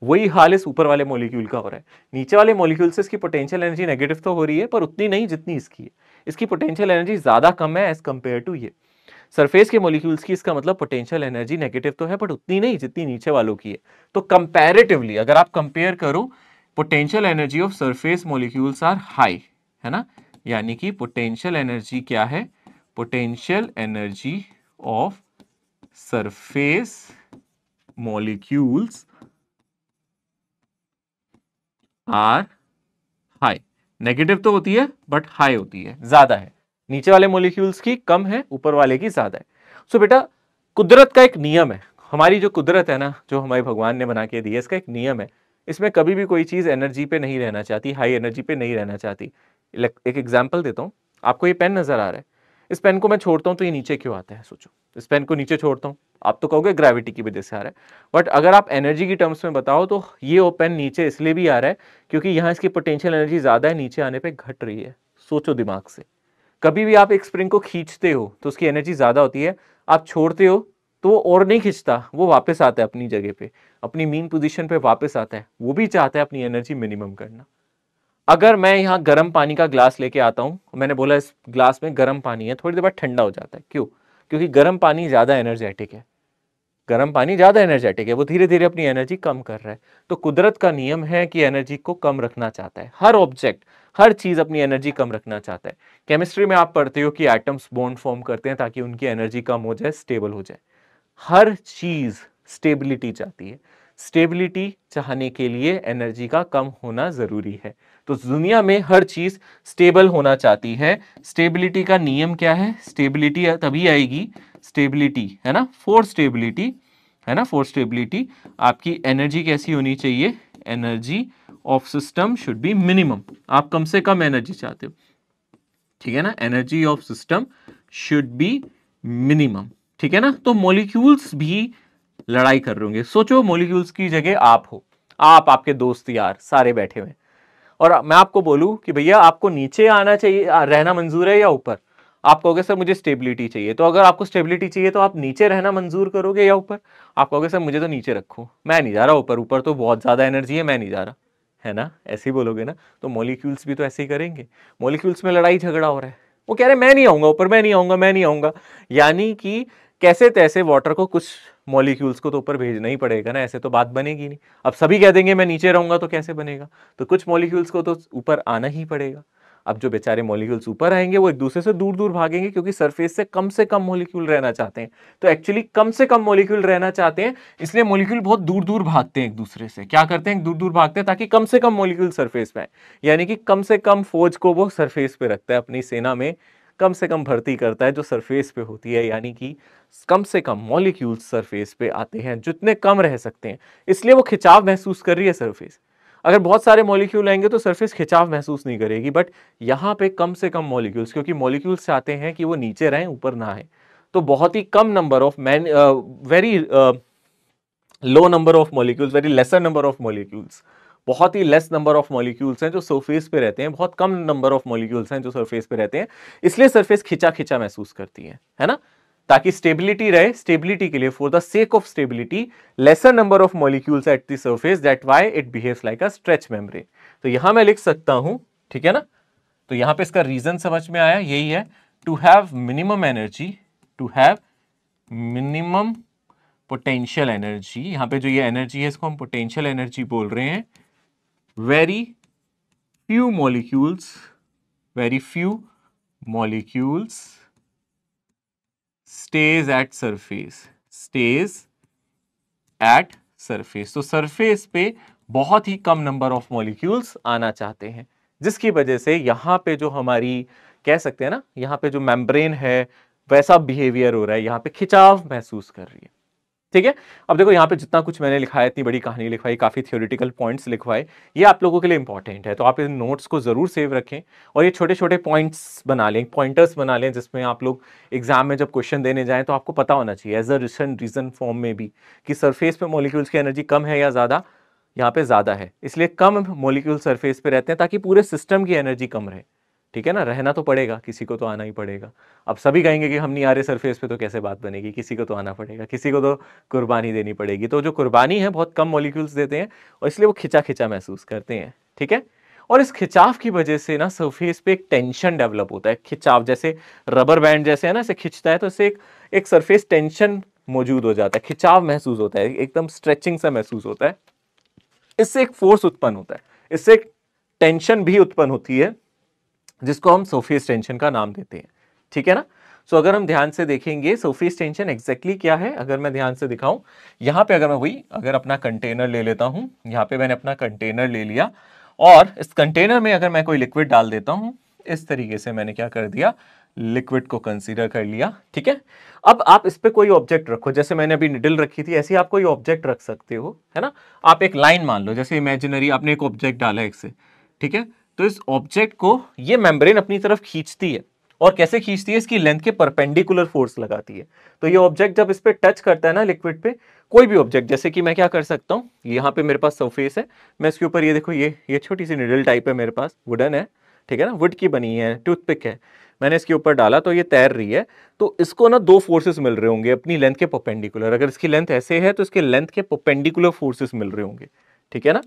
वही हाल इस ऊपर वाले मॉलिक्यूल का हो रहा है नीचे वाले मॉलिक्यूल से इसकी पोटेंशियल एनर्जी नेगेटिव तो हो रही है पर उतनी नहीं जितनी इसकी है इसकी पोटेंशियल एनर्जी ज़्यादा कम है एज कम्पेयर टू ये सरफेस के मोलिक्यूल्स की इसका मतलब पोटेंशियल एनर्जी नेगेटिव तो है बट उतनी नहीं जितनी नीचे वालों की है तो कंपेरेटिवली अगर आप कंपेयर करो potential energy of surface molecules are high है ना यानी कि पोटेंशियल एनर्जी क्या है potential energy of surface molecules are high negative तो होती है बट हाई होती है ज्यादा है नीचे वाले मोलिक्यूल्स की कम है ऊपर वाले की ज्यादा है सो so, बेटा कुदरत का एक नियम है हमारी जो कुदरत है ना जो हमारे भगवान ने बना के दी है इसका एक नियम है इसमें कभी भी कोई चीज़ एनर्जी पे नहीं रहना चाहती हाई एनर्जी पे नहीं रहना चाहती एक एग्जाम्पल देता हूँ आपको ये पेन नज़र आ रहा है इस पेन को मैं छोड़ता हूँ तो ये नीचे क्यों आता है सोचो इस पेन को नीचे छोड़ता हूँ आप तो कहोगे ग्रेविटी की वजह से आ रहा है बट अगर आप एनर्जी की टर्म्स में बताओ तो ये वो पेन नीचे इसलिए भी आ रहा है क्योंकि यहाँ इसकी पोटेंशियल एनर्जी ज़्यादा है नीचे आने पर घट रही है सोचो दिमाग से कभी भी आप एक स्प्रिंग को खींचते हो तो उसकी एनर्जी ज़्यादा होती है आप छोड़ते हो तो वो और नहीं खींचता वो वापस आता है अपनी जगह पे अपनी मीन पोजीशन पे वापस आता है वो भी चाहता है अपनी एनर्जी मिनिमम करना अगर मैं यहाँ गर्म पानी का ग्लास लेके आता हूँ मैंने बोला इस ग्लास में गर्म पानी है थोड़ी देर बाद ठंडा हो जाता है क्यों क्योंकि गर्म पानी ज़्यादा एनर्जेटिक है गर्म पानी ज़्यादा एनर्जेटिक है वो धीरे धीरे अपनी एनर्जी कम कर रहा है तो कुदरत का नियम है कि एनर्जी को कम रखना चाहता है हर ऑब्जेक्ट हर चीज़ अपनी एनर्जी कम रखना चाहता है केमिस्ट्री में आप पढ़ते हो कि एटम्स बॉन्ड फॉर्म करते हैं ताकि उनकी एनर्जी कम हो जाए स्टेबल हो जाए हर चीज़ स्टेबिलिटी चाहती है स्टेबिलिटी चाहने के लिए एनर्जी का कम होना ज़रूरी है तो दुनिया में हर चीज़ स्टेबल होना चाहती है स्टेबिलिटी का नियम क्या है स्टेबिलिटी तभी आएगी स्टेबिलिटी है ना फोर स्टेबिलिटी है ना फोर स्टेबिलिटी आपकी एनर्जी कैसी होनी चाहिए energy of system should be minimum आप कम से कम एनर्जी चाहते हो ठीक है ना energy of system should be minimum ठीक है ना तो मोलिक्यूल्स भी लड़ाई कर रहे होंगे सोचो मोलिक्यूल्स की जगह आप हो आप आपके दोस्त यार सारे बैठे हुए और मैं आपको बोलूँ कि भैया आपको नीचे आना चाहिए रहना मंजूर है या ऊपर आप कहोगे सर मुझे स्टेबिलिटी चाहिए तो अगर आपको स्टेबिलिटी चाहिए तो आप नीचे रहना मंजूर करोगे या ऊपर आप कहोगे सर मुझे तो नीचे रखो मैं नहीं जा रहा ऊपर ऊपर तो बहुत ज़्यादा एनर्जी है मैं नहीं जा रहा है ना ऐसे ही बोलोगे ना तो मोलिक्यूल्स भी तो ऐसे ही करेंगे मोलिक्यूल्स में लड़ाई झगड़ा हो रहा है वो कह रहे हैं मैं नहीं आऊँगा ऊपर मैं नहीं आऊँगा मैं नहीं आऊँगा यानी कि कैसे तैसे वाटर को कुछ मॉलिक्यूल्स को तो ऊपर भेजना ही पड़ेगा ना ऐसे तो बात बनेगी नहीं अब सभी कह देंगे मैं नीचे रहूंगा तो कैसे बनेगा तो कुछ मॉलिक्यूल्स को तो ऊपर आना ही पड़ेगा अब जो बेचारे मॉलिक्यूल्स ऊपर आएंगे वो एक दूसरे से दूर दूर भागेंगे क्योंकि सरफेस से कम से कम मॉलिक्यूल रहना चाहते हैं तो एक्चुअली कम से कम मॉलिक्यूल रहना चाहते हैं इसलिए मॉलिक्यूल बहुत दूर दूर भागते हैं एक दूसरे से क्या करते हैं दूर दूर भागते हैं ताकि कम से कम मॉलिक्यूल सरफेस पे आए यानी कि कम से कम फौज को वो सरफेस पे रखता है अपनी सेना में कम से कम भर्ती करता है जो सरफेस पे होती है यानी कि कम से कम मॉलिक्यूल्स सरफेस पे आते हैं जितने कम रह सकते हैं इसलिए वो खिंचाव महसूस कर रही है सरफेस अगर बहुत सारे मॉलिक्यूल आएंगे तो सरफेस खिंचाव महसूस नहीं करेगी बट यहाँ पे कम से कम मॉलिक्यूल्स क्योंकि मॉलिक्यूल्स चाहते हैं कि वो नीचे रहें ऊपर ना आए तो बहुत ही कम number of man very low number of molecules very lesser number of molecules बहुत ही लेस नंबर ऑफ मॉलिक्यूल्स हैं जो सरफेस पे रहते हैं बहुत कम नंबर ऑफ मॉलिक्यूल्स हैं जो सरफेस पे रहते हैं इसलिए सरफेस खिंचा खिंचा महसूस करती है है ना ताकि स्टेबिलिटी रहे स्टेबिलिटी के लिए for the sake of stability lesser number of molecules at the surface that why it behave like a stretch membrane तो यहां मैं लिख सकता हूं ठीक है ना तो यहां पर इसका रीजन समझ में आया यही है to have minimum energy to have minimum potential energy यहाँ पे जो ये एनर्जी है इसको हम पोटेंशियल एनर्जी बोल रहे हैं very few molecules, very few molecules stays at surface, stays at surface. तो so, surface पे बहुत ही कम नंबर ऑफ मॉलिक्यूल्स आना चाहते हैं जिसकी वजह से यहाँ पे जो हमारी कह सकते हैं ना यहाँ पे जो मेम्ब्रेन है वैसा बिहेवियर हो रहा है यहाँ पे खिंचाव महसूस कर रही है ठीक है अब देखो यहाँ पे जितना कुछ मैंने लिखा है इतनी बड़ी कहानी लिखवाई काफ़ी थियोरिटिकल पॉइंट्स लिखवाए ये आप लोगों के लिए इंपॉर्टेंट है तो आप इन नोट्स को ज़रूर सेव रखें और ये छोटे छोटे पॉइंट्स बना लें पॉइंटर्स बना लें जिसमें आप लोग एग्जाम में जब क्वेश्चन देने जाएँ तो आपको पता होना चाहिए as a reason reason form में भी कि सरफेस पर मोलिक्यूल्स की एनर्जी कम है या ज़्यादा यहाँ पे ज़्यादा है इसलिए कम मोलिक्यूल सरफेस पे रहते हैं ताकि पूरे सिस्टम की एनर्जी कम रहे ठीक है ना रहना तो पड़ेगा किसी को तो आना ही पड़ेगा अब सभी कहेंगे कि हम नहीं आ रहे सरफेस पे तो कैसे बात बनेगी किसी को तो आना पड़ेगा किसी को तो कुर्बानी देनी पड़ेगी तो जो कुर्बानी है बहुत कम मॉलिक्यूल्स देते हैं और इसलिए वो खिंचा खिंचा महसूस करते हैं ठीक है और इस खिंचाव की वजह से ना सरफेस पे एक टेंशन डेवलप होता है खिंचाव जैसे रबर बैंड जैसे है ना इसे खिंचता है तो इससे एक, एक सरफेस टेंशन मौजूद हो जाता है खिंचाव महसूस होता है एकदम स्ट्रेचिंग सा महसूस होता है इससे एक फोर्स उत्पन्न होता है इससे एक टेंशन भी उत्पन्न होती है जिसको हम सोफी टेंशन का नाम देते हैं ठीक है ना सो अगर हम ध्यान से देखेंगे सोफी टेंशन एग्जैक्टली क्या है अगर मैं ध्यान से दिखाऊं यहाँ पे अगर मैं वही अगर अपना कंटेनर ले लेता हूँ यहाँ पे मैंने अपना कंटेनर ले लिया और इस कंटेनर में अगर मैं कोई लिक्विड डाल देता हूँ इस तरीके से मैंने क्या कर दिया लिक्विड को कंसीडर कर लिया ठीक है अब आप इस पर कोई ऑब्जेक्ट रखो जैसे मैंने अभी निडल रखी थी ऐसे आप कोई ऑब्जेक्ट रख सकते हो है ना आप एक लाइन मान लो जैसे इमेजिनरी आपने एक ऑब्जेक्ट डाला एक से ठीक है तो इस ऑब्जेक्ट को ये मेम्ब्रेन अपनी तरफ खींचती है और कैसे खींचती है इसकी लेंथ के परपेंडिकुलर फोर्स लगाती है तो ये ऑब्जेक्ट जब इस पर टच करता है ना लिक्विड पे कोई भी ऑब्जेक्ट जैसे कि मैं क्या कर सकता हूँ यहाँ पे मेरे पास सरफेस है मैं इसके ऊपर ये देखो ये ये छोटी सी निडल टाइप है मेरे पास वुडन है ठीक है ना वुड की बनी है टूथपिक है मैंने इसके ऊपर डाला तो ये तैर रही है तो इसको ना दो फोर्सेस मिल रहे होंगे अपनी लेंथ के पोपेंडिकुलर अगर इसकी लेंथ ऐसे है तो इसके लेंथ के पोपेंडिकुलर फोर्सेस मिल रहे होंगे ठीक है ना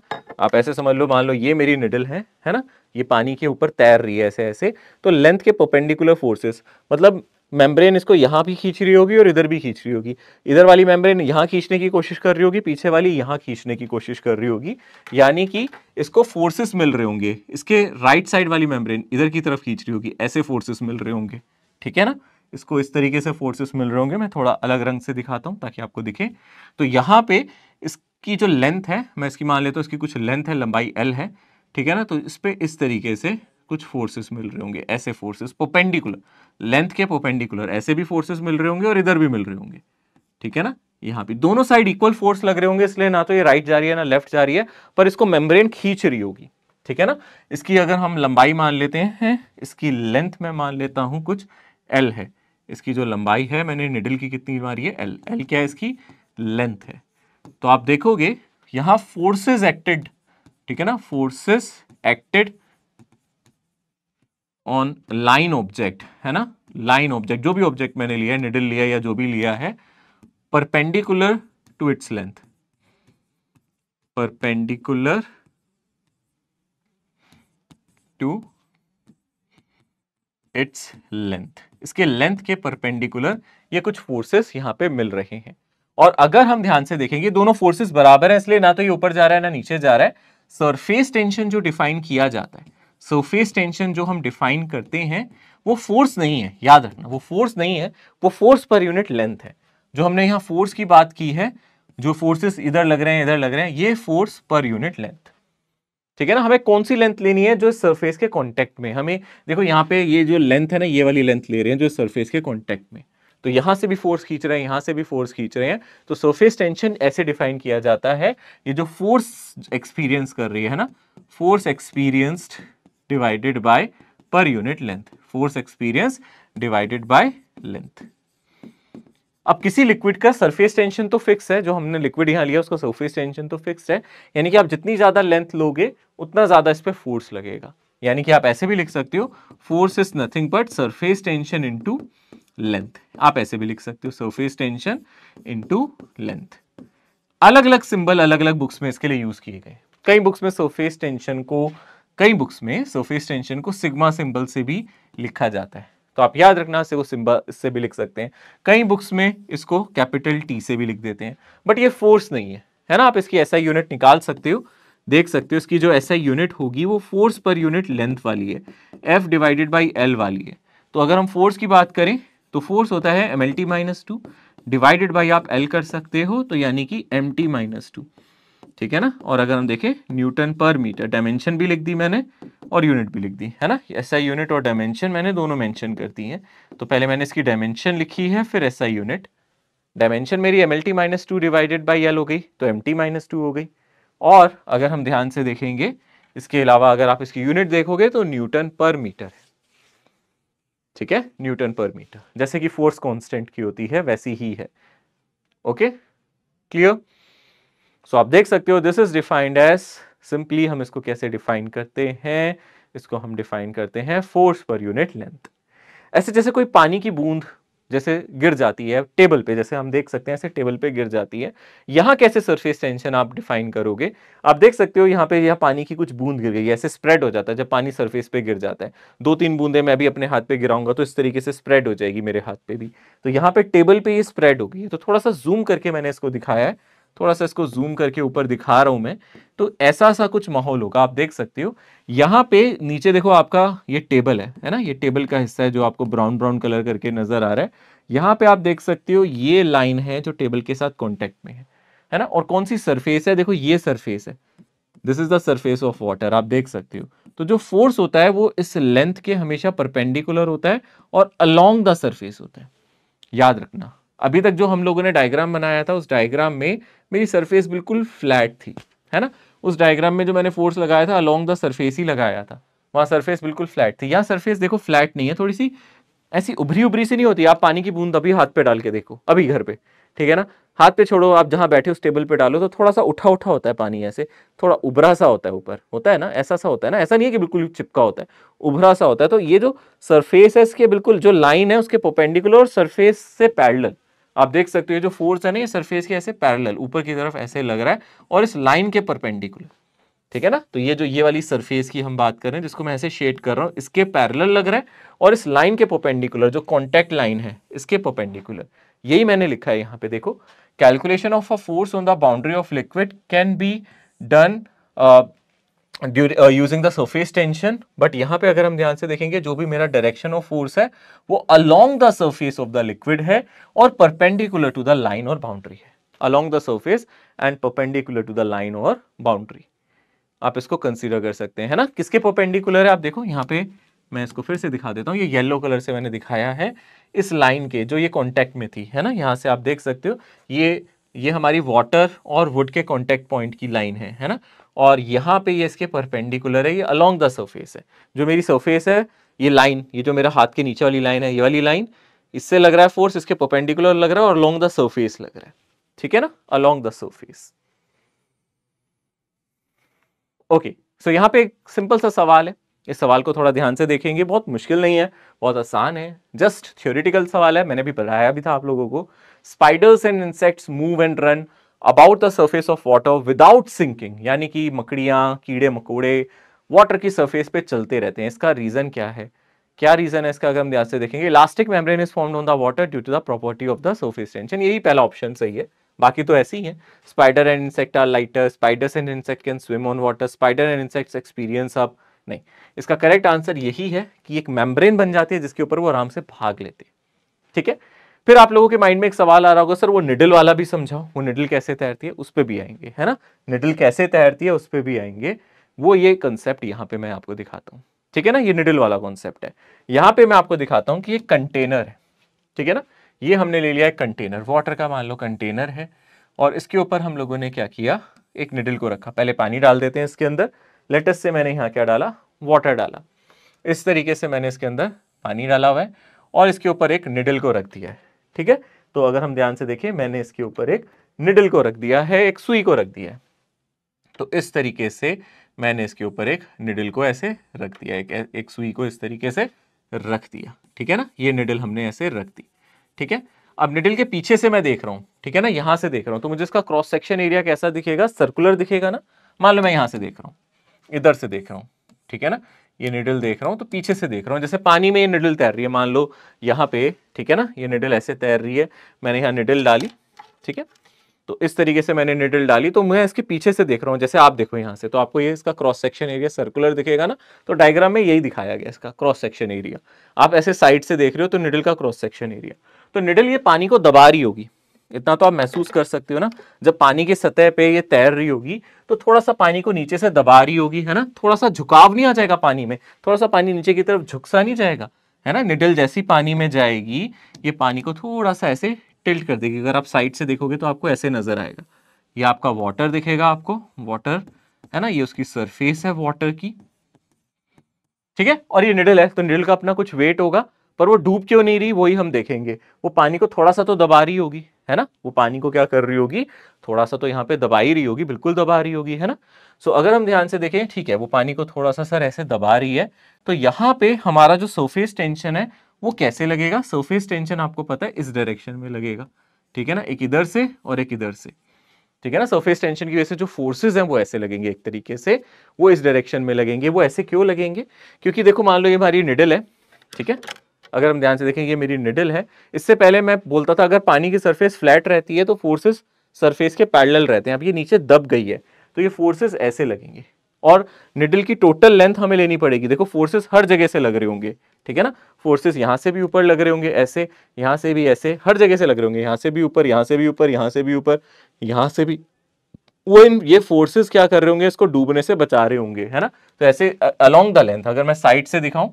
आप ऐसे समझ लो मान लो ये मेरी निडल है है ना ये पानी के ऊपर तैर रही है ऐसे ऐसे तो लेंथ के पोपेंडिकुलर फोर्सेस मतलब मेम्ब्रेन इसको यहाँ भी खींच रही होगी और इधर भी खींच रही होगी इधर वाली मेम्ब्रेन यहाँ खींचने की कोशिश कर रही होगी पीछे वाली यहाँ खींचने की कोशिश कर रही होगी यानी कि इसको फोर्सेस मिल रहे होंगे इसके राइट साइड वाली मेम्ब्रेन इधर की तरफ खींच रही होगी ऐसे फोर्सेस मिल रहे होंगे ठीक है ना इसको इस तरीके से फोर्सेस मिल रहे होंगे मैं थोड़ा अलग रंग से दिखाता हूँ ताकि आपको दिखे तो यहाँ पे इसकी जो लेंथ है मैं इसकी मान लेता हूँ इसकी कुछ लेंथ है लंबाई एल है ठीक है ना तो इस पर इस तरीके से कुछ फोर्सेस मिल रहे होंगे ऐसे फोर्सेस पोपेंडिकुलर लेंथ के पोपेंडिकुलर ऐसे भी फोर्सेस मिल रहे होंगे और इधर भी मिल रहे होंगे ठीक है ना यहाँ पे दोनों साइड इक्वल फोर्स लग रहे होंगे इसलिए ना तो ये राइट जा रही है ना लेफ्ट जा रही है पर इसको मेम्ब्रेन खींच रही होगी ठीक है ना इसकी अगर हम लंबाई मान लेते हैं इसकी लेंथ में मान लेता हूँ कुछ एल है इसकी जो लंबाई है मैंने निडल की कितनी मारी है एल एल क्या है इसकी लेंथ है तो आप देखोगे यहां फोर्सेस एक्टेड ठीक है ना forces acted on line object है ना लाइन ऑब्जेक्ट जो भी ऑब्जेक्ट मैंने लिया है निडल लिया या जो भी लिया है perpendicular to its length perpendicular to its length इसके लेंथ के परपेंडिकुलर ये कुछ फोर्सेस यहाँ पे मिल रहे हैं और अगर हम ध्यान से देखेंगे दोनों फोर्सेस बराबर हैं इसलिए ना तो ये ऊपर जा रहा है ना नीचे जा रहा है सरफेस टेंशन जो डिफाइन किया जाता है सरफेस टेंशन जो हम डिफाइन करते हैं वो फोर्स नहीं है याद रखना वो फोर्स नहीं है वो फोर्स पर यूनिट लेंथ है जो हमने यहाँ फोर्स की बात की है जो फोर्सेस इधर लग रहे हैं इधर लग रहे हैं ये फोर्स पर यूनिट लेंथ ठीक है ना हमें कौन सी लेंथ लेनी है जो इस सरफेस के कॉन्टेक्ट में हमें देखो यहाँ पे ये जो लेंथ है ना ये वाली लेंथ ले रहे हैं जो इस सरफेस के कॉन्टेक्ट में तो यहाँ से भी फोर्स खींच रहे हैं यहाँ से भी फोर्स खींच रहे हैं तो सरफेस टेंशन ऐसे डिफाइन किया जाता है ये जो फोर्स एक्सपीरियंस कर रही है ना force experienced divided by per unit length force experience divided by length अब किसी लिक्विड का सरफेस टेंशन तो फिक्स है जो हमने लिक्विड यहाँ लिया उसका सरफेस टेंशन तो फिक्स है यानी कि आप जितनी ज़्यादा लेंथ लोगे उतना ज़्यादा इस पर फोर्स लगेगा यानी कि आप ऐसे भी लिख सकते हो force is nothing but surface tension into length आप ऐसे भी लिख सकते हो सरफेस टेंशन इंटू लेंथ अलग अलग सिंबल अलग अलग बुक्स में इसके लिए यूज़ किए गए कई बुक्स में सरफेस टेंशन को कई बुक्स में सरफेस टेंशन को सिग्मा सिंबल से भी लिखा जाता है तो आप याद रखना से वो सिंबल इससे भी लिख सकते हैं कई बुक्स में इसको कैपिटल टी से भी लिख देते हैं बट ये फोर्स नहीं है है ना आप इसकी ऐसा यूनिट निकाल सकते हो देख सकते हो इसकी जो ऐसा यूनिट होगी वो फोर्स पर यूनिट लेंथ वाली है एफ डिवाइडेड बाई एल वाली है तो अगर हम फोर्स की बात करें तो फोर्स होता है M L T minus two divided by आप एल कर सकते हो तो यानी कि एम टी माइनस टू ठीक है ना और अगर हम देखें न्यूटन पर मीटर डायमेंशन भी लिख दी मैंने और यूनिट भी लिख दी है ना ऐसा यूनिट और डायमेंशन मैंने दोनों मेंशन कर दी हैं तो पहले मैंने इसकी डायमेंशन लिखी है फिर ऐसा यूनिट डायमेंशन मेरी M L T minus two divided by L हो गई तो एम टी माइनस टू हो गई और अगर हम ध्यान से देखेंगे इसके अलावा अगर आप इसकी यूनिट देखोगे तो न्यूटन पर मीटर ठीक है न्यूटन पर मीटर जैसे कि फोर्स कांस्टेंट की होती है वैसी ही है ओके क्लियर सो आप देख सकते हो this is defined as simply हम इसको कैसे डिफाइन करते हैं इसको हम डिफाइन करते हैं फोर्स पर यूनिट लेंथ ऐसे जैसे कोई पानी की बूंद जैसे गिर जाती है टेबल पे जैसे हम देख सकते हैं ऐसे टेबल पे गिर जाती है यहाँ कैसे सरफेस टेंशन आप डिफाइन करोगे आप देख सकते हो यहाँ पे यह पानी की कुछ बूंद गिर गई ऐसे स्प्रेड हो जाता है जब पानी सरफेस पे गिर जाता है दो तीन बूंदे मैं भी अपने हाथ पे गिराऊंगा तो इस तरीके से स्प्रेड हो जाएगी मेरे हाथ पे भी तो यहाँ पे टेबल पे ये स्प्रेड हो गई है तो थोड़ा सा जूम करके मैंने इसको दिखाया है थोड़ा सा इसको जूम करके ऊपर दिखा रहा हूं मैं तो ऐसा सा कुछ माहौल होगा आप देख सकते हो यहाँ पे नीचे देखो आपका ये टेबल है है ना ये टेबल का हिस्सा है जो आपको ब्राउन ब्राउन कलर करके नजर आ रहा है यहाँ पे आप देख सकते हो ये लाइन है जो टेबल के साथ कॉन्टेक्ट में है है ना और कौन सी सरफेस है देखो ये सरफेस है this is the surface of water आप देख सकते हो तो जो फोर्स होता है वो इस लेंथ के हमेशा परपेंडिकुलर होता है और अलोंग द सरफेस होता है याद रखना अभी तक जो हम लोगों ने डायग्राम बनाया था उस डायग्राम में मेरी सरफेस बिल्कुल फ्लैट थी है ना उस डायग्राम में जो मैंने फोर्स लगाया था अलॉन्ग द सरफेस ही लगाया था वहाँ सरफेस बिल्कुल फ्लैट थी यहाँ सरफेस देखो फ्लैट नहीं है थोड़ी सी ऐसी उभरी उभरी सी नहीं होती आप पानी की बूंद अभी हाथ पे डाल के देखो अभी घर पे ठीक है ना हाथ पे छोड़ो आप जहाँ बैठे उस टेबल पे डालो तो थोड़ा सा उठा उठा होता है पानी ऐसे थोड़ा उभरा सा होता है ऊपर होता है ना ऐसा सा होता है ना ऐसा नहीं है कि बिल्कुल चिपका होता है उभरा सा होता है तो ये जो सरफेस है इसके बिल्कुल जो लाइन है उसके पोपेंडिकुलर और सरफेस से पैडल आप देख सकते हो जो फोर्स है ना ये सरफेस के ऐसे पैरेलल ऊपर की तरफ ऐसे लग रहा है और इस लाइन के परपेंडिकुलर ठीक है ना तो ये जो ये वाली सरफेस की हम बात कर रहे हैं जिसको मैं ऐसे शेड कर रहा हूँ इसके पैरेलल लग रहा है और इस लाइन के परपेंडिकुलर जो कॉन्टेक्ट लाइन है इसके परपेंडिकुलर यही मैंने लिखा है यहाँ पे देखो calculation of a force on the boundary of liquid can be done using the surface tension but यहाँ पे अगर हम ध्यान से देखेंगे जो भी मेरा डायरेक्शन ऑफ फोर्स है वो along the surface of the liquid है और परपेंडिकुलर टू द लाइन और बाउंड्री है along the surface and perpendicular to the line और बाउंड्री आप इसको कंसिडर कर सकते हैं है ना किसके परपेंडिकुलर है आप देखो यहाँ पे मैं इसको फिर से दिखा देता हूँ ये येलो कलर से मैंने दिखाया है इस लाइन के जो ये कॉन्टैक्ट में थी है ना यहाँ से आप देख सकते हो ये ये हमारी वाटर और वुड के कॉन्टैक्ट पॉइंट की लाइन है है ना और यहाँ पे ये इसके परपेंडिकुलर है ये अलोंग द सरफेस है जो मेरी सरफेस है ये लाइन ये जो मेरा हाथ के नीचे वाली लाइन है ये वाली लाइन इससे लग रहा है फोर्स इसके परपेंडिकुलर लग रहा है और अलोंग द सरफेस लग रहा है ठीक है ना along the surface okay so यहाँ पे एक सिंपल सा सवाल है इस सवाल को थोड़ा ध्यान से देखेंगे बहुत मुश्किल नहीं है बहुत आसान है जस्ट थ्योरिटिकल सवाल है मैंने भी पढ़ाया भी था आप लोगों को spiders and insects move and run about the surface of water without sinking यानी कि मकड़ियाँ कीड़े मकोड़े वाटर की सर्फेस पे चलते रहते हैं इसका रीज़न क्या है क्या रीज़न है इसका अगर हम ध्यान से देखेंगे elastic membrane is form on the water due to the property of the surface tension यही पहला ऑप्शन सही है बाकी तो ऐसे ही है spider and insect are lighter spiders and insect can swim on water spider and insect experience अब नहीं इसका करेक्ट आंसर यही है कि एक मेम्ब्रेन बन जाती है जिसके ऊपर वो आराम से भाग लेते हैं ठीक है फिर आप लोगों के माइंड में एक सवाल आ रहा होगा सर वो निडल वाला भी समझाओ वो निडल कैसे तैरती है उस पर भी आएंगे है ना निडल कैसे तैरती है उस पर भी आएंगे वो ये कंसेप्ट यहाँ पे मैं आपको दिखाता हूँ ठीक है ना ये निडल वाला कॉन्सेप्ट है यहाँ पे मैं आपको दिखाता हूँ कि ये कंटेनर है ठीक है ना ये हमने ले लिया है कंटेनर वाटर का मान लो कंटेनर है और इसके ऊपर हम लोगों ने क्या किया एक निडल को रखा पहले पानी डाल देते हैं इसके अंदर लेटेस्ट से मैंने यहाँ क्या डाला वाटर डाला इस तरीके से मैंने इसके अंदर पानी डाला हुआ है और इसके ऊपर एक निडल को रख दिया है ठीक है तो अगर हम ध्यान से देखें मैंने इसके ऊपर एक निडल को रख दिया है एक सुई को रख दिया है तो इस तरीके से मैंने इसके ऊपर एक निडल को ऐसे रख दिया एक एक सुई को इस तरीके से रख दिया ठीक है ना ये निडल हमने ऐसे रख दी ठीक है अब निडल के पीछे से मैं देख रहा हूँ ठीक है ना यहां से देख रहा हूं तो मुझे इसका क्रॉस सेक्शन एरिया कैसा दिखेगा सर्कुलर दिखेगा ना मान लो मैं यहां से देख रहा हूँ इधर से देख रहा हूँ ठीक है ना ये निडल देख रहा हूँ तो पीछे से देख रहा हूँ जैसे पानी में ये निडल तैर रही है मान लो यहाँ पे ठीक है ना ये निडल ऐसे तैर रही है मैंने यहाँ निडल डाली ठीक है तो इस तरीके से मैंने निडल डाली तो मैं इसके पीछे से देख रहा हूँ जैसे आप देखो यहाँ से तो आपको ये इसका क्रॉस सेक्शन एरिया सर्कुलर दिखेगा ना तो डायग्राम में यही दिखाया गया इसका क्रॉस सेक्शन एरिया आप ऐसे साइड से देख रहे हो तो निडल का क्रॉस सेक्शन एरिया तो निडल ये पानी को दबा रही होगी इतना तो आप महसूस कर सकते हो ना जब पानी की सतह पे ये तैर रही होगी तो थोड़ा सा पानी को नीचे से दबा रही होगी है ना थोड़ा सा झुकाव नहीं आ जाएगा पानी में थोड़ा सा पानी नीचे की तरफ झुक सा नहीं जाएगा है ना निडल जैसी पानी में जाएगी ये पानी को थोड़ा सा ऐसे टिल्ट कर देगी अगर आप साइड से देखोगे तो आपको ऐसे नजर आएगा ये आपका वाटर दिखेगा आपको वाटर है ना ये उसकी सरफेस है वाटर की ठीक है और ये निडल है तो निडल का अपना कुछ वेट होगा पर वो डूब क्यों नहीं रही वही हम देखेंगे वो पानी को थोड़ा सा तो दबा रही होगी है ना वो पानी को क्या कर रही होगी थोड़ा सा तो यहाँ पे दबा ही रही होगी बिल्कुल दबा रही होगी है ना सो so, अगर हम ध्यान से देखें ठीक है वो पानी को थोड़ा सा सर ऐसे दबा रही है तो यहाँ पे हमारा जो सरफेस टेंशन है वो कैसे लगेगा सरफेस टेंशन आपको पता है इस डायरेक्शन में लगेगा ठीक है ना एक इधर से और एक इधर से ठीक है ना सरफेस टेंशन की वजह से जो फोर्सेज हैं वो ऐसे लगेंगे एक तरीके से वो इस डायरेक्शन में लगेंगे वो ऐसे क्यों लगेंगे क्योंकि देखो मान लो ये हमारी निडल है ठीक है अगर हम ध्यान से देखें ये मेरी निडल है इससे पहले मैं बोलता था अगर पानी की सरफेस फ्लैट रहती है तो फोर्सेस सरफेस के पैरेलल रहते हैं अब ये नीचे दब गई है तो ये फोर्सेस ऐसे लगेंगे और निडल की टोटल लेंथ हमें लेनी पड़ेगी देखो फोर्सेस हर जगह से लग रहे होंगे ठीक है ना फोर्सेस यहाँ से भी ऊपर लग रहे होंगे ऐसे यहाँ से भी ऐसे हर जगह से लग रहे होंगे यहाँ से भी ऊपर यहाँ से भी ऊपर यहाँ से भी ऊपर यहाँ से भी वो इन ये फोर्सेस क्या कर रहे होंगे इसको डूबने से बचा रहे होंगे है ना तो ऐसे अलोंग द लेंथ अगर मैं साइड से दिखाऊं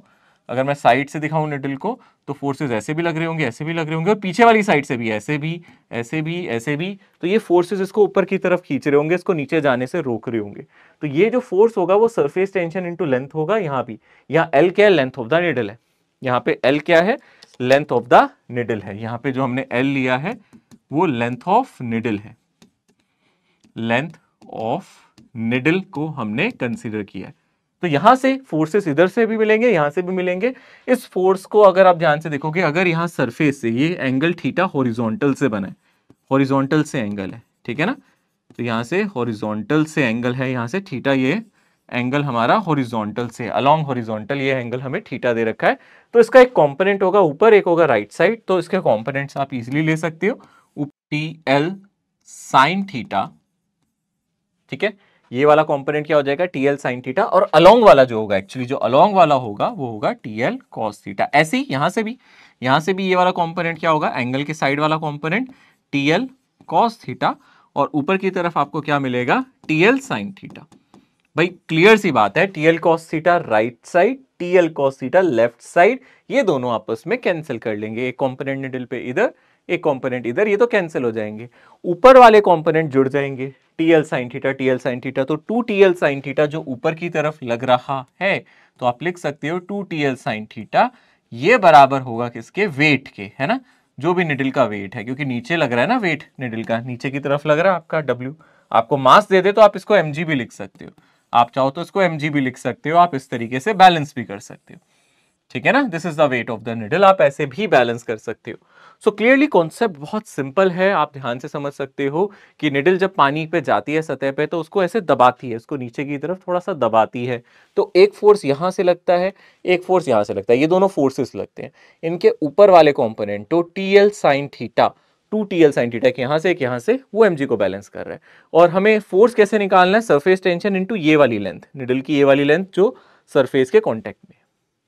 अगर मैं साइड से दिखाऊं निडल को तो फोर्सेज ऐसे भी लग रहे होंगे ऐसे भी लग रहे होंगे और पीछे वाली साइड से भी ऐसे भी ऐसे भी ऐसे भी तो ये फोर्सेज इसको ऊपर की तरफ खींच रहे होंगे इसको नीचे जाने से रोक रहे होंगे तो ये जो फोर्स होगा वो सरफेस टेंशन इंटू लेंथ होगा यहाँ भी यहाँ एल क्या है लेंथ ऑफ द निडल है यहाँ पे एल क्या है लेंथ ऑफ द निडल है यहाँ पे जो हमने एल लिया है वो लेंथ ऑफ निडल है लेंथ ऑफ निडल को हमने कंसिडर किया है तो यहां से फोर्सेस इधर से भी मिलेंगे यहां से भी मिलेंगे इस फोर्स को अगर आप ध्यान से देखोगे अगर यहां सरफेस से ये एंगल थीटा हॉरिजॉन्टल से बना है हॉरिजॉन्टल से एंगल है ठीक है ना तो यहां से हॉरिजॉन्टल से एंगल है यहां से थीटा ये एंगल हमारा हॉरिजॉन्टल से अलोंग हॉरिजॉन्टल ये एंगल हमें थीटा दे रखा है तो इसका एक कॉम्पोनेंट होगा ऊपर एक होगा राइट साइड तो इसके कॉम्पोनेंट आप इजिली ले सकते हो टी एल साइन थीटा ठीक है ये वाला कॉम्पोनेंट क्या हो जाएगा टी एल साइन थीटा और अलोंग वाला जो होगा एक्चुअली जो अलोंग वाला होगा वो होगा टी एल कॉस थीटा ऐसे ही यहां से भी यहां से भी ये वाला कॉम्पोनेंट क्या होगा एंगल के साइड वाला component T L cos theta और ऊपर की तरफ आपको क्या मिलेगा टी एल साइन थीटा भाई क्लियर सी बात है TL cos theta right side TL cos theta left side ये दोनों आपस में कैंसिल कर लेंगे एक कॉम्पोनेंट निडल पे इधर एक कॉम्पोनेंट इधर ये तो कैंसिल हो जाएंगे ऊपर वाले कॉम्पोनेंट जुड़ जाएंगे TL sine theta TL sine theta तो two T L sine theta जो ऊपर की तरफ लग रहा है तो आप लिख सकते हो two T L sine theta ये बराबर होगा किसके वेट के है ना जो भी निडिल का वेट है क्योंकि नीचे लग रहा है ना वेट निडिल का नीचे की तरफ लग रहा है आपका डब्ल्यू आपको मास दे दे तो आप इसको एम भी लिख सकते हो आप चाहो तो इसको एम भी लिख सकते हो आप इस तरीके से बैलेंस भी कर सकते हो ठीक है ना this is the weight of the needle आप ऐसे भी बैलेंस कर सकते हो सो क्लियरली कॉन्सेप्ट बहुत सिंपल है आप ध्यान से समझ सकते हो कि निडल जब पानी पे जाती है सतह पे तो उसको ऐसे दबाती है उसको नीचे की तरफ थोड़ा सा दबाती है तो एक फोर्स यहाँ से लगता है एक फोर्स यहाँ से लगता है ये दोनों फोर्सेस लगते हैं इनके ऊपर वाले कॉम्पोनेंट तो T L sine theta two T L sine theta यहाँ से एक यहाँ से वो एम जी को बैलेंस कर रहा है और हमें फोर्स कैसे निकालना है सरफेस टेंशन इंटू ये वाली लेंथ निडल की ये वाली लेंथ जो सरफेस के कॉन्टेक्ट में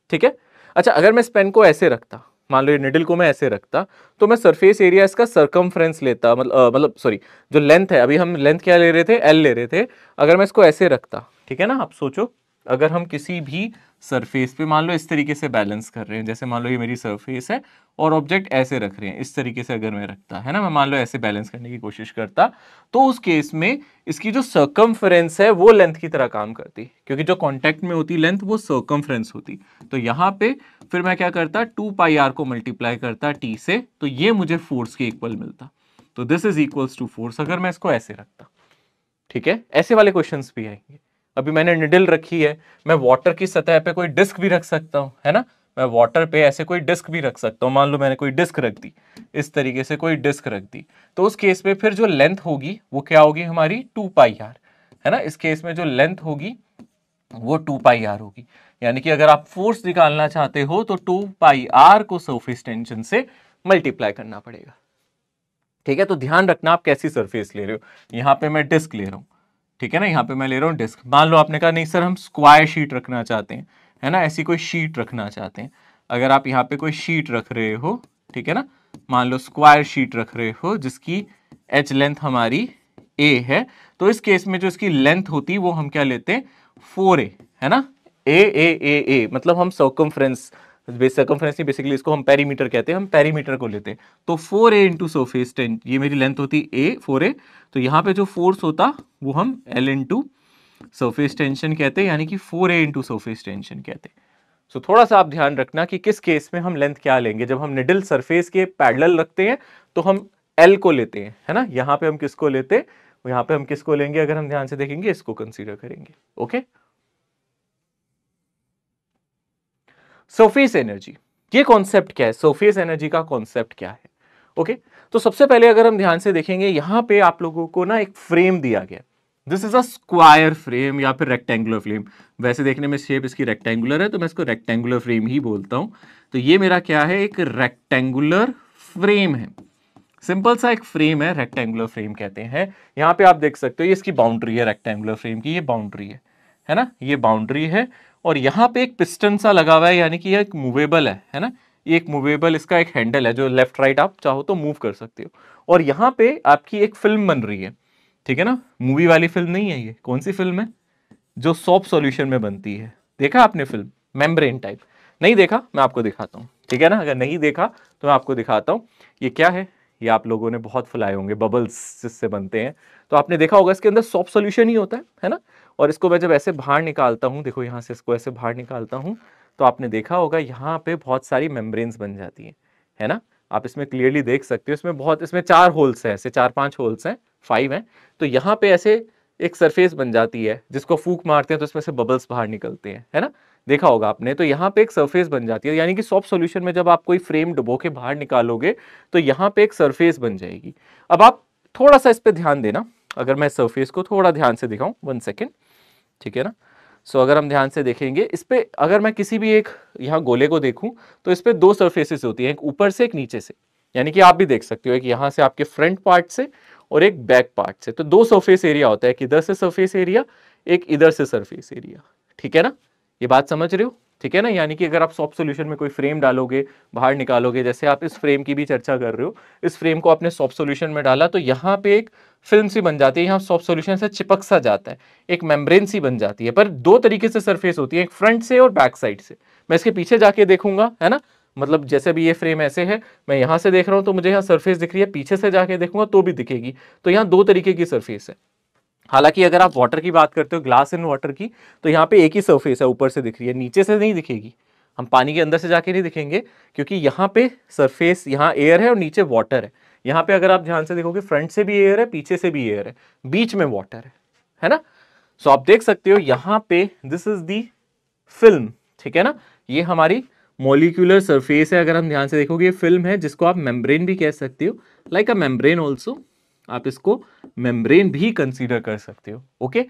ठीक है अच्छा अगर मैं स्पेन को ऐसे रखता मान लो ये निडिल को मैं ऐसे रखता तो मैं सरफेस एरिया इसका सरकमफ्रेंस लेता मतलब मतलब सॉरी जो लेंथ है अभी हम लेंथ क्या ले रहे थे एल ले रहे थे अगर मैं इसको ऐसे रखता ठीक है ना आप सोचो अगर हम किसी भी सरफेस पे मान लो इस तरीके से बैलेंस कर रहे हैं जैसे मान लो ये मेरी सरफेस है और ऑब्जेक्ट ऐसे रख रहे हैं इस तरीके से अगर मैं रखता है ना मैं मान लो ऐसे बैलेंस करने की कोशिश करता तो उस केस में इसकी जो सर्कमफ्रेंस है वो लेंथ की तरह काम करती क्योंकि जो कॉन्टैक्ट में होती लेंथ वो सर्कमफ्रेंस होती तो यहाँ पे फिर मैं क्या करता टू पाई आर को मल्टीप्लाई करता टी से तो ये मुझे फोर्स के इक्वल मिलता तो this is equals to force अगर मैं इसको ऐसे रखता ठीक है ऐसे वाले क्वेश्चन भी आएंगे अभी मैंने निडिल रखी है मैं वाटर की सतह पे कोई डिस्क भी रख सकता हूँ है ना मैं वाटर पे ऐसे कोई डिस्क भी रख सकता हूँ मान लो मैंने कोई डिस्क रख दी इस तरीके से कोई डिस्क रख दी तो उस केस में फिर जो लेंथ होगी वो क्या होगी हमारी टू पाई आर है ना इस केस में जो लेंथ होगी वो टू पाई आर होगी यानी कि अगर आप फोर्स निकालना चाहते हो तो टू पाई आर को सर्फेस टेंशन से मल्टीप्लाई करना पड़ेगा ठीक है तो ध्यान रखना आप कैसी सरफेस ले रहे हो यहाँ पे मैं डिस्क ले रहा हूँ ठीक है ना यहाँ पे मैं ले रहा हूँ डिस्क मान लो आपने कहा नहीं सर हम स्क्वायर शीट रखना चाहते हैं है ना ऐसी कोई शीट रखना चाहते हैं अगर आप यहाँ पे कोई शीट रख रहे हो ठीक है ना मान लो स्क्वायर शीट रख रहे हो जिसकी एच लेंथ हमारी ए है तो इस केस में जो इसकी लेंथ होती वो हम क्या लेते हैं फोर ए है ना ए ए ए ए मतलब हम सर्कमफ्रेंस बेस सर्कमफ्रेंस नहीं बेसिकली इसको हम पेरीमीटर कहते हैं हम पेरीमीटर को लेते हैं तो four A into surface ten ये मेरी लेंथ होती ए फोर ए तो यहाँ पे जो फोर्स होता वो हम एल इंटू सोफेस टेंशन कहते हैं यानी कि four A into surface tension कहते हैं सो so, थोड़ा सा आप ध्यान रखना कि किस केस में हम लेंथ क्या लेंगे जब हम निडल सरफेस के पैडल रखते हैं तो हम एल को लेते हैं है ना यहाँ पे हम किसको लेते हैं यहाँ पे हम किसको लेंगे अगर हम ध्यान से देखेंगे इसको कंसीडर करेंगे ओके okay? सरफेस एनर्जी ये कॉन्सेप्ट क्या है सरफेस एनर्जी का कॉन्सेप्ट क्या है ओके okay? तो सबसे पहले अगर हम ध्यान से देखेंगे यहां पे आप लोगों को ना एक फ्रेम दिया गया this is a square frame या फिर रेक्टेंगुलर फ्रेम वैसे देखने में शेप इसकी रेक्टेंगुलर है तो मैं इसको रेक्टेंगुलर फ्रेम ही बोलता हूं तो ये मेरा क्या है एक रेक्टेंगुलर फ्रेम है सिंपल सा एक फ्रेम है रेक्टेंगुलर फ्रेम कहते हैं यहां पे आप देख सकते हो ये इसकी बाउंड्री है रेक्टेंगुलर फ्रेम की ये बाउंड्री है है ना ये बाउंड्री है और यहाँ पे एक पिस्टन सा लगा हुआ है यानी कि यह एक मूवेबल है है ना ये एक मूवेबल इसका एक हैंडल है जो लेफ्ट राइट आप चाहो तो मूव कर सकते हो और यहाँ पे आपकी एक फिल्म बन रही है ठीक है ना मूवी वाली फिल्म नहीं है ये कौन सी फिल्म है जो सॉप सॉल्यूशन में बनती है देखा आपने फिल्म मेम्ब्रेन टाइप नहीं देखा मैं आपको दिखाता हूँ ठीक है ना अगर नहीं देखा तो मैं आपको दिखाता हूँ ये क्या है ये आप लोगों ने बहुत फुलाए होंगे बबल्स जिससे बनते हैं तो आपने देखा होगा इसके अंदर सॉप सोल्यूशन ही होता है है ना और इसको मैं जब ऐसे बाहर निकालता हूँ देखो यहाँ से इसको ऐसे बाहर निकालता हूँ तो आपने देखा होगा यहाँ पे बहुत सारी मेम्ब्रेन्स बन जाती हैं है ना आप इसमें क्लियरली देख सकते हो इसमें बहुत इसमें चार होल्स हैं ऐसे चार पांच होल्स हैं फाइव हैं तो यहाँ पे ऐसे एक सरफेस बन जाती है जिसको फूक मारते हैं तो इसमें से बबल्स बाहर निकलते हैं है ना देखा होगा आपने तो यहाँ पे एक सरफेस बन जाती है यानी कि सॉफ्ट सॉल्यूशन में जब आप कोई फ्रेम डुबो के बाहर निकालोगे तो यहाँ पे एक सरफेस बन जाएगी अब आप थोड़ा सा इस पर ध्यान देना अगर मैं सरफेस को थोड़ा ध्यान से दिखाऊँ वन सेकेंड ठीक है ना सो so, अगर हम ध्यान से देखेंगे इस पर अगर मैं किसी भी एक यहाँ गोले को देखूँ तो इस पर दो सरफेसेस होती हैं एक ऊपर से एक नीचे से यानी कि आप भी देख सकते हो एक यहाँ से आपके फ्रंट पार्ट से और एक बैक पार्ट से तो दो सरफेस एरिया होता है एक इधर से सरफेस एरिया एक इधर से सरफेस एरिया ठीक है ना ये बात समझ रहे हो ठीक है ना यानी कि अगर आप सॉफ्ट सोल्यूशन में कोई फ्रेम डालोगे बाहर निकालोगे जैसे आप इस फ्रेम की भी चर्चा कर रहे हो इस फ्रेम को आपने सॉफ्ट सोल्यूशन में डाला तो यहाँ पे एक फिल्म सी बन जाती है यहाँ सॉफ्ट सोल्यूशन से चिपक सा जाता है एक मेम्ब्रेन सी बन जाती है पर दो तरीके से सरफेस होती है एक फ्रंट से और बैक साइड से मैं इसके पीछे जाके देखूंगा है ना मतलब जैसे भी ये फ्रेम ऐसे है मैं यहाँ से देख रहा हूँ तो मुझे यहाँ सरफेस दिख रही है पीछे से जाके देखूंगा तो भी दिखेगी तो यहाँ दो तरीके की सरफेस है हालांकि अगर आप वाटर की बात करते हो ग्लास इन वाटर की तो यहाँ पे एक ही सरफेस है ऊपर से दिख रही है नीचे से नहीं दिखेगी हम पानी के अंदर से जाके नहीं दिखेंगे क्योंकि यहाँ पे सरफेस यहाँ एयर है और नीचे वाटर है यहाँ पे अगर आप ध्यान से देखोगे फ्रंट से भी एयर है पीछे से भी एयर है बीच में वाटर है है ना सो so, आप देख सकते हो यहाँ पे दिस इज दी फिल्म ठीक है ना ये हमारी मोलिकुलर सरफेस है अगर हम ध्यान से देखोगे ये फिल्म है जिसको आप मेम्ब्रेन भी कह सकते हो लाइक अ मेम्ब्रेन ऑल्सो आप इसको मेम्ब्रेन भी कंसीडर कर सकते हो ओके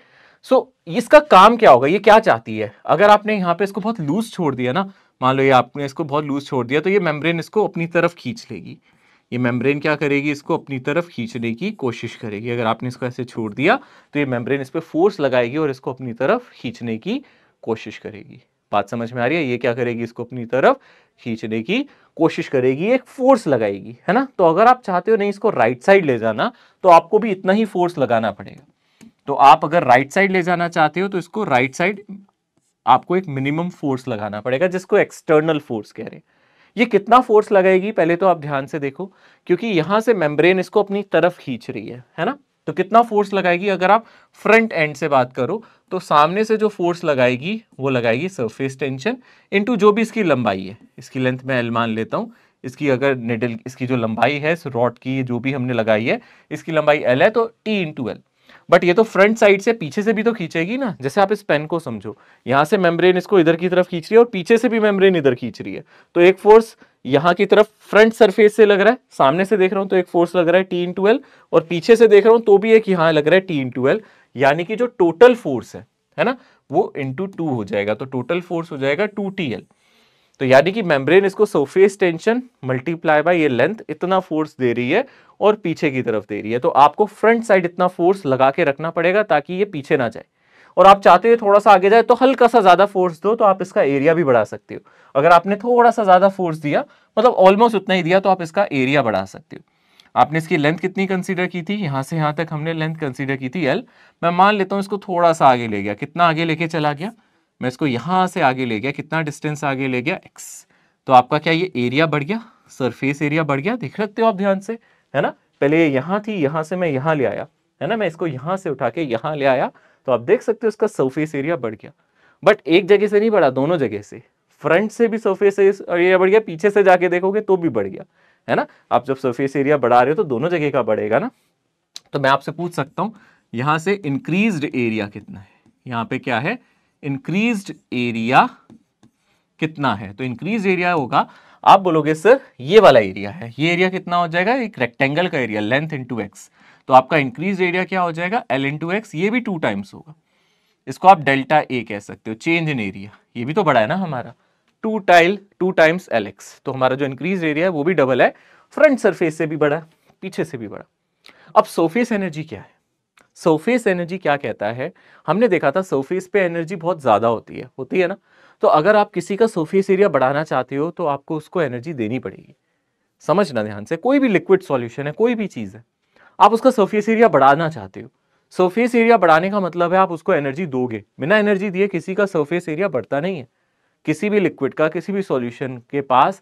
सो इसका काम क्या होगा ये क्या चाहती है अगर आपने यहाँ पे इसको बहुत लूज छोड़ दिया ना मान लो ये आपने इसको बहुत लूज छोड़ दिया तो ये मेम्ब्रेन इसको अपनी तरफ खींच लेगी ये मेम्ब्रेन क्या करेगी इसको अपनी तरफ खींचने की कोशिश करेगी अगर आपने इसको ऐसे छोड़ दिया तो ये मेम्ब्रेन इस पर फोर्स लगाएगी और इसको अपनी तरफ खींचने की कोशिश करेगी बात समझ में आ रही है ये क्या करेगी इसको अपनी तरफ खींचने की कोशिश करेगी एक फोर्स लगाएगी है ना तो अगर आप चाहते हो नहीं इसको राइट साइड ले जाना तो आपको भी इतना ही फोर्स लगाना पड़ेगा तो आप अगर राइट साइड ले जाना चाहते हो तो इसको राइट साइड आपको एक मिनिमम फोर्स लगाना पड़ेगा जिसको एक्सटर्नल फोर्स कह रहे हैं ये कितना फोर्स लगाएगी पहले तो आप ध्यान से देखो क्योंकि यहां से मेम्ब्रेन इसको अपनी तरफ खींच रही है है ना तो कितना फोर्स लगाएगी अगर आप फ्रंट एंड से बात करो तो सामने से जो फोर्स लगाएगी वो लगाएगी सरफेस टेंशन इनटू जो भी इसकी लंबाई है इसकी लेंथ मैं एल मान लेता हूँ इसकी अगर निडल इसकी जो लंबाई है रॉड की जो भी हमने लगाई है इसकी लंबाई एल है तो टी इंटू एल बट ये तो फ्रंट साइड से पीछे से भी तो खींचेगी ना जैसे आप इस पेन को समझो यहाँ से मेम्ब्रेन इसको इधर की तरफ खींच रही है और पीछे से भी मेम्ब्रेन इधर खींच रही है तो एक फोर्स यहाँ की तरफ फ्रंट सरफेस से लग रहा है सामने से देख रहा हूँ तो एक फोर्स लग रहा है टी इन टू और पीछे से देख रहा हूँ तो भी एक यहाँ लग रहा है टी इन टू यानी कि जो टोटल फोर्स है है ना वो इंटू टू हो जाएगा तो टोटल फोर्स हो जाएगा टू टी एल तो यानी कि मेम्ब्रेन इसको सोफेस टेंशन मल्टीप्लाई बाय ये लेंथ इतना फोर्स दे रही है और पीछे की तरफ दे रही है तो आपको फ्रंट साइड इतना फोर्स लगा के रखना पड़ेगा ताकि ये पीछे ना जाए और आप चाहते हो थोड़ा सा आगे जाए तो हल्का सा ज़्यादा फोर्स दो तो आप इसका एरिया भी बढ़ा सकते हो अगर आपने थोड़ा सा ज़्यादा फोर्स दिया मतलब ऑलमोस्ट उतना ही दिया तो आप इसका एरिया बढ़ा सकते हो आपने इसकी लेंथ कितनी कंसीडर की थी यहाँ से यहाँ तक हमने लेंथ कंसीडर की थी एल मैं मान लेता हूँ इसको थोड़ा सा आगे ले गया कितना आगे लेके चला गया मैं इसको यहाँ से आगे ले गया कितना डिस्टेंस आगे ले गया एक्स तो आपका क्या ये एरिया बढ़ गया सरफेस एरिया बढ़ गया देख सकते हो आप ध्यान से है ना पहले ये यहाँ थी यहाँ से मैं यहाँ ले आया है ना मैं इसको यहाँ से उठा के यहाँ ले आया तो आप देख सकते हो इसका सरफेस एरिया बढ़ गया बट एक जगह से नहीं बढ़ा दोनों जगह से फ्रंट से भी सरफेस एरिया बढ़ गया पीछे से जाके देखोगे तो भी बढ़ गया है ना आप जब सरफेस एरिया बढ़ा रहे हो तो दोनों जगह का बढ़ेगा ना तो मैं आपसे पूछ सकता हूँ यहाँ से इंक्रीज एरिया कितना है यहाँ पे क्या है इंक्रीज्ड एरिया कितना है तो इंक्रीज एरिया होगा आप बोलोगे सर ये वाला एरिया है ये एरिया कितना हो जाएगा एक रेक्टेंगल का एरिया लेंथ इंटू एक्स तो आपका इंक्रीज एरिया क्या हो जाएगा एल इंटू एक्स ये भी टू टाइम्स होगा इसको आप डेल्टा ए कह सकते हो चेंज इन एरिया ये भी तो बड़ा है ना हमारा two tile two times L X तो हमारा जो इंक्रीज एरिया है वो भी डबल है फ्रंट सरफेस से भी बड़ा पीछे से भी बड़ा अब सोफेस एनर्जी क्या है सरफेस एनर्जी क्या कहता है हमने देखा था सरफेस पे एनर्जी बहुत ज़्यादा होती है होती है ना तो अगर आप किसी का सरफेस एरिया बढ़ाना चाहते हो तो आपको उसको एनर्जी देनी पड़ेगी समझना ध्यान से कोई भी लिक्विड सॉल्यूशन है कोई भी चीज़ है आप उसका सरफेस एरिया बढ़ाना चाहते हो सरफेस एरिया बढ़ाने का मतलब है आप उसको एनर्जी दोगे बिना एनर्जी दिए किसी का सरफेस एरिया बढ़ता नहीं है किसी भी लिक्विड का किसी भी सॉल्यूशन के पास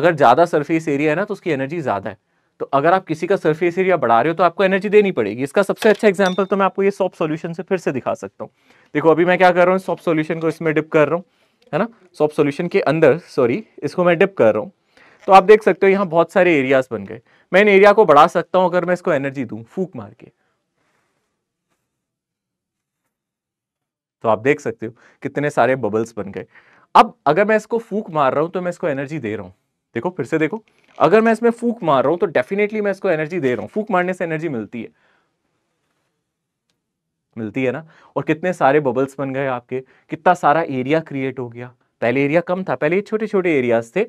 अगर ज़्यादा सरफेस एरिया है ना तो उसकी एनर्जी ज़्यादा है तो अगर आप किसी का सरफेस एरिया बढ़ा रहे हो तो आपको एनर्जी देनी पड़ेगी इसका सबसे अच्छा एग्जाम्पल तो मैं आपको ये सॉप सोल्यूशन से फिर से दिखा सकता हूँ देखो अभी मैं क्या कर रहा हूँ सॉप सोल्यूशन को इसमें डिप कर रहा हूँ है ना सॉप सोल्यूशन के अंदर सॉरी इसको मैं डिप कर रहा हूँ तो आप देख सकते हो यहाँ बहुत सारे एरियाज बन गए मैं इन एरिया को बढ़ा सकता हूँ अगर मैं इसको एनर्जी दूँ फूक मार के तो आप देख सकते हो कितने सारे बबल्स बन गए अब अगर मैं इसको फूक मार रहा हूं तो मैं इसको एनर्जी दे रहा हूं देखो फिर से देखो अगर मैं इसमें फूक मार रहा हूं तो डेफिनेटली मैं इसको एनर्जी दे रहा हूं फूक मारने से एनर्जी मिलती है मिलती है ना और कितने सारे बबल्स बन गए आपके कितना सारा एरिया क्रिएट हो गया पहले एरिया कम था पहले छोटे छोटे एरियाज थे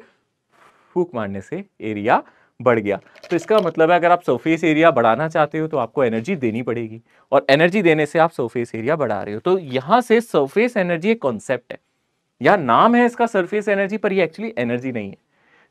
फूक मारने से एरिया बढ़ गया तो इसका मतलब है अगर आप सरफेस एरिया बढ़ाना चाहते हो तो आपको एनर्जी देनी पड़ेगी और एनर्जी देने से आप सरफेस एरिया बढ़ा रहे हो तो यहां से सरफेस एनर्जी एक कॉन्सेप्ट है या नाम है इसका सरफेस एनर्जी पर ये एक्चुअली एनर्जी नहीं है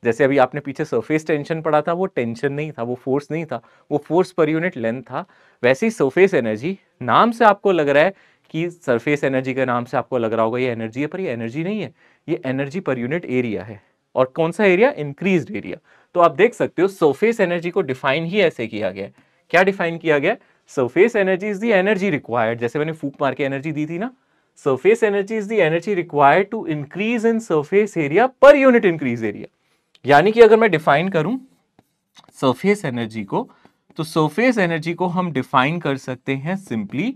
जैसे अभी आपने पीछे सरफेस टेंशन पढ़ा था वो टेंशन नहीं था वो फोर्स नहीं था वो फोर्स पर यूनिट लेंथ था वैसे ही सरफेस एनर्जी नाम से आपको लग रहा है कि सरफेस एनर्जी के नाम से आपको लग रहा होगा ये एनर्जी है पर ये एनर्जी नहीं है ये एनर्जी पर यूनिट एरिया है और कौन सा एरिया इंक्रीज एरिया तो आप देख सकते हो सरफेस एनर्जी को डिफाइन ही ऐसे किया गया क्या डिफाइन किया गया surface energy is the energy required जैसे मैंने फूक मार के एनर्जी दी थी ना surface energy is the energy required to increase in surface area per unit increase area यानी कि अगर मैं डिफाइन करूं सरफेस एनर्जी को तो सरफेस एनर्जी को हम डिफाइन कर सकते हैं सिंपली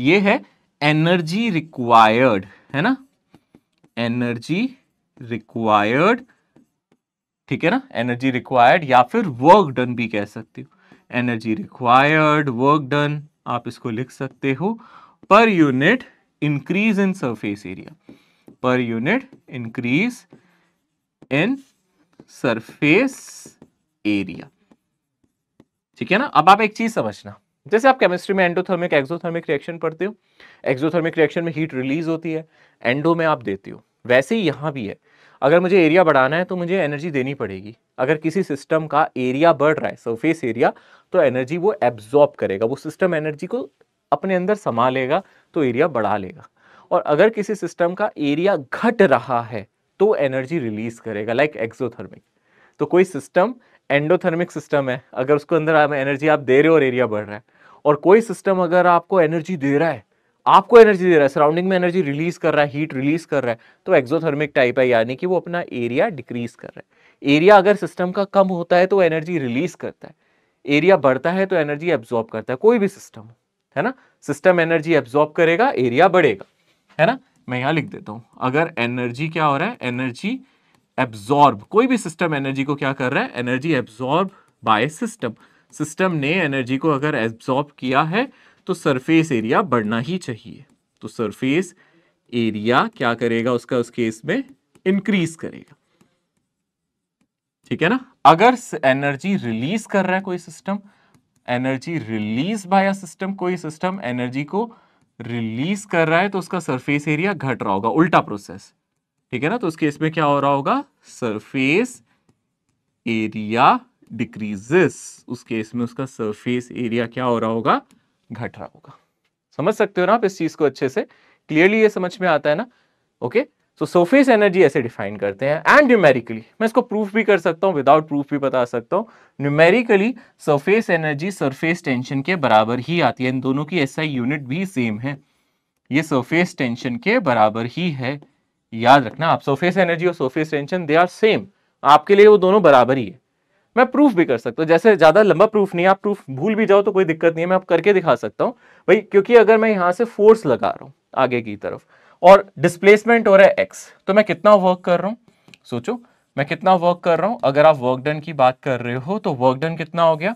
ये है एनर्जी रिक्वायर्ड है ना एनर्जी रिक्वायर्ड ठीक है ना एनर्जी रिक्वायर्ड या फिर वर्क डन भी कह सकते हो एनर्जी रिक्वायर्ड वर्क डन आप इसको लिख सकते हो per unit increase in surface area per unit increase in surface area ठीक है ना अब आप एक चीज समझना जैसे आप केमिस्ट्री में एंडोथर्मिक एक्सोथर्मिक रिएक्शन पढ़ते हो एक्सोथर्मिक रिएक्शन में हीट रिलीज होती है एंडो में आप देते हो वैसे ही यहाँ भी है अगर मुझे एरिया बढ़ाना है तो मुझे एनर्जी देनी पड़ेगी अगर किसी सिस्टम का एरिया बढ़ रहा है सरफेस एरिया तो एनर्जी वो एब्जॉर्ब करेगा वो सिस्टम एनर्जी को अपने अंदर समा लेगा तो एरिया बढ़ा लेगा और अगर किसी सिस्टम का एरिया घट रहा है तो एनर्जी रिलीज करेगा लाइक एक्सोथर्मिक तो कोई सिस्टम एंडोथर्मिक सिस्टम है अगर उसको अंदर आप एनर्जी आप दे रहे हो और एरिया बढ़ रहा है और कोई सिस्टम अगर आपको एनर्जी दे रहा है आपको एनर्जी दे रहा है सराउंडिंग में एनर्जी रिलीज कर रहा है हीट रिलीज कर रहा है तो एक्सोथर्मिक टाइप है यानी कि वो अपना एरिया डिक्रीज कर रहा है एरिया अगर सिस्टम का कम होता है तो एनर्जी रिलीज करता है एरिया बढ़ता है तो एनर्जी एब्जॉर्ब करता है कोई भी सिस्टम है ना सिस्टम एनर्जी एब्जॉर्ब करेगा एरिया बढ़ेगा है ना मैं यहां लिख देता हूं अगर एनर्जी क्या हो रहा है एनर्जी एब्जॉर्ब कोई भी सिस्टम एनर्जी को क्या कर रहा है energy absorb by system system ने एनर्जी को अगर एब्जॉर्ब किया है तो सरफेस एरिया बढ़ना ही चाहिए तो सरफेस एरिया क्या करेगा उसका उस केस में इंक्रीज करेगा ठीक है ना अगर एनर्जी रिलीज कर रहा है कोई system energy release by system कोई सिस्टम एनर्जी को रिलीज कर रहा है तो उसका सरफेस एरिया घट रहा होगा उल्टा प्रोसेस ठीक है ना तो उसके इसमें क्या हो रहा होगा सरफेस एरिया डिक्रीजेस उस केस में उसका सरफेस एरिया क्या हो रहा होगा घट रहा होगा समझ सकते हो ना आप इस चीज को अच्छे से क्लियरली ये समझ में आता है ना okay okay? So surface energy ऐसे डिफाइन करते हैं एंड न्यूमेरिकली मैं इसको प्रूफ भी कर सकता हूँ विदाउट प्रूफ भी बता सकता हूँ numerically surface energy surface tension के बराबर ही आती है इन दोनों की ऐसा यूनिट भी सेम है ये सरफेस टेंशन के बराबर ही है याद रखना आप सरफेस एनर्जी और surface tension they are same आपके लिए वो दोनों बराबर ही है मैं प्रूफ भी कर सकता हूँ जैसे ज़्यादा लंबा प्रूफ नहीं आप प्रूफ भूल भी जाओ तो कोई दिक्कत नहीं है मैं आप करके दिखा सकता हूँ भाई क्योंकि अगर मैं यहाँ से फोर्स लगा रहा हूँ आगे की तरफ और डिस्प्लेसमेंट हो रहा है एक्स तो मैं कितना वर्क कर रहा हूँ सोचो मैं कितना वर्क कर रहा हूँ अगर आप वर्क डन की बात कर रहे हो तो वर्क डन कितना हो गया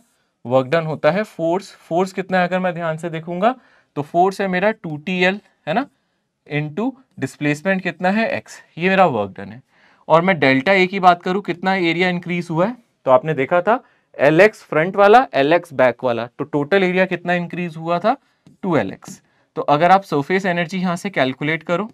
वर्क डन होता है फोर्स फोर्स कितना है अगर मैं ध्यान से देखूंगा तो फोर्स है मेरा टू टी एल है ना टू डिस्प्लेसमेंट कितना है एक्स ये मेरा वर्क डन है और मैं डेल्टा ए की बात करूँ कितना एरिया इंक्रीज हुआ है तो आपने देखा था एल एक्स फ्रंट वाला एल एक्स बैक वाला तो टोटल एरिया कितना इंक्रीज हुआ था टू एल एक्स तो अगर आप सरफेस एनर्जी यहां से कैलकुलेट करो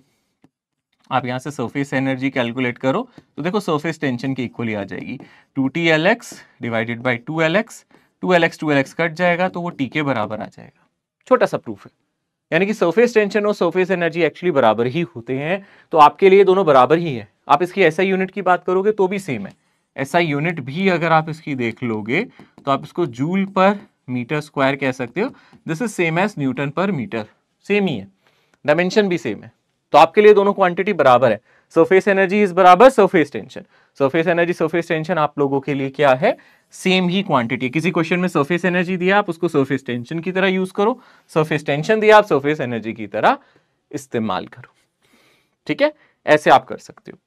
आप यहां से सरफेस एनर्जी कैलकुलेट करो तो देखो सरफेस टेंशन की इक्वली आ जाएगी two T L X divided by two L X two L X two L X cut जाएगा तो वो टी के बराबर आ जाएगा छोटा सा प्रूफ है यानी कि सरफेस टेंशन और सरफेस एनर्जी एक्चुअली बराबर ही होते हैं तो आपके लिए दोनों बराबर ही है आप इसकी ऐसा यूनिट की बात करोगे तो भी सेम है ऐसा यूनिट भी अगर आप इसकी देख लोगे तो आप इसको जूल पर मीटर स्क्वायर कह सकते हो this is same as newton per metre same ही है डायमेंशन भी सेम है तो आपके लिए दोनों क्वांटिटी बराबर है सरफेस एनर्जी इज बराबर surface tension surface energy surface tension आप लोगों के लिए क्या है सेम ही क्वांटिटी किसी क्वेश्चन में सरफेस एनर्जी दिया आप उसको सरफेस टेंशन की तरह यूज करो सरफेस टेंशन दिया आप सरफेस एनर्जी की तरह इस्तेमाल करो ठीक है ऐसे आप कर सकते हो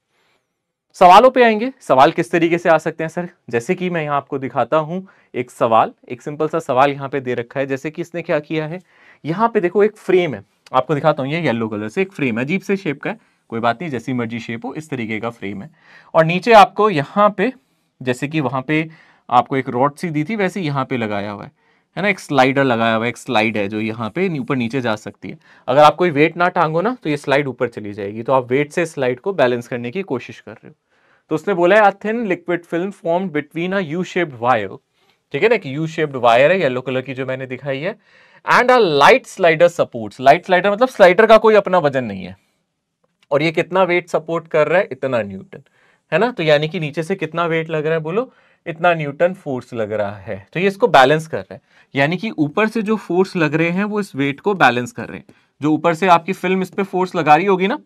सवालों पे आएंगे सवाल किस तरीके से आ सकते हैं सर जैसे कि मैं यहां आपको दिखाता हूं एक सवाल एक सिंपल सा सवाल यहाँ पे दे रखा है जैसे कि इसने क्या किया है यहाँ पे देखो एक फ्रेम है आपको दिखाता हूँ ये येलो कलर से एक फ्रेम है अजीब से शेप का है कोई बात नहीं जैसी मर्जी शेप हो इस तरीके का फ्रेम है और नीचे आपको यहाँ पे जैसे कि वहाँ पे आपको एक रॉड सी दी थी वैसे यहाँ पे लगाया हुआ है है ना एक स्लाइडर लगाया हुआ है एक स्लाइड है जो यहाँ पे ऊपर नीचे जा सकती है अगर आप कोई वेट ना टांगो ना तो ये स्लाइड ऊपर चली जाएगी तो आप वेट से स्लाइड को बैलेंस करने की कोशिश कर रहे हो तो उसने बोला है thin liquid film form between a U shaped wire ठीक है ना कि यू शेप्ड वायर है येलो कलर की जो मैंने दिखाई है and a light slider supports light slider मतलब स्लाइडर का कोई अपना वजन नहीं है और ये कितना वेट सपोर्ट कर रहा है इतना न्यूटन है ना तो यानी कि नीचे से कितना वेट लग रहा है बोलो इतना न्यूटन फोर्स लग रहा है तो ये इसको बैलेंस कर रहा है यानी कि ऊपर से जो फोर्स लग रहे हैं वो इस वेट को बैलेंस कर रहे हैं जो ऊपर से आपकी फिल्म इस पर फोर्स लगा रही होगी ना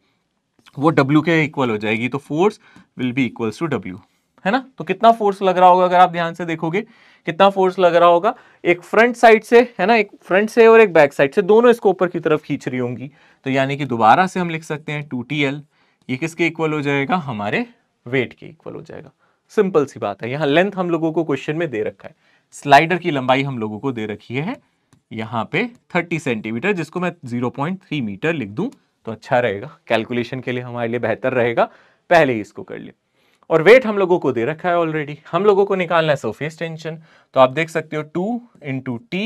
वो डब्ल्यू के इक्वल हो जाएगी तो force will be equals to W है ना तो कितना फोर्स लग रहा होगा अगर आप ध्यान से देखोगे कितना फोर्स लग रहा होगा एक फ्रंट साइड से है ना एक फ्रंट से और एक बैक साइड से दोनों इसको ऊपर की तरफ खींच रही होंगी तो यानी कि दोबारा से हम लिख सकते हैं टू टी एल ये किसके इक्वल हो जाएगा हमारे वेट के इक्वल हो जाएगा सिंपल सी बात है यहाँ लेंथ हम लोगों को क्वेश्चन में दे रखा है स्लाइडर की लंबाई हम लोगों को दे रखी है यहाँ पे थर्टी सेंटीमीटर जिसको मैं थ्री मीटर लिख दूं तो अच्छा रहेगा कैलकुलेशन के लिए हमारे लिए बेहतर रहेगा पहले ही इसको कर लें और वेट हम लोगों को दे रखा है ऑलरेडी हम लोगों को निकालना है सरफेस टेंशन तो आप देख सकते हो two into T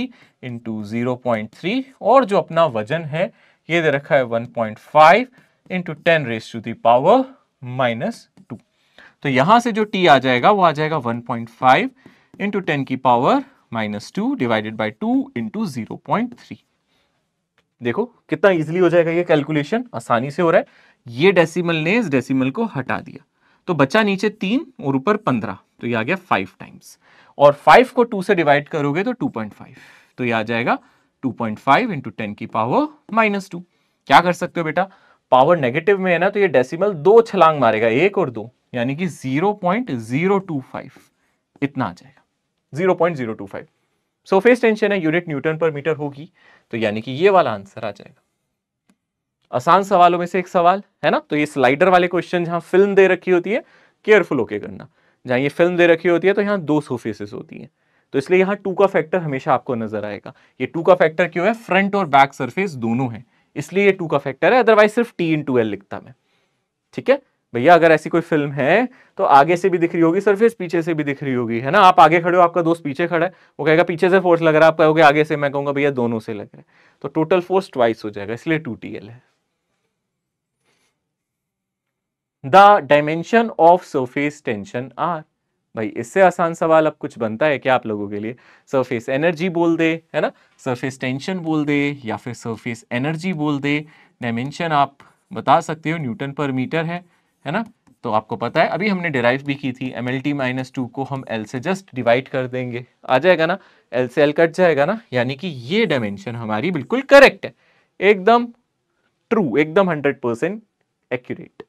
into zero point three और जो अपना वजन है ये दे रखा है one point five into ten raise to the power minus two तो यहां से जो टी आ जाएगा वो आ जाएगा one point five into ten की power minus two divided by two into zero point three देखो कितना इजिली हो जाएगा ये कैलकुलेशन आसानी से हो रहा है ये डेसिमल ने इस डेसिमल को हटा दिया तो बचा नीचे तीन और ऊपर पंद्रह तो ये आ गया फाइव टाइम्स और फाइव को टू से डिवाइड करोगे तो टू पॉइंट फाइव तो ये आ जाएगा two point five into ten की पावर माइनस टू क्या कर सकते हो बेटा पावर नेगेटिव में है ना तो ये डेसिमल दो छलांग मारेगा एक और दो यानी कि zero point zero two five इतना आ जाएगा zero point zero two five surface tension है यूनिट न्यूटन पर मीटर होगी तो यानी कि ये वाला आंसर आ जाएगा आसान सवालों में से एक सवाल है ना तो ये स्लाइडर वाले क्वेश्चन जहां फिल्म दे रखी होती है केयरफुल होके करना जहाँ ये फिल्म दे रखी होती है तो यहाँ दो सोफेसिस होती है तो इसलिए यहाँ टू का फैक्टर हमेशा आपको नजर आएगा ये टू का फैक्टर क्यों है फ्रंट और बैक सरफेस दोनों है इसलिए ये टू का फैक्टर है अदरवाइज सिर्फ टी इन टू एल लिखता मैं ठीक है भैया अगर ऐसी कोई फिल्म है तो आगे से भी दिख रही होगी सरफेस पीछे से भी दिख रही होगी है ना आप आगे खड़े हो आपका दोस्त पीछे खड़ा है वो कहेगा पीछे से फोर्स लग रहा है आप कहोगे आगे से मैं कहूँगा भैया दोनों से लग रहा है तो टोटल फोर्स ट्वाइस हो जाएगा इसलिए टू टी एल है the dimension of surface tension are भाई इससे आसान सवाल अब कुछ बनता है क्या आप लोगों के लिए सरफेस एनर्जी बोल दे है ना सरफेस टेंशन बोल दे या फिर सरफेस एनर्जी बोल दे डायमेंशन आप बता सकते हो न्यूटन पर मीटर है है ना तो आपको पता है अभी हमने डिराइव भी की थी M L T minus two को हम एल से जस्ट डिवाइड कर देंगे आ जाएगा ना एल से एल कट जाएगा ना यानी कि ये डायमेंशन हमारी बिल्कुल करेक्ट है एकदम ट्रू एकदम hundred percent accurate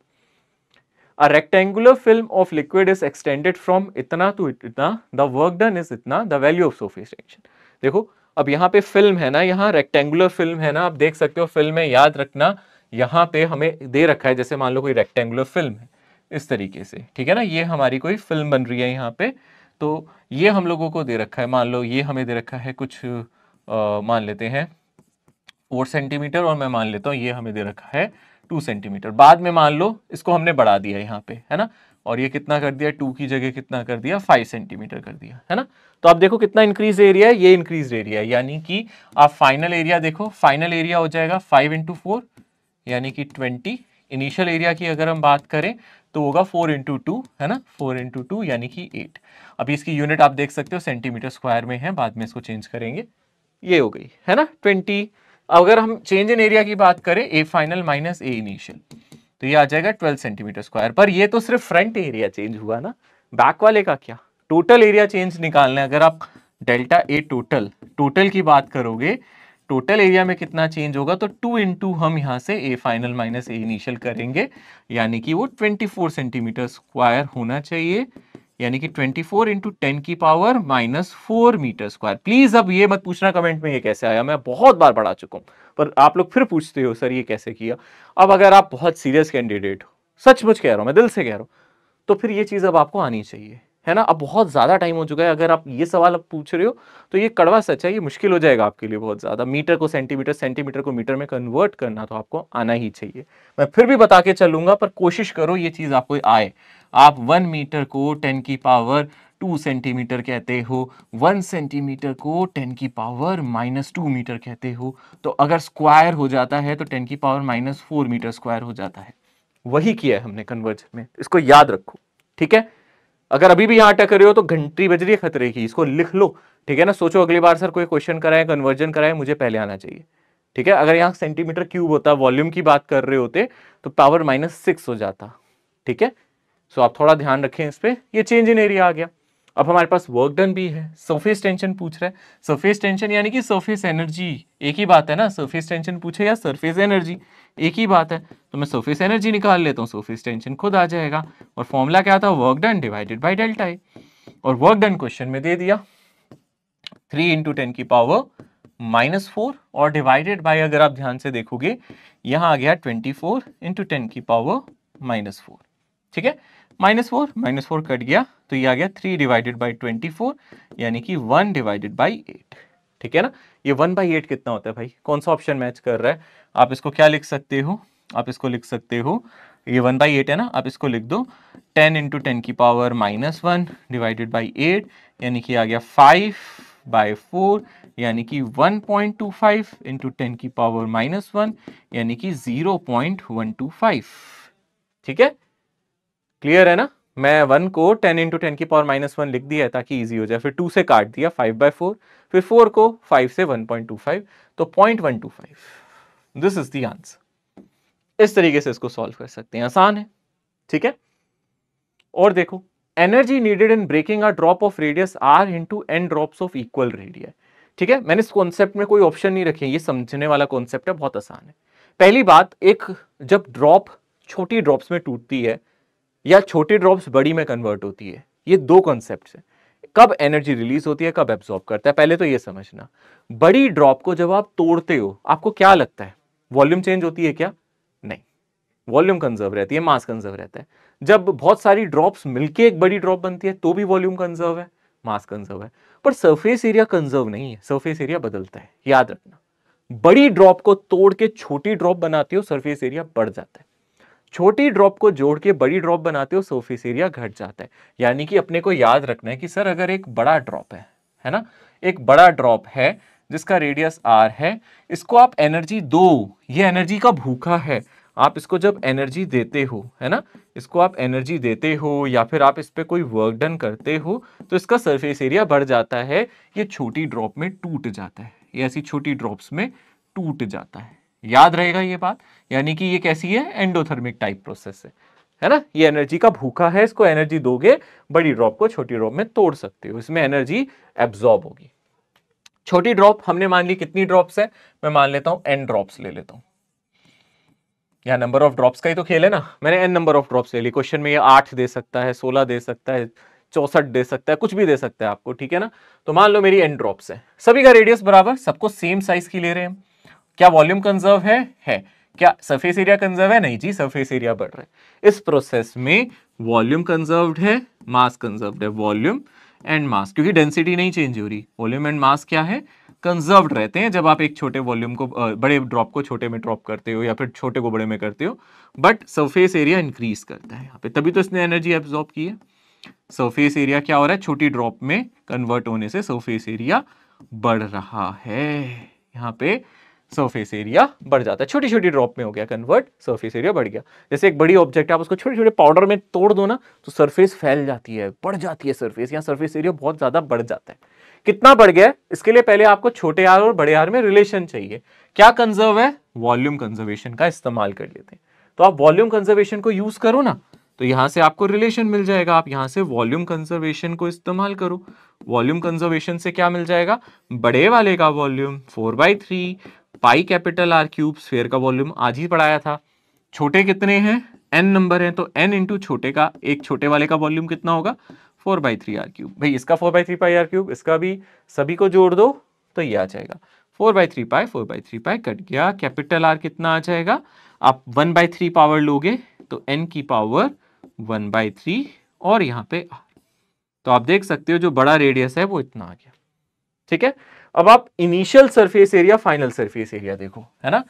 a rectangular film of liquid is extended from इतना to इतना the work done is इतना the value of surface tension देखो अब यहाँ पे फिल्म है ना यहाँ रेक्टेंगुलर फिल्म है ना आप देख सकते हो फिल्म में याद रखना यहाँ पे हमें दे रखा है जैसे मान लो कोई रेक्टेंगुलर फिल्म है इस तरीके से ठीक है ना ये हमारी कोई फिल्म बन रही है यहाँ पे तो ये हम लोगों को दे रखा है मान लो ये हमें दे रखा है कुछ आ, मान लेते हैं फोर सेंटीमीटर और मैं मान लेता हूँ ये हमें दे रखा है टू सेंटीमीटर बाद में मान लो इसको हमने बढ़ा दिया यहाँ पे है ना और ये कितना कर दिया टू की जगह कितना कर दिया फाइव सेंटीमीटर कर दिया है ना तो आप देखो कितना इंक्रीज एरिया है ये इंक्रीज एरिया है यानी कि आप फाइनल एरिया देखो फाइनल एरिया हो जाएगा फाइव इंटू फोर यानी कि ट्वेंटी इनिशियल एरिया की अगर हम बात करें तो होगा फोर इंटू टू है ना फोर इंटू टू यानी कि एट अभी इसकी यूनिट आप देख सकते हो सेंटीमीटर स्क्वायर में है बाद में इसको चेंज करेंगे ये हो गई है ना ट्वेंटी अगर हम चेंज इन एरिया की बात करें A final minus A initial तो ये आ जाएगा ट्वेल्व सेंटीमीटर स्क्वायर पर ये तो सिर्फ फ्रंट एरिया चेंज हुआ ना बैक वाले का क्या टोटल एरिया चेंज निकालना है अगर आप डेल्टा ए टोटल टोटल की बात करोगे टोटल एरिया में कितना चेंज होगा तो टू टू हम यहाँ से A final minus A initial करेंगे यानी कि वो ट्वेंटी फोर सेंटीमीटर स्क्वायर होना चाहिए यानी कि 24 फोर इंटू की power minus four metre square please अब ये मत पूछना कमेंट में ये कैसे आया मैं बहुत बार पढ़ा चुका हूं पर आप लोग फिर पूछते हो सर ये कैसे किया अब अगर आप बहुत सीरियस कैंडिडेट हो सचमुच कह रहा हूं मैं दिल से कह रहा हूं तो फिर ये चीज़ अब आपको आनी चाहिए है ना अब बहुत ज़्यादा टाइम हो चुका है अगर आप ये सवाल अब पूछ रहे हो तो ये कड़वा सच है ये मुश्किल हो जाएगा आपके लिए बहुत ज़्यादा मीटर को सेंटीमीटर सेंटीमीटर को मीटर में कन्वर्ट करना तो आपको आना ही चाहिए मैं फिर भी बता के चलूंगा पर कोशिश करो ये चीज़ आपको आए आप वन मीटर को टेन की पावर टू सेंटीमीटर कहते हो वन सेंटीमीटर को टेन की पावर माइनस टू मीटर कहते हो तो अगर स्क्वायर हो जाता है तो टेन की power minus four metre square हो जाता है वही किया है हमने कन्वर्जन में इसको याद रखो ठीक है अगर अभी भी यहाँ अटक रहे हो तो घंटी बज रही है खतरे की इसको लिख लो ठीक है ना सोचो अगली बार सर कोई क्वेश्चन कराए कन्वर्जन कराए मुझे पहले आना चाहिए ठीक है अगर यहाँ सेंटीमीटर क्यूब होता वॉल्यूम की बात कर रहे होते तो पावर माइनस सिक्स हो जाता ठीक है सो आप थोड़ा ध्यान रखें इस पर यह चेंज इन एरिया आ गया अब हमारे पास वर्क डन भी है सरफेस टेंशन पूछ रहा है सरफेस टेंशन यानी कि सरफेस एनर्जी एक ही बात है ना सरफेस टेंशन पूछे या सरफेस एनर्जी एक ही बात है तो मैं सरफेस एनर्जी निकाल लेता हूँ सरफेस टेंशन खुद आ जाएगा और फॉर्मूला क्या था work done divided by delta A और वर्क डन क्वेश्चन में दे दिया थ्री इंटू टेन की पावर माइनस फोर और डिवाइडेड बाई अगर आप ध्यान से देखोगे यहाँ आ गया ट्वेंटी फोर इंटू टेन की पावर माइनस फोर ठीक है minus four minus four cut गया तो ये आ गया three divided by twenty four यानी कि वन डिवाइडेड बाई एट ठीक है ना ये वन बाई एट कितना होता है भाई कौन सा ऑप्शन मैच कर रहा है आप इसको क्या लिख सकते हो आप इसको लिख सकते हो ये वन बाई एट है ना आप इसको लिख दो टेन इंटू टेन की power minus one divided by eight यानी कि आ गया फाइव बाय फोर यानी कि one point two five into ten की पावर माइनस वन यानी कि zero point one two five ठीक है क्लियर है ना मैं वन को टेन इंटू टेन की पावर माइनस वन लिख दिया है ताकि इजी हो जाए फिर टू से काट दिया फाइव बाय फोर फिर फोर को फाइव से वन पॉइंट टू फाइव तो point one two five this is the answer इस तरीके से इसको सॉल्व कर सकते हैं आसान है ठीक है और देखो energy needed in breaking a drop of radius R into N drops of equal radius ठीक है मैंने इस कॉन्सेप्ट में कोई ऑप्शन नहीं रखे ये समझने वाला कॉन्सेप्ट है बहुत आसान है पहली बात एक जब ड्रॉप छोटी ड्रॉप्स में टूटती है या छोटी ड्रॉप्स बड़ी में कन्वर्ट होती है ये दो कॉन्सेप्ट है कब एनर्जी रिलीज होती है कब एब्जॉर्ब करता है पहले तो ये समझना बड़ी ड्रॉप को जब आप तोड़ते हो आपको क्या लगता है वॉल्यूम चेंज होती है क्या नहीं वॉल्यूम कंजर्व रहती है मास कंजर्व रहता है जब बहुत सारी ड्रॉप्स मिलके एक बड़ी ड्रॉप बनती है तो भी वॉल्यूम कंजर्व है मास कंजर्व है पर सरफेस एरिया कंजर्व नहीं है सरफेस एरिया बदलता है याद रखना बड़ी ड्रॉप को तोड़ के छोटी ड्रॉप बनाती हो सरफेस एरिया बढ़ जाता है छोटी ड्रॉप को जोड़ के बड़ी ड्रॉप बनाते हो सोफिस एरिया घट जाता है यानी कि अपने को याद रखना है कि सर अगर एक बड़ा ड्रॉप है है ना एक बड़ा ड्रॉप है जिसका रेडियस आर है इसको आप एनर्जी दो ये एनर्जी का भूखा है आप इसको जब एनर्जी देते हो है ना इसको आप एनर्जी देते हो या फिर आप इस पर कोई वर्क डन करते हो तो इसका सरफेस एरिया बढ़ जाता है ये छोटी ड्रॉप में टूट जाता है ये ऐसी छोटी ड्रॉप्स में टूट जाता है याद रहेगा ये बात यानी कि ये कैसी है एंडोथर्मिक टाइप प्रोसेस है है ना ये एनर्जी का भूखा है इसको एनर्जी दोगे बड़ी ड्रॉप को छोटी ड्रॉप में तोड़ सकते हो इसमें एनर्जी एब्जॉर्ब होगी छोटी ड्रॉप हमने मान ली कितनी ड्रॉप्स है मैं मान लेता हूं एन ड्रॉप्स ले लेता हूं या नंबर ऑफ ड्रॉप्स का ही तो खेल है ना मैंने एन नंबर ऑफ ड्रॉप्स ले ली क्वेश्चन में ये आठ दे सकता है सोलह दे सकता है चौसठ दे सकता है कुछ भी दे सकता है आपको ठीक है ना तो मान लो मेरी एन ड्रॉप्स है सभी का रेडियस बराबर सबको सेम साइज की ले रहे हैं क्या वॉल्यूम कंजर्व है है क्या सरफेस एरिया कंजर्व है नहीं जी सरफेस एरिया बढ़ रहा है इस प्रोसेस में वॉल्यूम कंजर्व है मास कंजर्व है वॉल्यूम एंड मास क्योंकि डेंसिटी नहीं चेंज हो रही वॉल्यूम एंड मास क्या है कंजर्व रहते हैं जब आप एक छोटे वॉल्यूम को बड़े ड्रॉप को छोटे में ड्रॉप करते हो या फिर छोटे को बड़े में करते हो बट सरफेस एरिया इंक्रीज करता है यहाँ पे तभी तो इसने एनर्जी एब्जॉर्ब की है सरफेस एरिया क्या हो रहा है छोटी ड्रॉप में कन्वर्ट होने से सरफेस एरिया बढ़ रहा है यहाँ पे सरफेस एरिया बढ़ जाता है छोटी छोटी ड्रॉप में हो गया कन्वर्ट सरफेस एरिया बढ़ गया जैसे एक बड़ी ऑब्जेक्ट आप उसको छोटे छोटे पाउडर में तोड़ दो ना तो सरफेस फैल जाती है बढ़ जाती है सरफेस या सरफेस एरिया बहुत ज़्यादा बढ़ जाता है कितना बढ़ गया इसके लिए पहले आपको छोटे आर और बड़े आर में रिलेशन चाहिए क्या कंजर्व है वॉल्यूम कंजर्वेशन का इस्तेमाल कर लेते हैं तो आप वॉल्यूम कंजर्वेशन को यूज़ करो ना तो यहाँ से आपको रिलेशन मिल जाएगा आप यहाँ से वॉल्यूम कंजर्वेशन को इस्तेमाल करो वॉल्यूम कंजर्वेशन से क्या मिल जाएगा बड़े वाले का volume four by three pi capital R cube sphere का वॉल्यूम आज ही पढ़ाया था छोटे कितने हैं एन नंबर हैं तो एन इंटू छोटे का एक छोटे वाले का वॉल्यूम कितना होगा four by three R cube भाई इसका four by three pi are cube इसका भी सभी को जोड़ दो तो ये आ जाएगा four by three pi four by three pi cut गया कैपिटल आर कितना आ जाएगा आप वन बाई थ्री पावर लोगे तो एन की पावर वन बाई थ्री और यहाँ पे आर तो आप देख सकते हो जो बड़ा रेडियस है वो इतना आ गया ठीक है अब आप initial surface area final surface area देखो है ना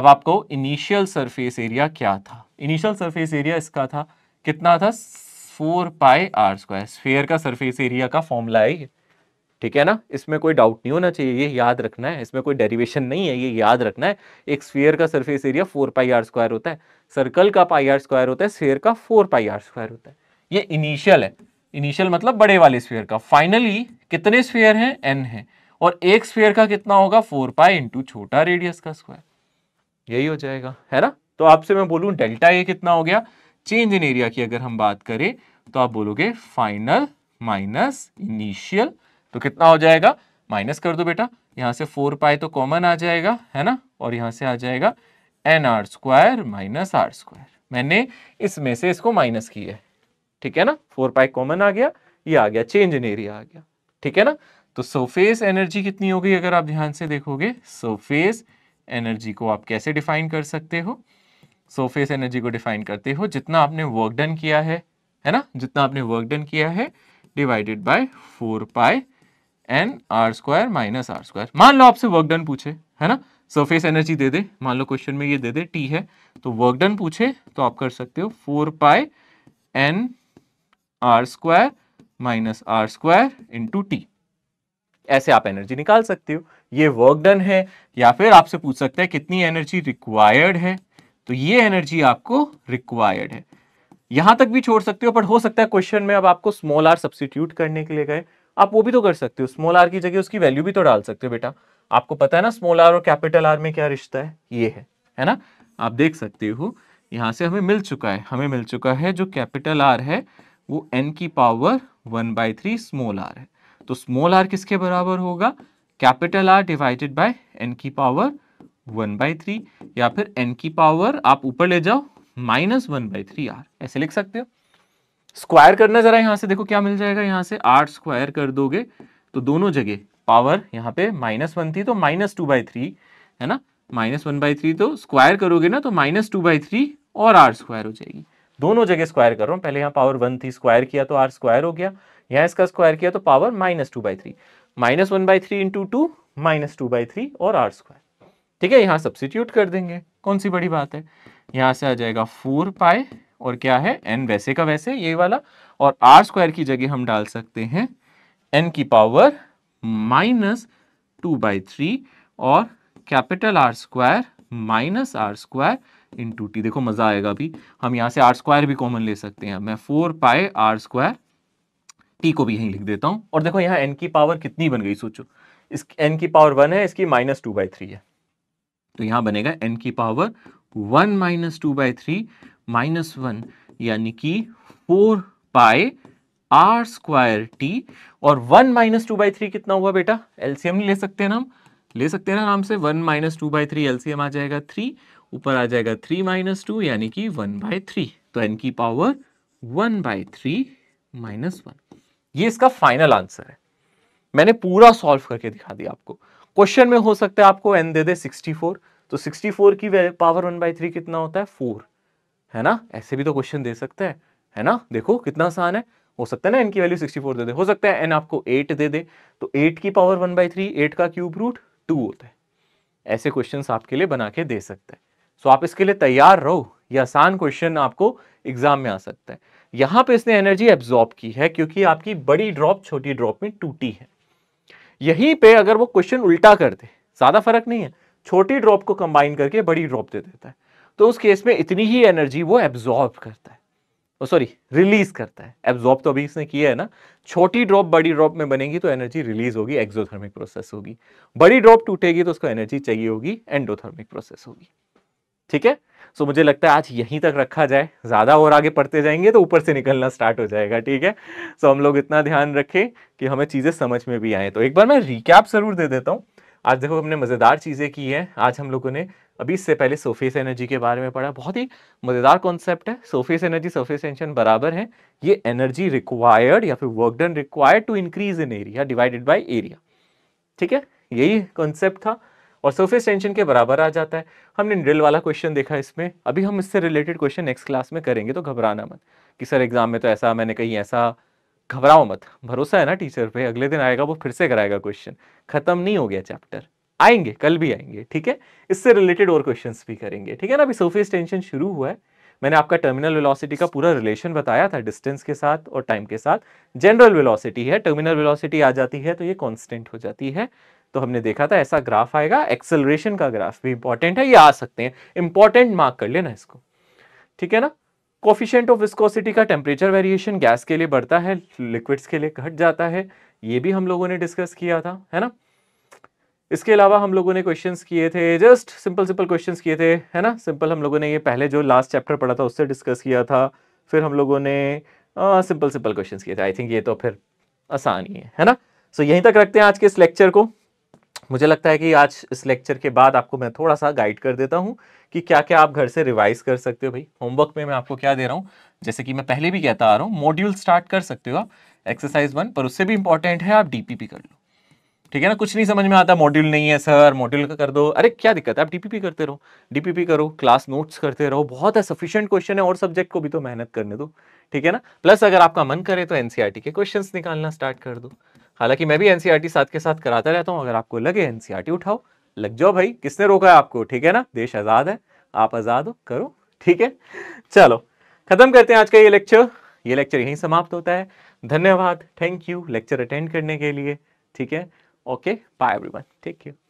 अब आपको इनिशियल सरफेस एरिया क्या था इनिशियल सरफेस एरिया इसका था कितना था four pi R square sphere का सरफेस एरिया का फॉर्मूला है ठीक है ना इसमें कोई डाउट नहीं होना चाहिए ये याद रखना है इसमें कोई डेरिवेशन नहीं है ये याद रखना है एक स्फेयर का surface area four pi R square होता है सर्कल का पाई आर स्क्वायर होता है स्फेयर का फोर पाई आर स्क्वायर होता है ये इनिशियल है इनिशियल मतलब बड़े वाले स्फेयर का फाइनली कितने स्फेयर हैं एन है और एक स्पेयर का कितना होगा फोर पाई इंटू छोटा रेडियस का स्क्वायर यही हो जाएगा है ना तो आपसे मैं बोलू डेल्टा ए कितना हो गया चेंज इन एरिया की अगर हम बात करें तो आप बोलोगे फाइनल माइनस इनिशियल तो कितना हो जाएगा माइनस कर दो बेटा यहां से फोर पाई तो कॉमन आ जाएगा है ना और यहां से आ जाएगा N R square minus R square मैंने इसमें से इसको माइनस किया है ठीक है ना फोर पाई कॉमन आ गया ये आ गया चेंज इन एरिया आ गया ठीक है ना तो सरफेस एनर्जी कितनी हो गई अगर आप ध्यान से देखोगे सरफेस एनर्जी को आप कैसे डिफाइन कर सकते हो सरफेस एनर्जी को डिफाइन करते हो जितना आपने वर्क डन किया है है ना जितना आपने वर्क डन किया है divided by four pi N R square minus R square मान लो आपसे वर्क डन पूछे है ना सरफेस एनर्जी दे दे मान लो क्वेश्चन में ये दे दे टी है तो वर्क डन पूछे तो आप कर सकते हो four pi N R square minus R square into T ऐसे आप एनर्जी निकाल सकते हो ये वर्क डन है या फिर आपसे पूछ सकते हैं कितनी एनर्जी रिक्वायर्ड है तो ये एनर्जी आपको रिक्वायर्ड है यहां तक भी छोड़ सकते हो बट हो सकता है क्वेश्चन में अब आपको स्मॉल आर सब्सिट्यूट करने के लिए गए आप वो भी तो कर सकते हो स्मॉल आर की जगह उसकी वैल्यू भी तो डाल सकते हो बेटा आपको पता है ना स्मॉल आर और कैपिटल आर में क्या रिश्ता है ये है है ना आप देख सकते हो यहाँ से हमें मिल चुका है हमें मिल चुका है जो कैपिटल आर है वो एन की power one by three small R है तो स्मॉल आर किसके बराबर होगा capital R divided by N की पावर वन बाई थ्री या फिर एन की पावर आप ऊपर ले जाओ minus one by three R ऐसे लिख सकते हो स्क्वायर करना जरा यहां से देखो क्या मिल जाएगा यहां से आर स्क्वायर कर दोगे तो दोनों जगह पावर यहाँ पे माइनस वन थी तो माइनस टू बाई थ्री है ना माइनस वन बाई थ्री तो स्क्वायर करोगे ना तो माइनस टू बाई थ्री और आर स्क्वायर हो जाएगी दोनों जगह स्क्वायर कर रहा हूँ पहले यहाँ पावर वन थी स्क्वायर किया तो आर स्क्वायर हो गया यहाँ इसका स्क्वायर किया तो power minus two by three minus one by three into two minus two by three और आर स्क्वायर ठीक है यहाँ सब्सिट्यूट कर देंगे कौन सी बड़ी बात है यहाँ से आ जाएगा फोर पाए और क्या है एन वैसे का वैसे ये वाला और आर स्क्वायर की जगह हम डाल सकते हैं एन की power minus two by three और capital R square minus R square into T देखो मज़ा आएगा अभी हम यहाँ से आर स्क्वायर भी कॉमन ले सकते हैं मैं four pi R square T को भी यहीं लिख देता हूँ और देखो यहाँ एन की पावर कितनी बन गई सोचो इस एन की पावर वन है इसकी माइनस टू बाई थ्री है तो यहाँ बनेगा एन की power one minus two by three minus one यानी कि four pi R square T और one minus two by three कितना हुआ बेटा एलसीएम ले सकते हैं ना हम ले सकते हैं ना आराम से one minus two by three LCM आ जाएगा थ्री ऊपर आ जाएगा थ्री माइनस टू यानी कि वन बाय थ्री तो एन की power one by three minus one ये इसका फाइनल आंसर है मैंने पूरा सॉल्व करके दिखा दिया आपको क्वेश्चन में हो सकता है आपको एन दे दे 64 तो 64 की पावर वन बाई थ्री कितना होता है फोर है ना ऐसे भी तो क्वेश्चन दे सकते हैं है ना देखो कितना आसान है हो सकता है ना एन की वैल्यू 64 दे दे हो सकता है एन आपको 8 दे दे तो 8 की power one by three eight का क्यूब रूट टू होता है ऐसे क्वेश्चन आपके लिए बना के दे सकते हैं सो आप इसके लिए तैयार रहो ये आसान क्वेश्चन आपको एग्जाम में आ सकता है यहां पे इसने एनर्जी एब्जॉर्ब की है क्योंकि आपकी बड़ी ड्रॉप छोटी ड्रॉप में टूटी है यहीं पे अगर वो क्वेश्चन उल्टा कर दे ज़्यादा फर्क नहीं है छोटी ड्रॉप को कंबाइन करके बड़ी ड्रॉप दे देता है तो उस केस में इतनी ही एनर्जी वो एब्जॉर्ब करता है सॉरी रिलीज करता है एब्जॉर्ब तो अभी इसने किया है ना छोटी ड्रॉप बड़ी ड्रॉप में बनेगी तो एनर्जी रिलीज होगी एक्सोथर्मिक प्रोसेस होगी बड़ी ड्रॉप टूटेगी तो उसको एनर्जी चाहिए होगी एंडोथर्मिक प्रोसेस होगी ठीक है सो मुझे लगता है आज यहीं तक रखा जाए ज़्यादा और आगे पढ़ते जाएंगे तो ऊपर से निकलना स्टार्ट हो जाएगा ठीक है सो हम लोग इतना ध्यान रखें कि हमें चीज़ें समझ में भी आए तो एक बार मैं रिकैप ज़रूर दे देता हूँ आज देखो हमने मज़ेदार चीज़ें की है आज हम लोगों ने अभी इससे पहले सोफेस एनर्जी के बारे में पढ़ा बहुत ही मज़ेदार कॉन्सेप्ट है सोफेस एनर्जी सोफेस टेंशन बराबर है ये एनर्जी रिक्वायर्ड या फिर work done required to increase in area divided by area ठीक है यही कॉन्सेप्ट था और सरफेस टेंशन के बराबर आ जाता है हमने ड्रिल वाला क्वेश्चन देखा इसमें अभी हम इससे रिलेटेड क्वेश्चन नेक्स्ट क्लास में करेंगे तो घबराना मत कि सर एग्जाम में तो ऐसा मैंने कहीं ऐसा घबराओ मत भरोसा है ना टीचर पे अगले दिन आएगा वो फिर से कराएगा क्वेश्चन खत्म नहीं हो गया चैप्टर आएंगे कल भी आएंगे ठीक है इससे रिलेटेड और क्वेश्चन भी करेंगे ठीक है ना अभी सोफेस टेंशन शुरू हुआ है मैंने आपका टर्मिनल वेलोसिटी का पूरा रिलेशन बताया था डिस्टेंस के साथ और टाइम के साथ जनरल वेलोसिटी है टर्मिनल वेलोसिटी आ जाती है तो ये कांस्टेंट हो जाती है तो हमने देखा था ऐसा ग्राफ आएगा एक्सेलरेशन का ग्राफ भी इंपॉर्टेंट है ये आ सकते हैं इंपॉर्टेंट मार्क कर लेना इसको ठीक है ना कोफिशियंट ऑफ विस्कोसिटी का टेम्परेचर वेरिएशन गैस के लिए बढ़ता है लिक्विड्स के लिए घट जाता है ये भी हम लोगों ने डिस्कस किया था है ना इसके अलावा हम लोगों ने क्वेश्चंस किए थे जस्ट सिंपल सिंपल क्वेश्चंस किए थे है ना सिंपल हम लोगों ने ये पहले जो लास्ट चैप्टर पढ़ा था उससे डिस्कस किया था फिर हम लोगों ने सिंपल सिंपल क्वेश्चंस किए थे आई थिंक ये तो फिर आसान ही है है ना सो so, यहीं तक रखते हैं आज के इस लेक्चर को मुझे लगता है कि आज इस लेक्चर के बाद आपको मैं थोड़ा सा गाइड कर देता हूँ कि क्या क्या आप घर से रिवाइज कर सकते हो भाई होमवर्क में मैं आपको क्या दे रहा हूँ जैसे कि मैं पहले भी कहता आ रहा हूँ मॉड्यूल स्टार्ट कर सकते हो आप एक्सरसाइज वन पर उससे भी इंपॉर्टेंट है आप डीपीपी कर लो ठीक है ना कुछ नहीं समझ में आता मॉड्यूल नहीं है सर मॉड्यूल का कर दो अरे क्या दिक्कत है आप डीपीपी करते रहो डीपीपी करो क्लास नोट्स करते रहो बहुत है सफिशियंट क्वेश्चन है और सब्जेक्ट को भी तो मेहनत करने दो ठीक है ना प्लस अगर आपका मन करे तो एनसीआरटी e के क्वेश्चन निकालना स्टार्ट कर दो हालांकि मैं भी एनसीईआरटी e साथ के साथ कराता रहता हूँ अगर आपको लगे एनसीईआरटी e उठाओ लग जाओ भाई किसने रोका है आपको ठीक है ना देश आज़ाद है आप आज़ाद हो करो ठीक है चलो खत्म करते हैं आज का ये लेक्चर ये लेक्चर यहीं समाप्त होता है धन्यवाद थैंक यू लेक्चर अटेंड करने के लिए ठीक है okay bye everyone take care